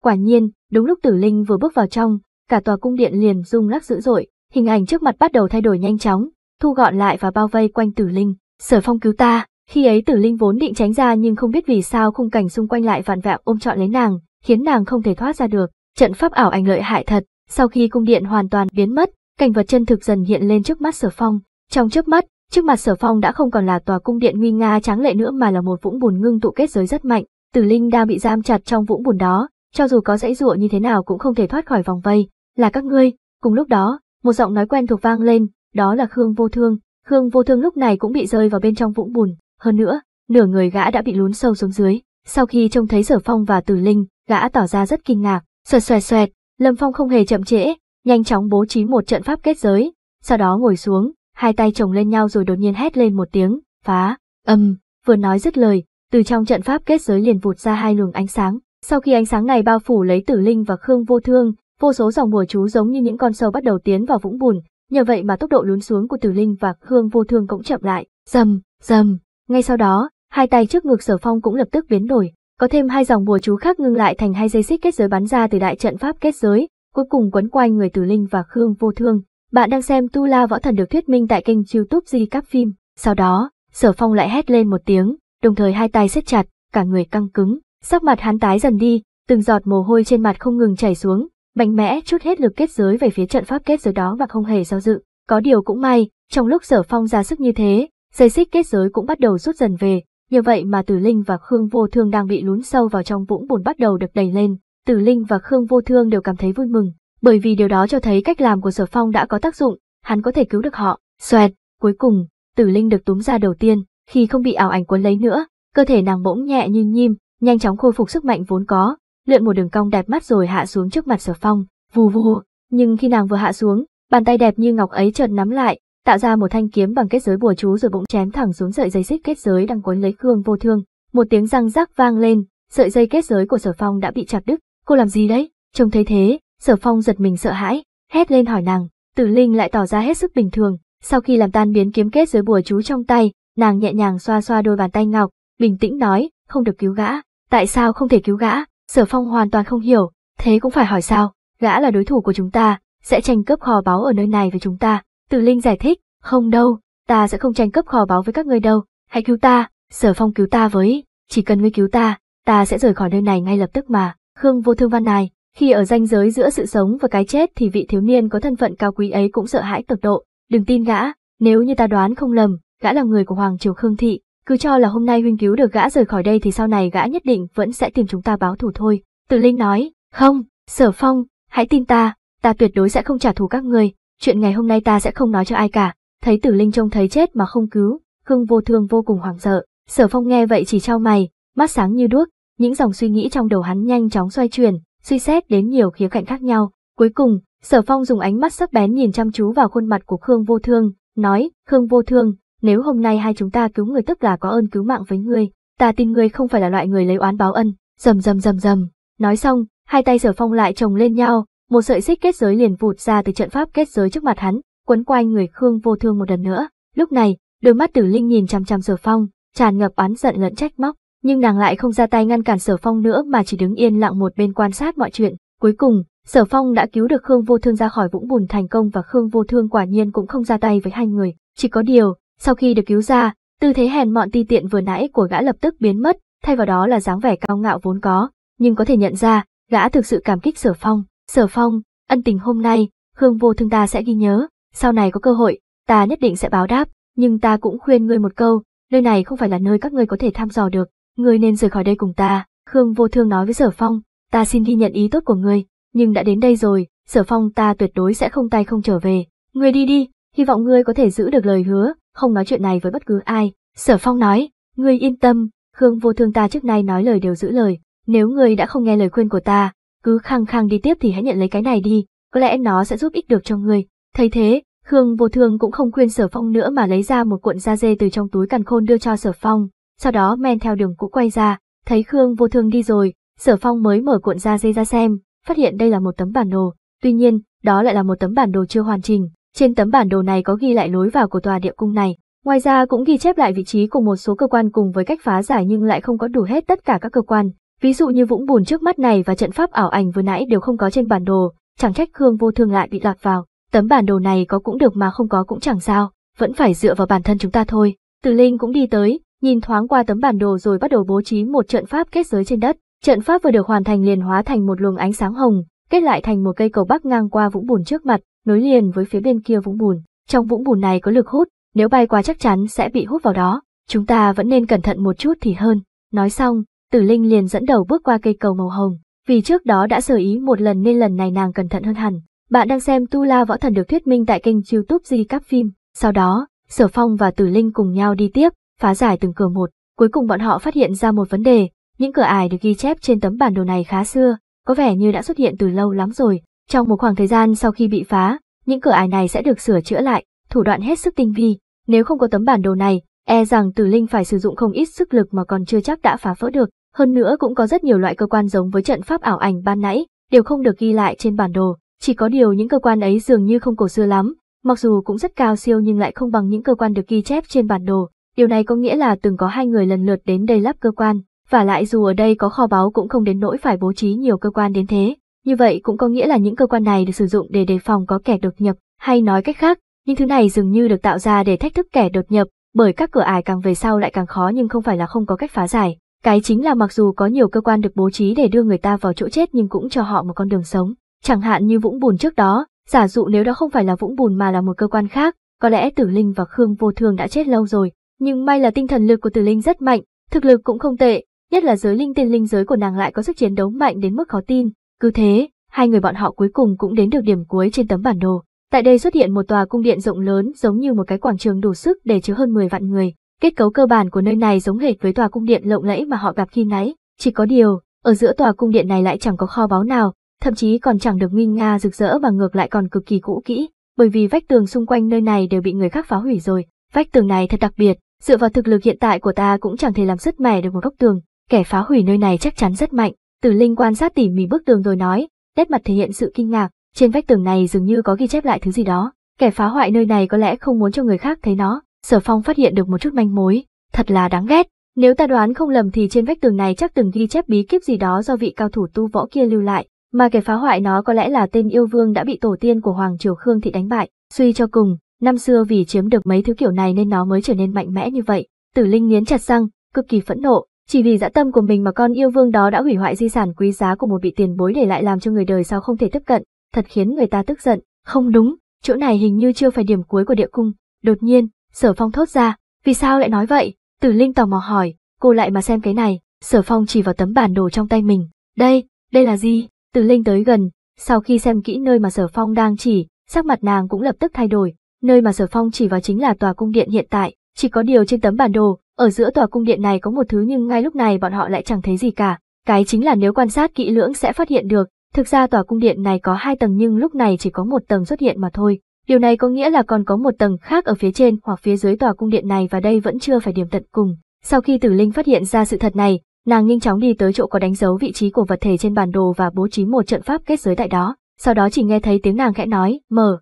Quả nhiên, đúng lúc tử linh vừa bước vào trong, cả tòa cung điện liền rung lắc dữ dội, Hình ảnh trước mặt bắt đầu thay đổi nhanh chóng, thu gọn lại và bao vây quanh Tử Linh. Sở Phong cứu ta, khi ấy Tử Linh vốn định tránh ra nhưng không biết vì sao khung cảnh xung quanh lại vạn vẹo ôm trọn lấy nàng, khiến nàng không thể thoát ra được. Trận pháp ảo ảnh lợi hại thật, sau khi cung điện hoàn toàn biến mất, cảnh vật chân thực dần hiện lên trước mắt Sở Phong. Trong trước mắt, trước mặt Sở Phong đã không còn là tòa cung điện nguy nga tráng lệ nữa mà là một vũng bùn ngưng tụ kết giới rất mạnh. Tử Linh đang bị giam chặt trong vũng bùn đó, cho dù có dãy dụa như thế nào cũng không thể thoát khỏi vòng vây. Là các ngươi. Cùng lúc đó, một giọng nói quen thuộc vang lên, đó là Khương Vô Thương. Khương Vô Thương lúc này cũng bị rơi vào bên trong vũng bùn, hơn nữa, nửa người gã đã bị lún sâu xuống dưới. Sau khi trông thấy Sở Phong và Tử Linh, gã tỏ ra rất kinh ngạc, xoẹt xoẹt xoẹt, Lâm Phong không hề chậm trễ, nhanh chóng bố trí một trận pháp kết giới, sau đó ngồi xuống, hai tay chồng lên nhau rồi đột nhiên hét lên một tiếng, phá, âm, vừa nói dứt lời, từ trong trận pháp kết giới liền vụt ra hai luồng ánh sáng. Sau khi ánh sáng này bao phủ lấy Tử Linh và Khương Vô Thương, vô số dòng bùa chú giống như những con sâu bắt đầu tiến vào vũng bùn, nhờ vậy mà tốc độ lún xuống của Tử Linh và Khương Vô Thương cũng chậm lại. Rầm, rầm, ngay sau đó, hai tay trước ngực Sở Phong cũng lập tức biến đổi, có thêm hai dòng bùa chú khác ngưng lại thành hai dây xích kết giới bắn ra từ đại trận pháp kết giới, cuối cùng quấn quanh người Tử Linh và Khương Vô Thương. Bạn đang xem Tu La Võ Thần được thuyết minh tại kênh YouTube Di Các Phim. Sau đó, Sở Phong lại hét lên một tiếng, đồng thời hai tay siết chặt, cả người căng cứng, sắc mặt hắn tái dần đi, từng giọt mồ hôi trên mặt không ngừng chảy xuống, mạnh mẽ chút hết lực kết giới về phía trận pháp kết giới đó và không hề do dự. Có điều cũng may, trong lúc sở phong ra sức như thế, dây xích kết giới cũng bắt đầu rút dần về, như vậy mà Tử Linh và Khương Vô Thương đang bị lún sâu vào trong vũng bùn bắt đầu được đẩy lên. Tử Linh và Khương Vô Thương đều cảm thấy vui mừng, bởi vì điều đó cho thấy cách làm của sở phong đã có tác dụng, hắn có thể cứu được họ. Xoẹt, cuối cùng, Tử Linh được túm ra đầu tiên, khi không bị ảo ảnh cuốn lấy nữa, cơ thể nàng bỗng nhẹ như nhim, nhanh chóng khôi phục sức mạnh vốn có, luyện một đường cong đẹp mắt rồi hạ xuống trước mặt sở phong, vù vù. Nhưng khi nàng vừa hạ xuống, bàn tay đẹp như ngọc ấy chợt nắm lại, tạo ra một thanh kiếm bằng kết giới bùa chú rồi bỗng chém thẳng xuống sợi dây xích kết giới đang quấn lấy Khương Vô Thương. Một tiếng răng rắc vang lên, sợi dây kết giới của Sở Phong đã bị chặt đứt. Cô làm gì đấy? Trông thấy thế, Sở Phong giật mình sợ hãi, hét lên hỏi nàng. Tử Linh lại tỏ ra hết sức bình thường. Sau khi làm tan biến kiếm kết giới bùa chú trong tay, nàng nhẹ nhàng xoa xoa đôi bàn tay ngọc, bình tĩnh nói, không được cứu gã. Tại sao không thể cứu gã? Sở phong hoàn toàn không hiểu, thế cũng phải hỏi sao, gã là đối thủ của chúng ta, sẽ tranh cướp kho báu ở nơi này với chúng ta. Tử Linh giải thích, không đâu, ta sẽ không tranh cướp kho báu với các ngươi đâu, hãy cứu ta, sở phong cứu ta với, chỉ cần ngươi cứu ta, ta sẽ rời khỏi nơi này ngay lập tức mà. Khương vô thương văn này, khi ở ranh giới giữa sự sống và cái chết thì vị thiếu niên có thân phận cao quý ấy cũng sợ hãi tột độ, đừng tin gã, nếu như ta đoán không lầm, gã là người của Hoàng Triều Khương Thị, cứ cho là hôm nay huynh cứu được gã rời khỏi đây thì sau này gã nhất định vẫn sẽ tìm chúng ta báo thù thôi. Tử Linh nói, không, Sở Phong, hãy tin ta, ta tuyệt đối sẽ không trả thù các người, chuyện ngày hôm nay ta sẽ không nói cho ai cả. Thấy Tử Linh trông thấy chết mà không cứu, Khương vô thương vô cùng hoảng sợ. Sở Phong nghe vậy chỉ trao mày, mắt sáng như đuốc, những dòng suy nghĩ trong đầu hắn nhanh chóng xoay chuyển, suy xét đến nhiều khía cạnh khác nhau. Cuối cùng, Sở Phong dùng ánh mắt sắc bén nhìn chăm chú vào khuôn mặt của Khương Vô Thương, nói, Khương Vô Thương, nếu hôm nay hai chúng ta cứu người tức là có ơn cứu mạng với ngươi, ta tin ngươi không phải là loại người lấy oán báo ân, rầm rầm rầm rầm. Nói xong, hai tay Sở Phong lại chồng lên nhau, một sợi xích kết giới liền vụt ra từ trận pháp kết giới trước mặt hắn, quấn quanh người Khương Vô Thương một lần nữa. Lúc này, đôi mắt Tử Linh nhìn chằm chằm Sở Phong, tràn ngập oán giận lẫn trách móc, nhưng nàng lại không ra tay ngăn cản Sở Phong nữa mà chỉ đứng yên lặng một bên quan sát mọi chuyện. Cuối cùng, Sở Phong đã cứu được Khương Vô Thương ra khỏi vũng bùn thành công và Khương Vô Thương quả nhiên cũng không ra tay với hai người, chỉ có điều, sau khi được cứu ra, tư thế hèn mọn ti tiện vừa nãy của gã lập tức biến mất, thay vào đó là dáng vẻ cao ngạo vốn có, nhưng có thể nhận ra, gã thực sự cảm kích Sở Phong. Sở Phong, ân tình hôm nay, Khương Vô Thương ta sẽ ghi nhớ, sau này có cơ hội, ta nhất định sẽ báo đáp, nhưng ta cũng khuyên ngươi một câu, nơi này không phải là nơi các ngươi có thể thăm dò được, ngươi nên rời khỏi đây cùng ta. Khương Vô Thương nói với Sở Phong, ta xin ghi nhận ý tốt của ngươi, nhưng đã đến đây rồi, Sở Phong ta tuyệt đối sẽ không tay không trở về. Ngươi đi đi, hy vọng ngươi có thể giữ được lời hứa, không nói chuyện này với bất cứ ai. Sở Phong nói, ngươi yên tâm, Khương vô thương ta trước nay nói lời đều giữ lời, nếu ngươi đã không nghe lời khuyên của ta, cứ khăng khăng đi tiếp thì hãy nhận lấy cái này đi, có lẽ nó sẽ giúp ích được cho ngươi. Thấy thế, Khương vô thương cũng không khuyên Sở Phong nữa mà lấy ra một cuộn da dê từ trong túi càn khôn đưa cho Sở Phong, sau đó men theo đường cũ quay ra, thấy Khương vô thương đi rồi, Sở Phong mới mở cuộn da dê ra xem, phát hiện đây là một tấm bản đồ, tuy nhiên, đó lại là một tấm bản đồ chưa hoàn chỉnh, trên tấm bản đồ này có ghi lại lối vào của tòa địa cung này, ngoài ra cũng ghi chép lại vị trí của một số cơ quan cùng với cách phá giải nhưng lại không có đủ hết tất cả các cơ quan. Ví dụ như vũng bùn trước mắt này và trận pháp ảo ảnh vừa nãy đều không có trên bản đồ, chẳng trách Khương Vô Thương lại bị lạc vào. Tấm bản đồ này có cũng được mà không có cũng chẳng sao, vẫn phải dựa vào bản thân chúng ta thôi. Từ Linh cũng đi tới, nhìn thoáng qua tấm bản đồ rồi bắt đầu bố trí một trận pháp kết giới trên đất. Trận pháp vừa được hoàn thành liền hóa thành một luồng ánh sáng hồng, kết lại thành một cây cầu bắc ngang qua vũng bùn trước mặt, nối liền với phía bên kia vũng bùn. Trong vũng bùn này có lực hút, nếu bay qua chắc chắn sẽ bị hút vào đó, chúng ta vẫn nên cẩn thận một chút thì hơn. Nói xong, Tử Linh liền dẫn đầu bước qua cây cầu màu hồng, vì trước đó đã sơ ý một lần nên lần này nàng cẩn thận hơn hẳn. Bạn đang xem Tu La Võ Thần được thuyết minh tại kênh youtube Di Cáp Phim. Sau đó, Sở Phong và Tử Linh cùng nhau đi tiếp, phá giải từng cửa một. Cuối cùng bọn họ phát hiện ra một vấn đề, những cửa ải được ghi chép trên tấm bản đồ này khá xưa, có vẻ như đã xuất hiện từ lâu lắm rồi, trong một khoảng thời gian sau khi bị phá, những cửa ải này sẽ được sửa chữa lại, thủ đoạn hết sức tinh vi, nếu không có tấm bản đồ này, e rằng Tử Linh phải sử dụng không ít sức lực mà còn chưa chắc đã phá vỡ được, hơn nữa cũng có rất nhiều loại cơ quan giống với trận pháp ảo ảnh ban nãy, đều không được ghi lại trên bản đồ, chỉ có điều những cơ quan ấy dường như không cổ xưa lắm, mặc dù cũng rất cao siêu nhưng lại không bằng những cơ quan được ghi chép trên bản đồ. Điều này có nghĩa là từng có hai người lần lượt đến đây lắp cơ quan, và lại dù ở đây có kho báu cũng không đến nỗi phải bố trí nhiều cơ quan đến thế. Như vậy cũng có nghĩa là những cơ quan này được sử dụng để đề phòng có kẻ đột nhập, hay nói cách khác, những thứ này dường như được tạo ra để thách thức kẻ đột nhập, bởi các cửa ải càng về sau lại càng khó nhưng không phải là không có cách phá giải. Cái chính là mặc dù có nhiều cơ quan được bố trí để đưa người ta vào chỗ chết nhưng cũng cho họ một con đường sống. Chẳng hạn như vũng bùn trước đó, giả dụ nếu đó không phải là vũng bùn mà là một cơ quan khác, có lẽ Tử Linh và Khương Vô Thương đã chết lâu rồi. Nhưng may là tinh thần lực của Tử Linh rất mạnh, thực lực cũng không tệ, nhất là giới linh tiên linh giới của nàng lại có sức chiến đấu mạnh đến mức khó tin. Cứ thế, hai người bọn họ cuối cùng cũng đến được điểm cuối trên tấm bản đồ. Tại đây xuất hiện một tòa cung điện rộng lớn giống như một cái quảng trường đủ sức để chứa hơn 10 vạn người. Kết cấu cơ bản của nơi này giống hệt với tòa cung điện lộng lẫy mà họ gặp khi nãy, chỉ có điều, ở giữa tòa cung điện này lại chẳng có kho báu nào, thậm chí còn chẳng được minh nga rực rỡ mà ngược lại còn cực kỳ cũ kỹ, bởi vì vách tường xung quanh nơi này đều bị người khác phá hủy rồi. Vách tường này thật đặc biệt, dựa vào thực lực hiện tại của ta cũng chẳng thể làm sứt mẻ được một góc tường, kẻ phá hủy nơi này chắc chắn rất mạnh. Tử Linh quan sát tỉ mỉ bức tường rồi nói, nét mặt thể hiện sự kinh ngạc, trên vách tường này dường như có ghi chép lại thứ gì đó, kẻ phá hoại nơi này có lẽ không muốn cho người khác thấy nó, Sở Phong phát hiện được một chút manh mối, thật là đáng ghét. Nếu ta đoán không lầm thì trên vách tường này chắc từng ghi chép bí kíp gì đó do vị cao thủ tu võ kia lưu lại, mà kẻ phá hoại nó có lẽ là tên yêu vương đã bị tổ tiên của Hoàng Triều Khương Thị đánh bại, suy cho cùng, năm xưa vì chiếm được mấy thứ kiểu này nên nó mới trở nên mạnh mẽ như vậy. Tử Linh nghiến chặt răng, cực kỳ phẫn nộ, chỉ vì dã tâm của mình mà con yêu vương đó đã hủy hoại di sản quý giá của một vị tiền bối để lại làm cho người đời sao không thể tiếp cận, thật khiến người ta tức giận. Không đúng, chỗ này hình như chưa phải điểm cuối của địa cung. Đột nhiên, sở phong thốt ra, vì sao lại nói vậy? Tử Linh tò mò hỏi, cô lại mà xem cái này, sở phong chỉ vào tấm bản đồ trong tay mình. Đây, đây là gì? Tử Linh tới gần, sau khi xem kỹ nơi mà sở phong đang chỉ, sắc mặt nàng cũng lập tức thay đổi. Nơi mà sở phong chỉ vào chính là tòa cung điện hiện tại, chỉ có điều trên tấm bản đồ, ở giữa tòa cung điện này có một thứ nhưng ngay lúc này bọn họ lại chẳng thấy gì cả, cái chính là nếu quan sát kỹ lưỡng sẽ phát hiện được, thực ra tòa cung điện này có hai tầng nhưng lúc này chỉ có một tầng xuất hiện mà thôi. Điều này có nghĩa là còn có một tầng khác ở phía trên hoặc phía dưới tòa cung điện này và đây vẫn chưa phải điểm tận cùng. Sau khi Tử Linh phát hiện ra sự thật này, nàng nhanh chóng đi tới chỗ có đánh dấu vị trí của vật thể trên bản đồ và bố trí một trận pháp kết giới tại đó. Sau đó chỉ nghe thấy tiếng nàng khẽ nói, mở.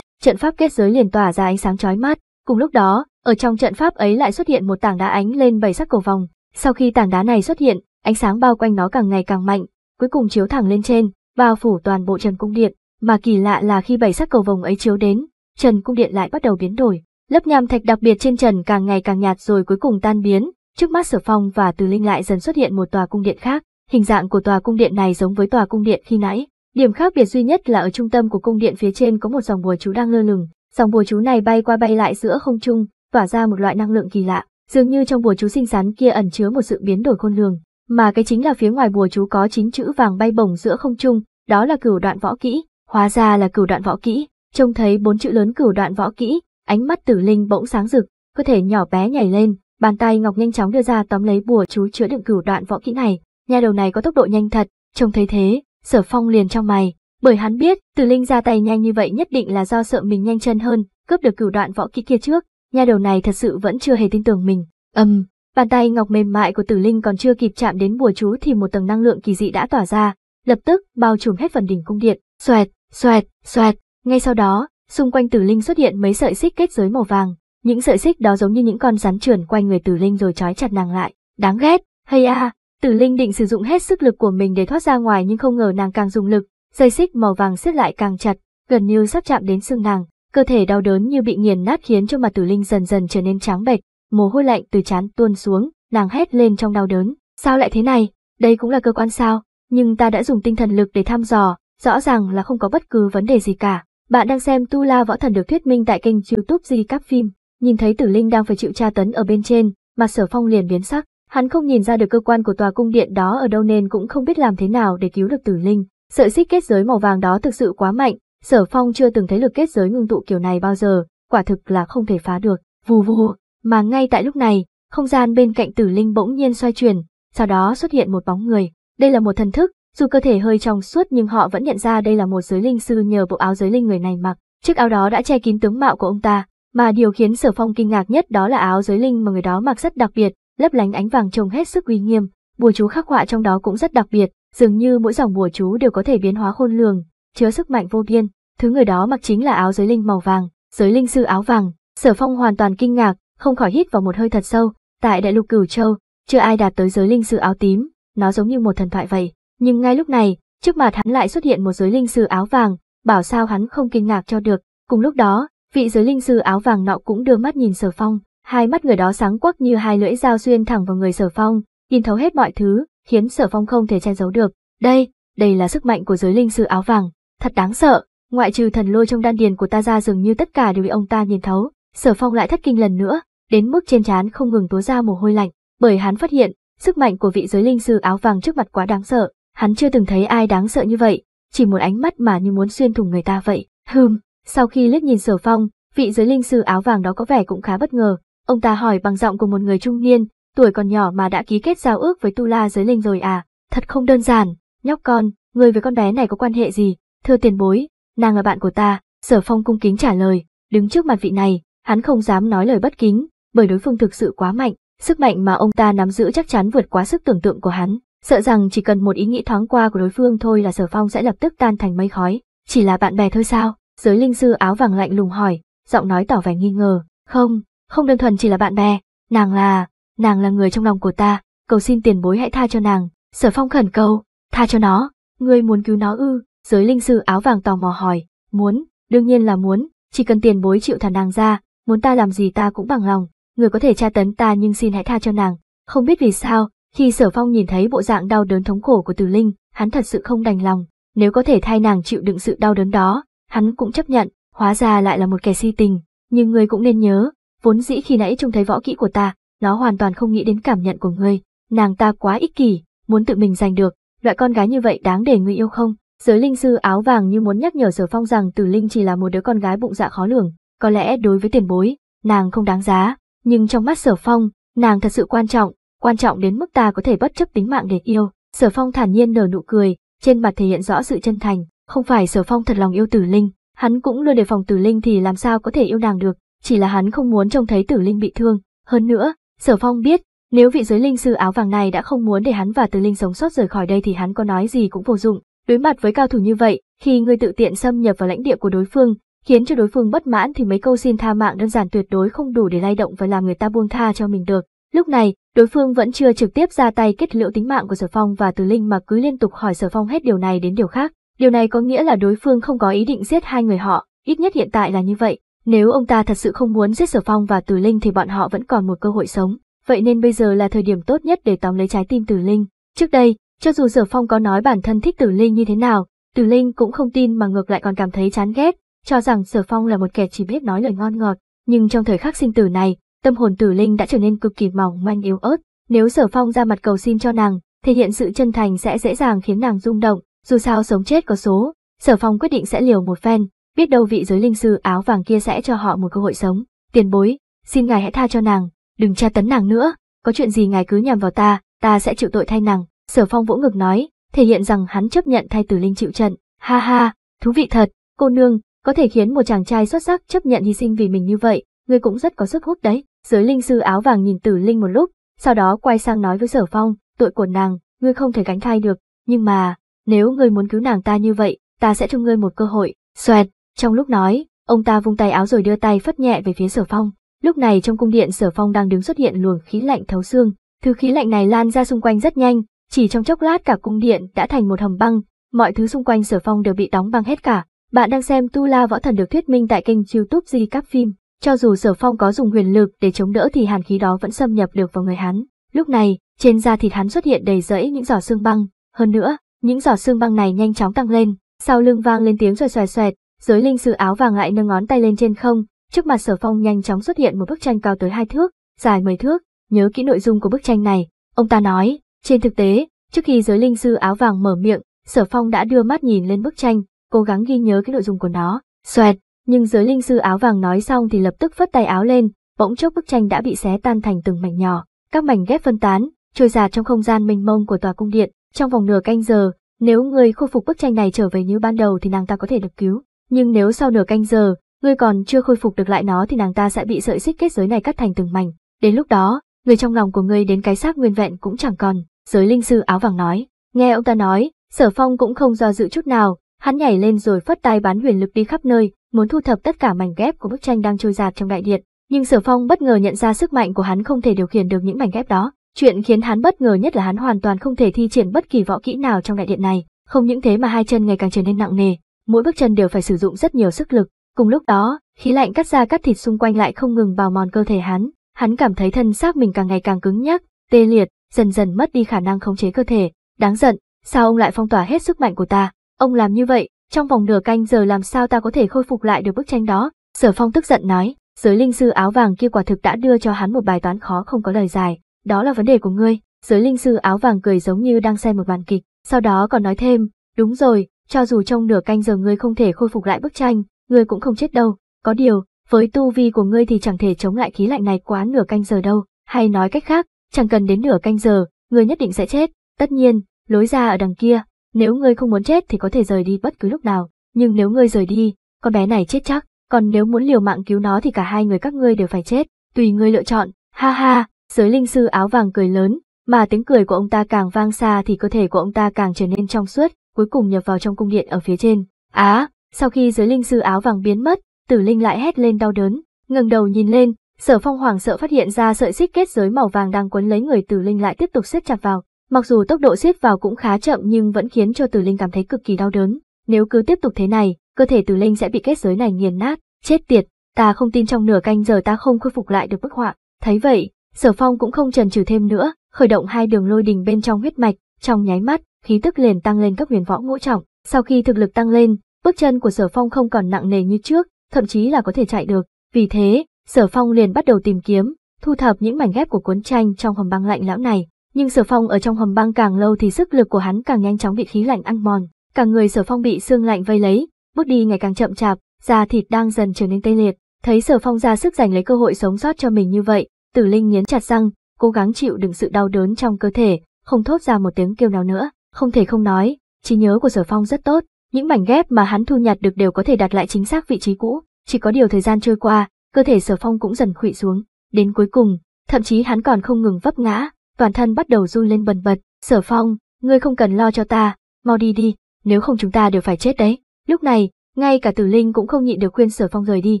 Trận pháp kết giới liền tỏa ra ánh sáng chói mắt. Cùng lúc đó, ở trong trận pháp ấy lại xuất hiện một tảng đá ánh lên bảy sắc cầu vòng, sau khi tảng đá này xuất hiện, ánh sáng bao quanh nó càng ngày càng mạnh, cuối cùng chiếu thẳng lên trên, bao phủ toàn bộ Trần cung điện, mà kỳ lạ là khi bảy sắc cầu vồng ấy chiếu đến, Trần cung điện lại bắt đầu biến đổi, lớp nham thạch đặc biệt trên trần càng ngày càng nhạt rồi cuối cùng tan biến, trước mắt Sở Phong và Từ Linh lại dần xuất hiện một tòa cung điện khác, hình dạng của tòa cung điện này giống với tòa cung điện khi nãy, điểm khác biệt duy nhất là ở trung tâm của cung điện phía trên có một dòng bùa chú đang lơ lửng, dòng bùa chú này bay qua bay lại giữa không trung, tỏa ra một loại năng lượng kỳ lạ, dường như trong bùa chú xinh xắn kia ẩn chứa một sự biến đổi khôn lường, mà cái chính là phía ngoài bùa chú có chín chữ vàng bay bổng giữa không trung, đó là cửu đoạn võ kỹ, hóa ra là cửu đoạn võ kỹ, trông thấy bốn chữ lớn cửu đoạn võ kỹ, ánh mắt Tử Linh bỗng sáng rực, cơ thể nhỏ bé nhảy lên, bàn tay ngọc nhanh chóng đưa ra tóm lấy bùa chú chứa đựng cửu đoạn võ kỹ này, nha đầu này có tốc độ nhanh thật, trông thấy thế, Sở Phong liền trong mày, bởi hắn biết, Tử Linh ra tay nhanh như vậy nhất định là do sợ mình nhanh chân hơn, cướp được cửu đoạn võ kỹ kia trước, Nha đầu này thật sự vẫn chưa hề tin tưởng mình. Âm, bàn tay ngọc mềm mại của Tử Linh còn chưa kịp chạm đến bùa chú thì một tầng năng lượng kỳ dị đã tỏa ra, lập tức bao trùm hết phần đỉnh cung điện. Xoẹt, xoẹt, xoẹt. Ngay sau đó, xung quanh Tử Linh xuất hiện mấy sợi xích kết giới màu vàng. Những sợi xích đó giống như những con rắn trườn quanh người Tử Linh rồi trói chặt nàng lại. Đáng ghét. Hay a, Tử Linh định sử dụng hết sức lực của mình để thoát ra ngoài nhưng không ngờ nàng càng dùng lực, dây xích màu vàng siết lại càng chặt, gần như sắp chạm đến xương nàng. Cơ thể đau đớn như bị nghiền nát khiến cho mặt Tử Linh dần dần trở nên trắng bệch, mồ hôi lạnh từ trán tuôn xuống, nàng hét lên trong đau đớn, sao lại thế này, đây cũng là cơ quan sao, nhưng ta đã dùng tinh thần lực để thăm dò, rõ ràng là không có bất cứ vấn đề gì cả. Bạn đang xem Tu La Võ Thần được thuyết minh tại kênh YouTube Di Các Phim, nhìn thấy Tử Linh đang phải chịu tra tấn ở bên trên, mà Sở Phong liền biến sắc, hắn không nhìn ra được cơ quan của tòa cung điện đó ở đâu nên cũng không biết làm thế nào để cứu được Tử Linh. Sợi xích kết giới màu vàng đó thực sự quá mạnh, Sở phong chưa từng thấy lực kết giới ngưng tụ kiểu này bao giờ, quả thực là không thể phá được, vù vù, mà ngay tại lúc này, không gian bên cạnh tử linh bỗng nhiên xoay chuyển, sau đó xuất hiện một bóng người, đây là một thần thức, dù cơ thể hơi trong suốt nhưng họ vẫn nhận ra đây là một giới linh sư nhờ bộ áo giới linh người này mặc, chiếc áo đó đã che kín tướng mạo của ông ta, mà điều khiến sở phong kinh ngạc nhất đó là áo giới linh mà người đó mặc rất đặc biệt, lấp lánh ánh vàng trông hết sức uy nghiêm, bùa chú khắc họa trong đó cũng rất đặc biệt, dường như mỗi dòng bùa chú đều có thể biến hóa khôn lường, chứa sức mạnh vô biên, thứ người đó mặc chính là áo giới linh màu vàng, giới linh sư áo vàng, sở phong hoàn toàn kinh ngạc, không khỏi hít vào một hơi thật sâu, tại đại lục cửu châu, chưa ai đạt tới giới linh sư áo tím, nó giống như một thần thoại vậy, nhưng ngay lúc này, trước mặt hắn lại xuất hiện một giới linh sư áo vàng, bảo sao hắn không kinh ngạc cho được, cùng lúc đó, vị giới linh sư áo vàng nọ cũng đưa mắt nhìn sở phong, hai mắt người đó sáng quắc như hai lưỡi dao xuyên thẳng vào người sở phong, nhìn thấu hết mọi thứ, khiến sở phong không thể che giấu được, đây, đây là sức mạnh của giới linh sư áo vàng. Thật đáng sợ, ngoại trừ thần lôi trong đan điền của ta ra dường như tất cả đều bị ông ta nhìn thấu, sở phong lại thất kinh lần nữa, đến mức trên trán không ngừng tố ra mồ hôi lạnh, bởi hắn phát hiện, sức mạnh của vị giới linh sư áo vàng trước mặt quá đáng sợ, hắn chưa từng thấy ai đáng sợ như vậy, chỉ một ánh mắt mà như muốn xuyên thủng người ta vậy. Hừm, sau khi liếc nhìn sở phong, vị giới linh sư áo vàng đó có vẻ cũng khá bất ngờ, ông ta hỏi bằng giọng của một người trung niên, tuổi còn nhỏ mà đã ký kết giao ước với tu la giới linh rồi à, thật không đơn giản, nhóc con, người với con bé này có quan hệ gì, thưa tiền bối, nàng là bạn của ta, sở phong cung kính trả lời, đứng trước mặt vị này, hắn không dám nói lời bất kính, bởi đối phương thực sự quá mạnh, sức mạnh mà ông ta nắm giữ chắc chắn vượt quá sức tưởng tượng của hắn, sợ rằng chỉ cần một ý nghĩ thoáng qua của đối phương thôi là sở phong sẽ lập tức tan thành mây khói, chỉ là bạn bè thôi sao, giới linh sư áo vàng lạnh lùng hỏi, giọng nói tỏ vẻ nghi ngờ, không, không đơn thuần chỉ là bạn bè, nàng là, nàng là người trong lòng của ta, cầu xin tiền bối hãy tha cho nàng, sở phong khẩn cầu, tha cho nó, ngươi muốn cứu nó ư, Giới linh sư áo vàng tò mò hỏi, muốn, đương nhiên là muốn, chỉ cần tiền bối chịu thả nàng ra, muốn ta làm gì ta cũng bằng lòng, người có thể tra tấn ta nhưng xin hãy tha cho nàng. Không biết vì sao, khi sở phong nhìn thấy bộ dạng đau đớn thống khổ của từ linh, hắn thật sự không đành lòng, nếu có thể thay nàng chịu đựng sự đau đớn đó, hắn cũng chấp nhận, hóa ra lại là một kẻ si tình, nhưng người cũng nên nhớ, vốn dĩ khi nãy trông thấy võ kỹ của ta, nó hoàn toàn không nghĩ đến cảm nhận của người nàng ta quá ích kỷ, muốn tự mình giành được, loại con gái như vậy đáng để người yêu không? Giới linh sư áo vàng như muốn nhắc nhở Sở Phong rằng tử Linh chỉ là một đứa con gái bụng dạ khó lường, có lẽ đối với tiền bối, nàng không đáng giá, nhưng trong mắt Sở Phong, nàng thật sự quan trọng, quan trọng đến mức ta có thể bất chấp tính mạng để yêu. Sở Phong thản nhiên nở nụ cười, trên mặt thể hiện rõ sự chân thành, không phải Sở Phong thật lòng yêu Tử Linh, hắn cũng luôn đề phòng Tử Linh thì làm sao có thể yêu nàng được, chỉ là hắn không muốn trông thấy Tử Linh bị thương, hơn nữa, Sở Phong biết, nếu vị giới linh sư áo vàng này đã không muốn để hắn và Tử Linh sống sót rời khỏi đây thì hắn có nói gì cũng vô dụng, Đối mặt với cao thủ như vậy, khi ngươi tự tiện xâm nhập vào lãnh địa của đối phương, khiến cho đối phương bất mãn thì mấy câu xin tha mạng đơn giản tuyệt đối không đủ để lay động và làm người ta buông tha cho mình được. Lúc này, đối phương vẫn chưa trực tiếp ra tay kết liễu tính mạng của Sở Phong và Từ Linh mà cứ liên tục hỏi Sở Phong hết điều này đến điều khác. Điều này có nghĩa là đối phương không có ý định giết hai người họ, ít nhất hiện tại là như vậy. Nếu ông ta thật sự không muốn giết Sở Phong và Từ Linh thì bọn họ vẫn còn một cơ hội sống. Vậy nên bây giờ là thời điểm tốt nhất để tóm lấy trái tim Từ Linh. Trước đây, cho dù Sở Phong có nói bản thân thích Tử Linh như thế nào, Tử Linh cũng không tin mà ngược lại còn cảm thấy chán ghét, cho rằng Sở Phong là một kẻ chỉ biết nói lời ngon ngọt, nhưng trong thời khắc sinh tử này, tâm hồn Tử Linh đã trở nên cực kỳ mỏng manh yếu ớt, nếu Sở Phong ra mặt cầu xin cho nàng, thể hiện sự chân thành sẽ dễ dàng khiến nàng rung động, dù sao sống chết có số, Sở Phong quyết định sẽ liều một phen, biết đâu vị giới linh sư áo vàng kia sẽ cho họ một cơ hội sống. Tiền bối, xin ngài hãy tha cho nàng, đừng tra tấn nàng nữa, có chuyện gì ngài cứ nhầm vào ta, ta sẽ chịu tội thay nàng. Sở phong vỗ ngực nói, thể hiện rằng hắn chấp nhận thay tử linh chịu trận. Ha ha, thú vị thật, cô nương, có thể khiến một chàng trai xuất sắc chấp nhận hy sinh vì mình như vậy, ngươi cũng rất có sức hút đấy. Giới linh sư áo vàng nhìn tử linh một lúc, sau đó quay sang nói với sở phong, tội của nàng, ngươi không thể gánh thay được, nhưng mà, nếu ngươi muốn cứu nàng ta như vậy, ta sẽ cho ngươi một cơ hội. Xoẹt, trong lúc nói, ông ta vung tay áo rồi đưa tay phất nhẹ về phía sở phong. Lúc này trong cung điện sở phong đang đứng xuất hiện luồng khí lạnh thấu xương, thứ khí lạnh này lan ra xung quanh rất nhanh, chỉ trong chốc lát cả cung điện đã thành một hầm băng, mọi thứ xung quanh sở phong đều bị đóng băng hết cả. Bạn đang xem Tu La Võ Thần được thuyết minh tại kênh youtube Di Cáp Phim. Cho dù sở phong có dùng huyền lực để chống đỡ thì hàn khí đó vẫn xâm nhập được vào người hắn. Lúc này, trên da thịt hắn xuất hiện đầy rẫy những giỏ xương băng. Hơn nữa, những giỏ xương băng này nhanh chóng tăng lên, sau lưng vang lên tiếng rồi xoè. xoẹt, giới linh sư áo vàng lại nâng ngón tay lên trên không, trước mặt sở phong nhanh chóng xuất hiện một bức tranh cao tới hai thước, dài mười thước, nhớ kỹ nội dung của bức tranh này. Ông ta nói, trên thực tế, trước khi giới linh sư áo vàng mở miệng, Sở Phong đã đưa mắt nhìn lên bức tranh, cố gắng ghi nhớ cái nội dung của nó. Xoẹt, nhưng giới linh sư áo vàng nói xong thì lập tức phất tay áo lên, bỗng chốc bức tranh đã bị xé tan thành từng mảnh nhỏ, các mảnh ghép phân tán, trôi dạt trong không gian mênh mông của tòa cung điện. Trong vòng nửa canh giờ, nếu người khôi phục bức tranh này trở về như ban đầu thì nàng ta có thể được cứu, nhưng nếu sau nửa canh giờ, người còn chưa khôi phục được lại nó thì nàng ta sẽ bị sợi xích kết giới này cắt thành từng mảnh, đến lúc đó, người trong lòng của ngươi đến cái xác nguyên vẹn cũng chẳng còn. Giới linh sư áo vàng nói, nghe ông ta nói, sở phong cũng không do dự chút nào, hắn nhảy lên rồi phất tay bán huyền lực đi khắp nơi, muốn thu thập tất cả mảnh ghép của bức tranh đang trôi giạt trong đại điện. Nhưng sở phong bất ngờ nhận ra sức mạnh của hắn không thể điều khiển được những mảnh ghép đó. Chuyện khiến hắn bất ngờ nhất là hắn hoàn toàn không thể thi triển bất kỳ võ kỹ nào trong đại điện này, không những thế mà hai chân ngày càng trở nên nặng nề, mỗi bước chân đều phải sử dụng rất nhiều sức lực. Cùng lúc đó, khí lạnh cắt ra cắt thịt xung quanh lại không ngừng bào mòn cơ thể hắn, hắn cảm thấy thân xác mình càng ngày càng cứng nhắc, tê liệt, dần dần mất đi khả năng khống chế cơ thể. Đáng giận, sao ông lại phong tỏa hết sức mạnh của ta? Ông làm như vậy, trong vòng nửa canh giờ làm sao ta có thể khôi phục lại được bức tranh đó? Sở Phong tức giận nói, giới linh sư áo vàng kia quả thực đã đưa cho hắn một bài toán khó không có lời giải. Đó là vấn đề của ngươi. Giới linh sư áo vàng cười giống như đang xem một màn kịch, sau đó còn nói thêm, đúng rồi, cho dù trong nửa canh giờ ngươi không thể khôi phục lại bức tranh, ngươi cũng không chết đâu. Có điều, với tu vi của ngươi thì chẳng thể chống lại khí lạnh này quá nửa canh giờ đâu. Hay nói cách khác, chẳng cần đến nửa canh giờ, ngươi nhất định sẽ chết, tất nhiên, lối ra ở đằng kia, nếu ngươi không muốn chết thì có thể rời đi bất cứ lúc nào, nhưng nếu ngươi rời đi, con bé này chết chắc, còn nếu muốn liều mạng cứu nó thì cả hai người các ngươi đều phải chết, tùy ngươi lựa chọn, ha ha, giới linh sư áo vàng cười lớn, mà tiếng cười của ông ta càng vang xa thì cơ thể của ông ta càng trở nên trong suốt, cuối cùng nhập vào trong cung điện ở phía trên. Á, à, sau khi giới linh sư áo vàng biến mất, tử linh lại hét lên đau đớn, ngẩng đầu nhìn lên, Sở Phong hoàng sợ phát hiện ra sợi xích kết giới màu vàng đang quấn lấy người Tử Linh lại tiếp tục siết chặt vào, mặc dù tốc độ siết vào cũng khá chậm nhưng vẫn khiến cho Tử Linh cảm thấy cực kỳ đau đớn, nếu cứ tiếp tục thế này, cơ thể Tử Linh sẽ bị kết giới này nghiền nát, chết tiệt, ta không tin trong nửa canh giờ ta không khôi phục lại được bức họa. Thấy vậy, Sở Phong cũng không chần chừ thêm nữa, khởi động hai đường lôi đình bên trong huyết mạch, trong nháy mắt, khí tức liền tăng lên cấp huyền võ ngũ trọng, sau khi thực lực tăng lên, bước chân của Sở Phong không còn nặng nề như trước, thậm chí là có thể chạy được, vì thế, Sở Phong liền bắt đầu tìm kiếm, thu thập những mảnh ghép của cuốn tranh trong hầm băng lạnh lão này. Nhưng Sở Phong ở trong hầm băng càng lâu thì sức lực của hắn càng nhanh chóng bị khí lạnh ăn mòn, cả người Sở Phong bị xương lạnh vây lấy, bước đi ngày càng chậm chạp, da thịt đang dần trở nên tê liệt. Thấy Sở Phong ra sức giành lấy cơ hội sống sót cho mình như vậy, Tử Linh nghiến chặt răng, cố gắng chịu đựng sự đau đớn trong cơ thể, không thốt ra một tiếng kêu nào nữa, không thể không nói, trí nhớ của Sở Phong rất tốt, những mảnh ghép mà hắn thu nhặt được đều có thể đặt lại chính xác vị trí cũ, chỉ có điều thời gian trôi qua, cơ thể sở phong cũng dần khụy xuống, đến cuối cùng, thậm chí hắn còn không ngừng vấp ngã, toàn thân bắt đầu run lên bần bật, sở phong, ngươi không cần lo cho ta, mau đi đi, nếu không chúng ta đều phải chết đấy. Lúc này, ngay cả tử linh cũng không nhịn được khuyên sở phong rời đi,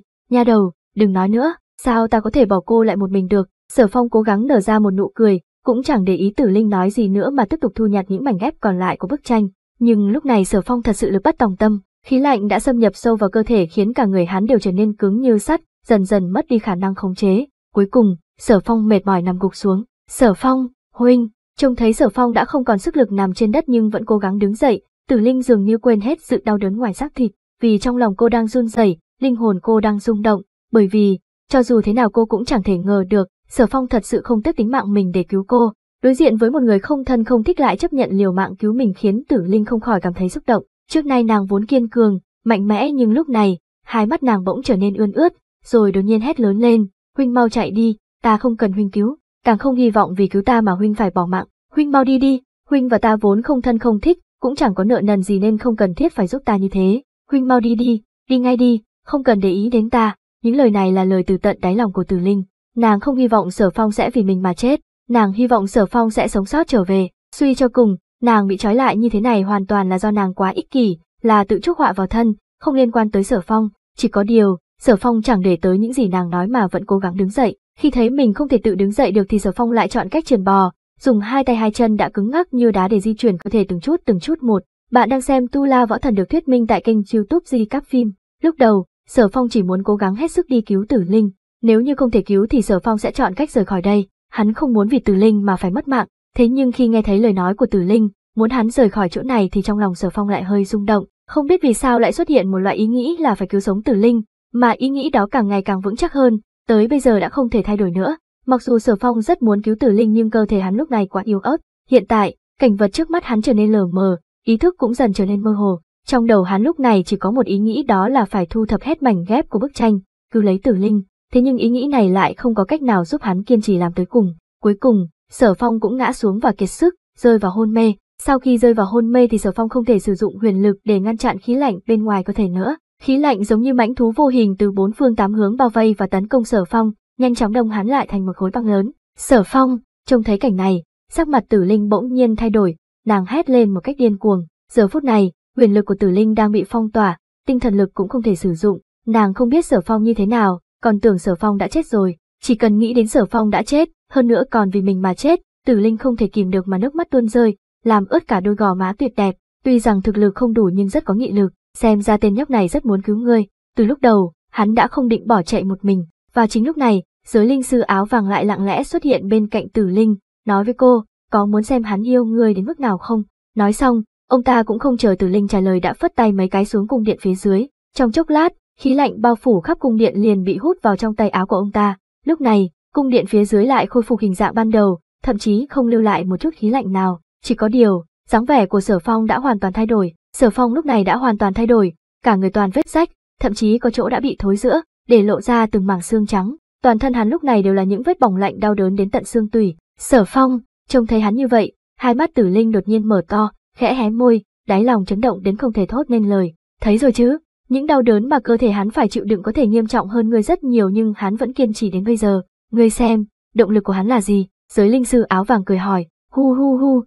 nha đầu, đừng nói nữa, sao ta có thể bỏ cô lại một mình được, sở phong cố gắng nở ra một nụ cười, cũng chẳng để ý tử linh nói gì nữa mà tiếp tục thu nhặt những mảnh ghép còn lại của bức tranh. Nhưng lúc này sở phong thật sự lực bất tòng tâm, khí lạnh đã xâm nhập sâu vào cơ thể khiến cả người hắn đều trở nên cứng như sắt, dần dần mất đi khả năng khống chế, cuối cùng, Sở Phong mệt mỏi nằm gục xuống. Sở Phong, huynh, trông thấy Sở Phong đã không còn sức lực nằm trên đất nhưng vẫn cố gắng đứng dậy, Tử Linh dường như quên hết sự đau đớn ngoài xác thịt, vì trong lòng cô đang run rẩy, linh hồn cô đang rung động, bởi vì, cho dù thế nào cô cũng chẳng thể ngờ được, Sở Phong thật sự không tiếc tính mạng mình để cứu cô. Đối diện với một người không thân không thích lại chấp nhận liều mạng cứu mình khiến Tử Linh không khỏi cảm thấy xúc động. Trước nay nàng vốn kiên cường, mạnh mẽ nhưng lúc này, hai mắt nàng bỗng trở nên ươn ướt, rồi đột nhiên hét lớn lên, huynh mau chạy đi, ta không cần huynh cứu, càng không hy vọng vì cứu ta mà huynh phải bỏ mạng, huynh mau đi đi, huynh và ta vốn không thân không thích, cũng chẳng có nợ nần gì nên không cần thiết phải giúp ta như thế, huynh mau đi đi, đi ngay đi, không cần để ý đến ta, những lời này là lời từ tận đáy lòng của Tử Linh, nàng không hy vọng Sở Phong sẽ vì mình mà chết, nàng hy vọng Sở Phong sẽ sống sót trở về, suy cho cùng, nàng bị trói lại như thế này hoàn toàn là do nàng quá ích kỷ, là tự chuốc họa vào thân, không liên quan tới Sở Phong, chỉ có điều, Sở Phong chẳng để tới những gì nàng nói mà vẫn cố gắng đứng dậy, khi thấy mình không thể tự đứng dậy được thì Sở Phong lại chọn cách trườn bò, dùng hai tay hai chân đã cứng ngắc như đá để di chuyển cơ thể từng chút từng chút một. Bạn đang xem Tu La Võ Thần được thuyết minh tại kênh YouTube Di Cáp Phim. Lúc đầu, Sở Phong chỉ muốn cố gắng hết sức đi cứu Tử Linh, nếu như không thể cứu thì Sở Phong sẽ chọn cách rời khỏi đây, hắn không muốn vì Tử Linh mà phải mất mạng, thế nhưng khi nghe thấy lời nói của Tử Linh, muốn hắn rời khỏi chỗ này thì trong lòng Sở Phong lại hơi rung động, không biết vì sao lại xuất hiện một loại ý nghĩ là phải cứu sống Tử Linh, mà ý nghĩ đó càng ngày càng vững chắc hơn, tới bây giờ đã không thể thay đổi nữa. Mặc dù Sở Phong rất muốn cứu Tử Linh nhưng cơ thể hắn lúc này quá yếu ớt, hiện tại, cảnh vật trước mắt hắn trở nên lờ mờ, ý thức cũng dần trở nên mơ hồ. Trong đầu hắn lúc này chỉ có một ý nghĩ đó là phải thu thập hết mảnh ghép của bức tranh, cứu lấy Tử Linh, thế nhưng ý nghĩ này lại không có cách nào giúp hắn kiên trì làm tới cùng. Cuối cùng, Sở Phong cũng ngã xuống và kiệt sức, rơi vào hôn mê. Sau khi rơi vào hôn mê thì Sở Phong không thể sử dụng huyền lực để ngăn chặn khí lạnh bên ngoài cơ thể nữa, Khí lạnh giống như mãnh thú vô hình từ bốn phương tám hướng bao vây và tấn công Sở Phong, nhanh chóng đông hắn lại thành một khối băng lớn. Sở Phong, trông thấy cảnh này, sắc mặt Tử Linh bỗng nhiên thay đổi, nàng hét lên một cách điên cuồng. Giờ phút này, quyền lực của Tử Linh đang bị phong tỏa, tinh thần lực cũng không thể sử dụng, nàng không biết Sở Phong như thế nào, còn tưởng Sở Phong đã chết rồi, chỉ cần nghĩ đến Sở Phong đã chết, hơn nữa còn vì mình mà chết, Tử Linh không thể kìm được mà nước mắt tuôn rơi, làm ướt cả đôi gò má tuyệt đẹp, tuy rằng thực lực không đủ nhưng rất có nghị lực, xem ra tên nhóc này rất muốn cứu ngươi, từ lúc đầu, hắn đã không định bỏ chạy một mình, và chính lúc này, giới linh sư áo vàng lại lặng lẽ xuất hiện bên cạnh tử linh, nói với cô, có muốn xem hắn yêu ngươi đến mức nào không? Nói xong, ông ta cũng không chờ tử linh trả lời đã phất tay mấy cái xuống cung điện phía dưới, trong chốc lát, khí lạnh bao phủ khắp cung điện liền bị hút vào trong tay áo của ông ta, lúc này, cung điện phía dưới lại khôi phục hình dạng ban đầu, thậm chí không lưu lại một chút khí lạnh nào, chỉ có điều, dáng vẻ của sở phong đã hoàn toàn thay đổi, Sở phong lúc này đã hoàn toàn thay đổi, cả người toàn vết rách, thậm chí có chỗ đã bị thối rữa, để lộ ra từng mảng xương trắng. Toàn thân hắn lúc này đều là những vết bỏng lạnh đau đớn đến tận xương tủy. Sở phong, trông thấy hắn như vậy, hai mắt tử linh đột nhiên mở to, khẽ hé môi, đáy lòng chấn động đến không thể thốt nên lời. Thấy rồi chứ, những đau đớn mà cơ thể hắn phải chịu đựng có thể nghiêm trọng hơn ngươi rất nhiều nhưng hắn vẫn kiên trì đến bây giờ. Ngươi xem, động lực của hắn là gì? Giới linh sư áo vàng cười hỏi, hu hu hu.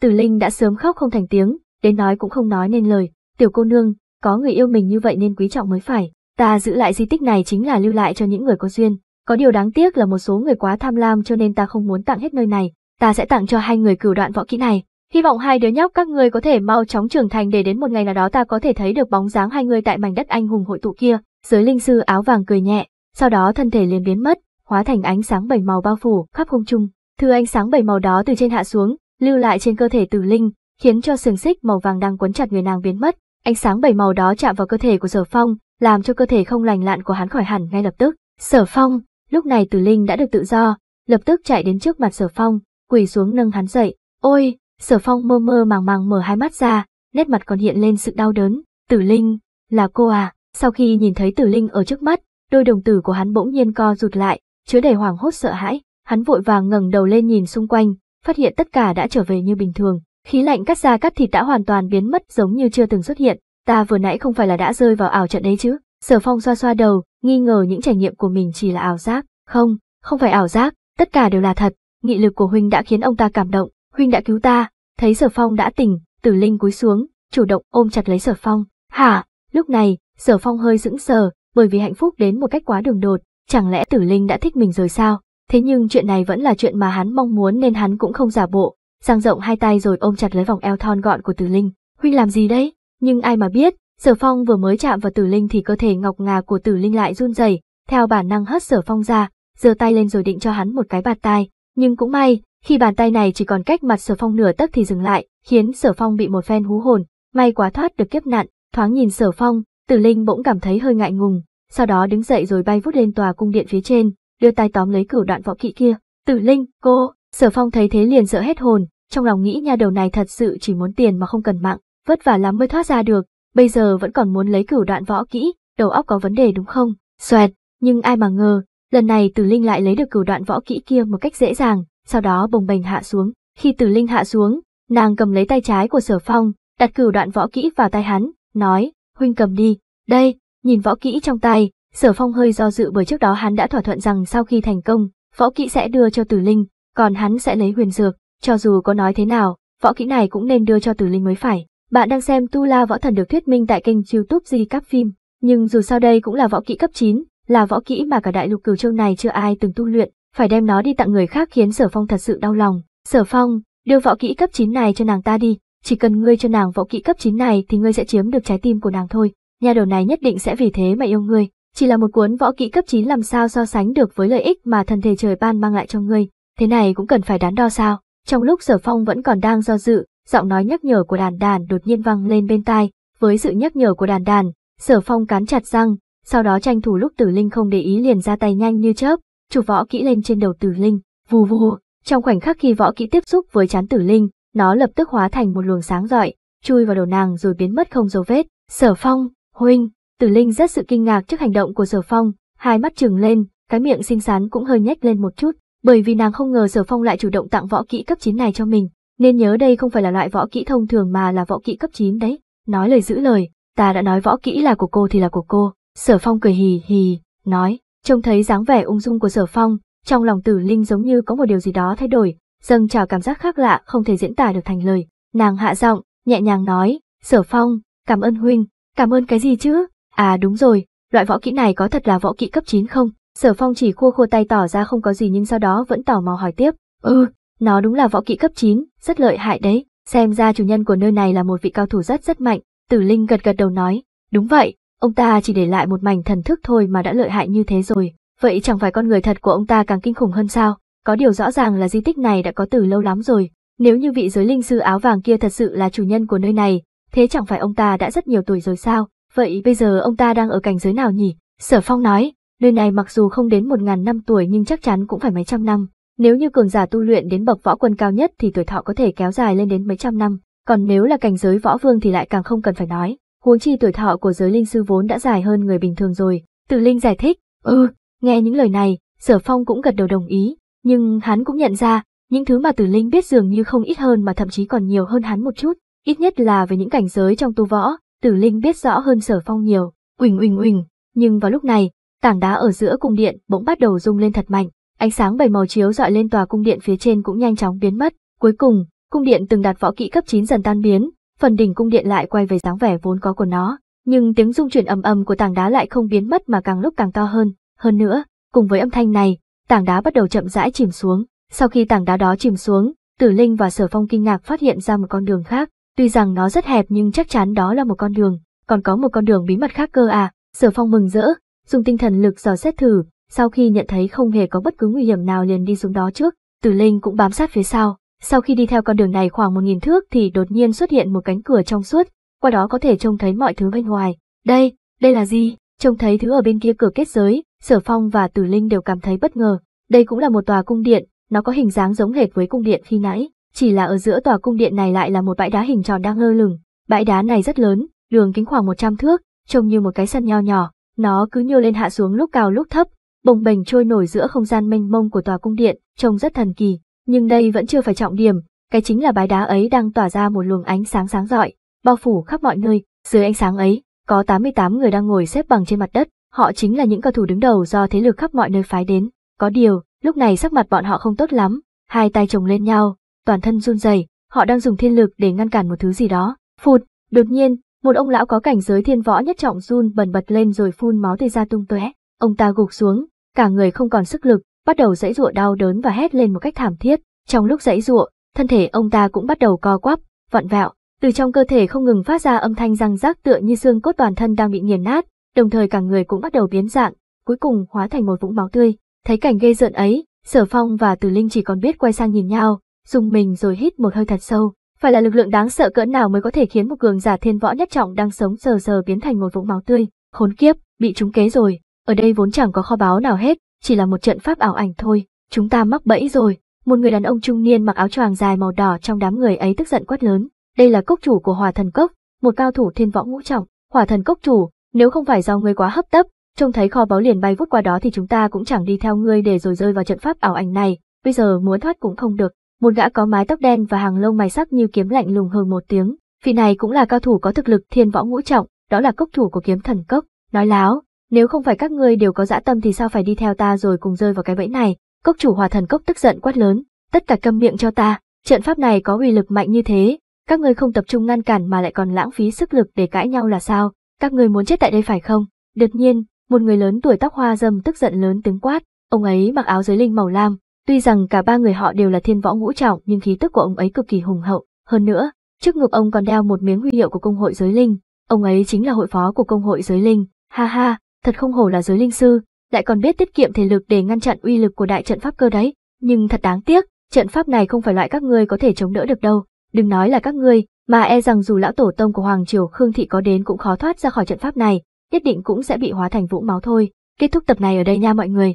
Tử linh đã sớm khóc không thành tiếng, đến nói cũng không nói nên lời, tiểu cô nương, có người yêu mình như vậy nên quý trọng mới phải, ta giữ lại di tích này chính là lưu lại cho những người có duyên, có điều đáng tiếc là một số người quá tham lam cho nên ta không muốn tặng hết nơi này, ta sẽ tặng cho hai người cửu đoạn võ kỹ này. Hy vọng hai đứa nhóc các người có thể mau chóng trưởng thành để đến một ngày nào đó ta có thể thấy được bóng dáng hai người tại mảnh đất anh hùng hội tụ kia. Giới linh sư áo vàng cười nhẹ, sau đó thân thể liền biến mất, hóa thành ánh sáng bảy màu bao phủ khắp không trung. Thư ánh sáng bảy màu đó từ trên hạ xuống, lưu lại trên cơ thể Tử Linh, khiến cho sừng xích màu vàng đang quấn chặt người nàng biến mất. Ánh sáng bảy màu đó chạm vào cơ thể của Sở Phong, làm cho cơ thể không lành lặn của hắn khỏi hẳn ngay lập tức. Sở Phong, lúc này Tử Linh đã được tự do, lập tức chạy đến trước mặt Sở Phong, quỳ xuống nâng hắn dậy. Ôi, Sở Phong mơ mơ màng màng mở hai mắt ra, nét mặt còn hiện lên sự đau đớn. Tử Linh, là cô à? Sau khi nhìn thấy Tử Linh ở trước mắt, đôi đồng tử của hắn bỗng nhiên co rụt lại, chứa đầy hoảng hốt sợ hãi. Hắn vội vàng ngẩng đầu lên nhìn xung quanh, phát hiện tất cả đã trở về như bình thường. Khí lạnh cắt ra cắt thịt đã hoàn toàn biến mất giống như chưa từng xuất hiện, ta vừa nãy không phải là đã rơi vào ảo trận đấy chứ. Sở phong xoa xoa đầu, nghi ngờ những trải nghiệm của mình chỉ là ảo giác. Không, không phải ảo giác, tất cả đều là thật. Nghị lực của Huynh đã khiến ông ta cảm động, Huynh đã cứu ta. Thấy sở phong đã tỉnh, tử linh cúi xuống, chủ động ôm chặt lấy sở phong. Hả, lúc này, sở phong hơi sững sờ, bởi vì hạnh phúc đến một cách quá đường đột. Chẳng lẽ tử linh đã thích mình rồi sao? Thế nhưng chuyện này vẫn là chuyện mà hắn mong muốn nên hắn cũng không giả bộ, sang rộng hai tay rồi ôm chặt lấy vòng eo thon gọn của Tử Linh. Huynh làm gì đấy? Nhưng ai mà biết, Sở Phong vừa mới chạm vào Tử Linh thì cơ thể ngọc ngà của Tử Linh lại run rẩy, theo bản năng hất Sở Phong ra, giơ tay lên rồi định cho hắn một cái bạt tai, nhưng cũng may, khi bàn tay này chỉ còn cách mặt Sở Phong nửa tấc thì dừng lại, khiến Sở Phong bị một phen hú hồn, may quá thoát được kiếp nạn, thoáng nhìn Sở Phong, Tử Linh bỗng cảm thấy hơi ngại ngùng, sau đó đứng dậy rồi bay vút lên tòa cung điện phía trên, đưa tay tóm lấy cửu đoạn võ kỵ kia, "Tử Linh, cô..." Sở phong thấy thế liền sợ hết hồn, trong lòng nghĩ nha đầu này thật sự chỉ muốn tiền mà không cần mạng, vất vả lắm mới thoát ra được, bây giờ vẫn còn muốn lấy cửu đoạn võ kỹ, đầu óc có vấn đề đúng không? Xoẹt, nhưng ai mà ngờ, lần này Tử Linh lại lấy được cửu đoạn võ kỹ kia một cách dễ dàng, sau đó bồng bềnh hạ xuống. Khi Tử Linh hạ xuống, nàng cầm lấy tay trái của Sở Phong, đặt cửu đoạn võ kỹ vào tay hắn, nói, huynh cầm đi, đây, nhìn võ kỹ trong tay, Sở Phong hơi do dự bởi trước đó hắn đã thỏa thuận rằng sau khi thành công, võ kỹ sẽ đưa cho Tử Linh, còn hắn sẽ lấy huyền dược, cho dù có nói thế nào, võ kỹ này cũng nên đưa cho tử Linh mới phải. Bạn đang xem Tu La Võ Thần được thuyết minh tại kênh YouTube Di Cáp Phim, nhưng dù sao đây cũng là võ kỹ cấp 9, là võ kỹ mà cả đại lục cửu châu này chưa ai từng tu luyện, phải đem nó đi tặng người khác khiến Sở Phong thật sự đau lòng. Sở Phong, đưa võ kỹ cấp 9 này cho nàng ta đi, chỉ cần ngươi cho nàng võ kỹ cấp 9 này thì ngươi sẽ chiếm được trái tim của nàng thôi, nhà đầu này nhất định sẽ vì thế mà yêu ngươi. Chỉ là một cuốn võ kỹ cấp 9 làm sao so sánh được với lợi ích mà thần thể trời ban mang lại cho ngươi, Thế này cũng cần phải đắn đo sao? Trong lúc Sở Phong vẫn còn đang do dự, giọng nói nhắc nhở của đàn đàn đột nhiên vang lên bên tai, với sự nhắc nhở của đàn đàn, Sở Phong cắn chặt răng, sau đó tranh thủ lúc Tử Linh không để ý liền ra tay nhanh như chớp, chụp võ kỹ lên trên đầu Tử Linh, vù vù. Trong khoảnh khắc khi võ kỹ tiếp xúc với chán Tử Linh, nó lập tức hóa thành một luồng sáng rọi, chui vào đầu nàng rồi biến mất không dấu vết. Sở Phong, huynh, Tử Linh rất sự kinh ngạc trước hành động của Sở Phong, hai mắt trừng lên, cái miệng xinh xắn cũng hơi nhếch lên một chút, bởi vì nàng không ngờ Sở Phong lại chủ động tặng võ kỹ cấp 9 này cho mình, nên nhớ đây không phải là loại võ kỹ thông thường mà là võ kỹ cấp 9 đấy. Nói lời giữ lời, ta đã nói võ kỹ là của cô thì là của cô. Sở Phong cười hì hì, nói, trông thấy dáng vẻ ung dung của Sở Phong, trong lòng Tử Linh giống như có một điều gì đó thay đổi, dâng trào cảm giác khác lạ không thể diễn tả được thành lời. Nàng hạ giọng, nhẹ nhàng nói, Sở Phong, cảm ơn huynh, cảm ơn cái gì chứ? À đúng rồi, loại võ kỹ này có thật là võ kỹ cấp 9 không? Sở phong chỉ khua khô tay tỏ ra không có gì nhưng sau đó vẫn tò mò hỏi tiếp. Ừ, nó đúng là võ kỹ cấp 9, rất lợi hại đấy. Xem ra chủ nhân của nơi này là một vị cao thủ rất rất mạnh. Tử Linh gật gật đầu nói. Đúng vậy, ông ta chỉ để lại một mảnh thần thức thôi mà đã lợi hại như thế rồi. Vậy chẳng phải con người thật của ông ta càng kinh khủng hơn sao? Có điều rõ ràng là di tích này đã có từ lâu lắm rồi. Nếu như vị giới linh sư áo vàng kia thật sự là chủ nhân của nơi này, thế chẳng phải ông ta đã rất nhiều tuổi rồi sao? Vậy bây giờ ông ta đang ở cảnh giới nào nhỉ? Sở Phong nói, Nơi này mặc dù không đến một ngàn năm tuổi nhưng chắc chắn cũng phải mấy trăm năm. Nếu như cường giả tu luyện đến bậc võ quân cao nhất thì tuổi thọ có thể kéo dài lên đến mấy trăm năm, còn nếu là cảnh giới võ vương thì lại càng không cần phải nói. Huống chi tuổi thọ của giới linh sư vốn đã dài hơn người bình thường rồi. Tử Linh giải thích, ừ, nghe những lời này, Sở Phong cũng gật đầu đồng ý, nhưng hắn cũng nhận ra, những thứ mà Tử Linh biết dường như không ít hơn mà thậm chí còn nhiều hơn hắn một chút, ít nhất là về những cảnh giới trong tu võ, Tử Linh biết rõ hơn Sở Phong nhiều. Uỳnh uỳnh uỳnh, nhưng vào lúc này, Tảng đá ở giữa cung điện bỗng bắt đầu rung lên thật mạnh, ánh sáng bảy màu chiếu dọi lên tòa cung điện phía trên cũng nhanh chóng biến mất, cuối cùng, cung điện từng đạt võ kỹ cấp 9 dần tan biến, phần đỉnh cung điện lại quay về dáng vẻ vốn có của nó, nhưng tiếng rung chuyển ầm ầm của tảng đá lại không biến mất mà càng lúc càng to hơn, hơn nữa, cùng với âm thanh này, tảng đá bắt đầu chậm rãi chìm xuống, sau khi tảng đá đó chìm xuống, Tử Linh và Sở Phong kinh ngạc phát hiện ra một con đường khác, tuy rằng nó rất hẹp nhưng chắc chắn đó là một con đường, còn có một con đường bí mật khác cơ à, Sở Phong mừng rỡ, dùng tinh thần lực dò xét thử, sau khi nhận thấy không hề có bất cứ nguy hiểm nào liền đi xuống đó trước, Tử Linh cũng bám sát phía sau. Sau khi đi theo con đường này khoảng một nghìn thước thì đột nhiên xuất hiện một cánh cửa trong suốt, qua đó có thể trông thấy mọi thứ bên ngoài. Đây, đây là gì? Trông thấy thứ ở bên kia cửa kết giới, Sở Phong và Tử Linh đều cảm thấy bất ngờ. Đây cũng là một tòa cung điện, nó có hình dáng giống hệt với cung điện khi nãy, chỉ là ở giữa tòa cung điện này lại là một bãi đá hình tròn đang lơ lửng. Bãi đá này rất lớn, đường kính khoảng 100 thước, trông như một cái sân nho nhỏ, nó cứ nhô lên hạ xuống lúc cao lúc thấp, bồng bềnh trôi nổi giữa không gian mênh mông của tòa cung điện, trông rất thần kỳ. Nhưng đây vẫn chưa phải trọng điểm, cái chính là bái đá ấy đang tỏa ra một luồng ánh sáng sáng rọi, bao phủ khắp mọi nơi. Dưới ánh sáng ấy, có 88 người đang ngồi xếp bằng trên mặt đất, họ chính là những cầu thủ đứng đầu do thế lực khắp mọi nơi phái đến. Có điều, lúc này sắc mặt bọn họ không tốt lắm, hai tay chồng lên nhau, toàn thân run rẩy, họ đang dùng thiên lực để ngăn cản một thứ gì đó. Phụt, đột nhiên, một ông lão có cảnh giới thiên võ nhất trọng run bần bật lên rồi phun máu tươi ra tung tóe. Ông ta gục xuống, cả người không còn sức lực, bắt đầu dãy dụa đau đớn và hét lên một cách thảm thiết. Trong lúc dãy dụa, thân thể ông ta cũng bắt đầu co quắp, vặn vẹo, từ trong cơ thể không ngừng phát ra âm thanh răng rác tựa như xương cốt toàn thân đang bị nghiền nát, đồng thời cả người cũng bắt đầu biến dạng, cuối cùng hóa thành một vũng máu tươi. Thấy cảnh ghê rợn ấy, Sở Phong và Từ Linh chỉ còn biết quay sang nhìn nhau, dùng mình rồi hít một hơi thật sâu. Phải là lực lượng đáng sợ cỡ nào mới có thể khiến một cường giả thiên võ nhất trọng đang sống sờ sờ biến thành một vũng máu tươi, khốn kiếp, bị trúng kế rồi, ở đây vốn chẳng có kho báo nào hết, chỉ là một trận pháp ảo ảnh thôi, chúng ta mắc bẫy rồi. Một người đàn ông trung niên mặc áo choàng dài màu đỏ trong đám người ấy tức giận quát lớn, đây là cốc chủ của Hỏa Thần Cốc, một cao thủ thiên võ ngũ trọng, Hỏa Thần Cốc chủ, nếu không phải do ngươi quá hấp tấp, trông thấy kho báu liền bay vút qua đó thì chúng ta cũng chẳng đi theo ngươi để rồi rơi vào trận pháp ảo ảnh này, bây giờ muốn thoát cũng không được, một gã có mái tóc đen và hàng lông mày sắc như kiếm lạnh lùng hơn một tiếng. Vị này cũng là cao thủ có thực lực thiên võ ngũ trọng, đó là cốc thủ của kiếm thần cốc. Nói láo, nếu không phải các ngươi đều có dã tâm thì sao phải đi theo ta rồi cùng rơi vào cái bẫy này. Cốc chủ hòa thần cốc tức giận quát lớn, tất cả câm miệng cho ta, trận pháp này có uy lực mạnh như thế, các ngươi không tập trung ngăn cản mà lại còn lãng phí sức lực để cãi nhau là sao, các ngươi muốn chết tại đây phải không? Đột nhiên, một người lớn tuổi tóc hoa dâm tức giận lớn tiếng quát, ông ấy mặc áo giới linh màu lam, Tuy rằng cả ba người họ đều là thiên võ ngũ trọng nhưng khí tức của ông ấy cực kỳ hùng hậu, hơn nữa, trước ngực ông còn đeo một miếng huy hiệu của công hội giới linh, ông ấy chính là hội phó của công hội giới linh, ha ha, thật không hổ là giới linh sư, lại còn biết tiết kiệm thể lực để ngăn chặn uy lực của đại trận pháp cơ đấy, nhưng thật đáng tiếc, trận pháp này không phải loại các ngươi có thể chống đỡ được đâu, đừng nói là các ngươi, mà e rằng dù lão tổ tông của Hoàng Triều Khương Thị có đến cũng khó thoát ra khỏi trận pháp này, nhất định cũng sẽ bị hóa thành vũng máu thôi. Kết thúc tập này ở đây nha mọi người.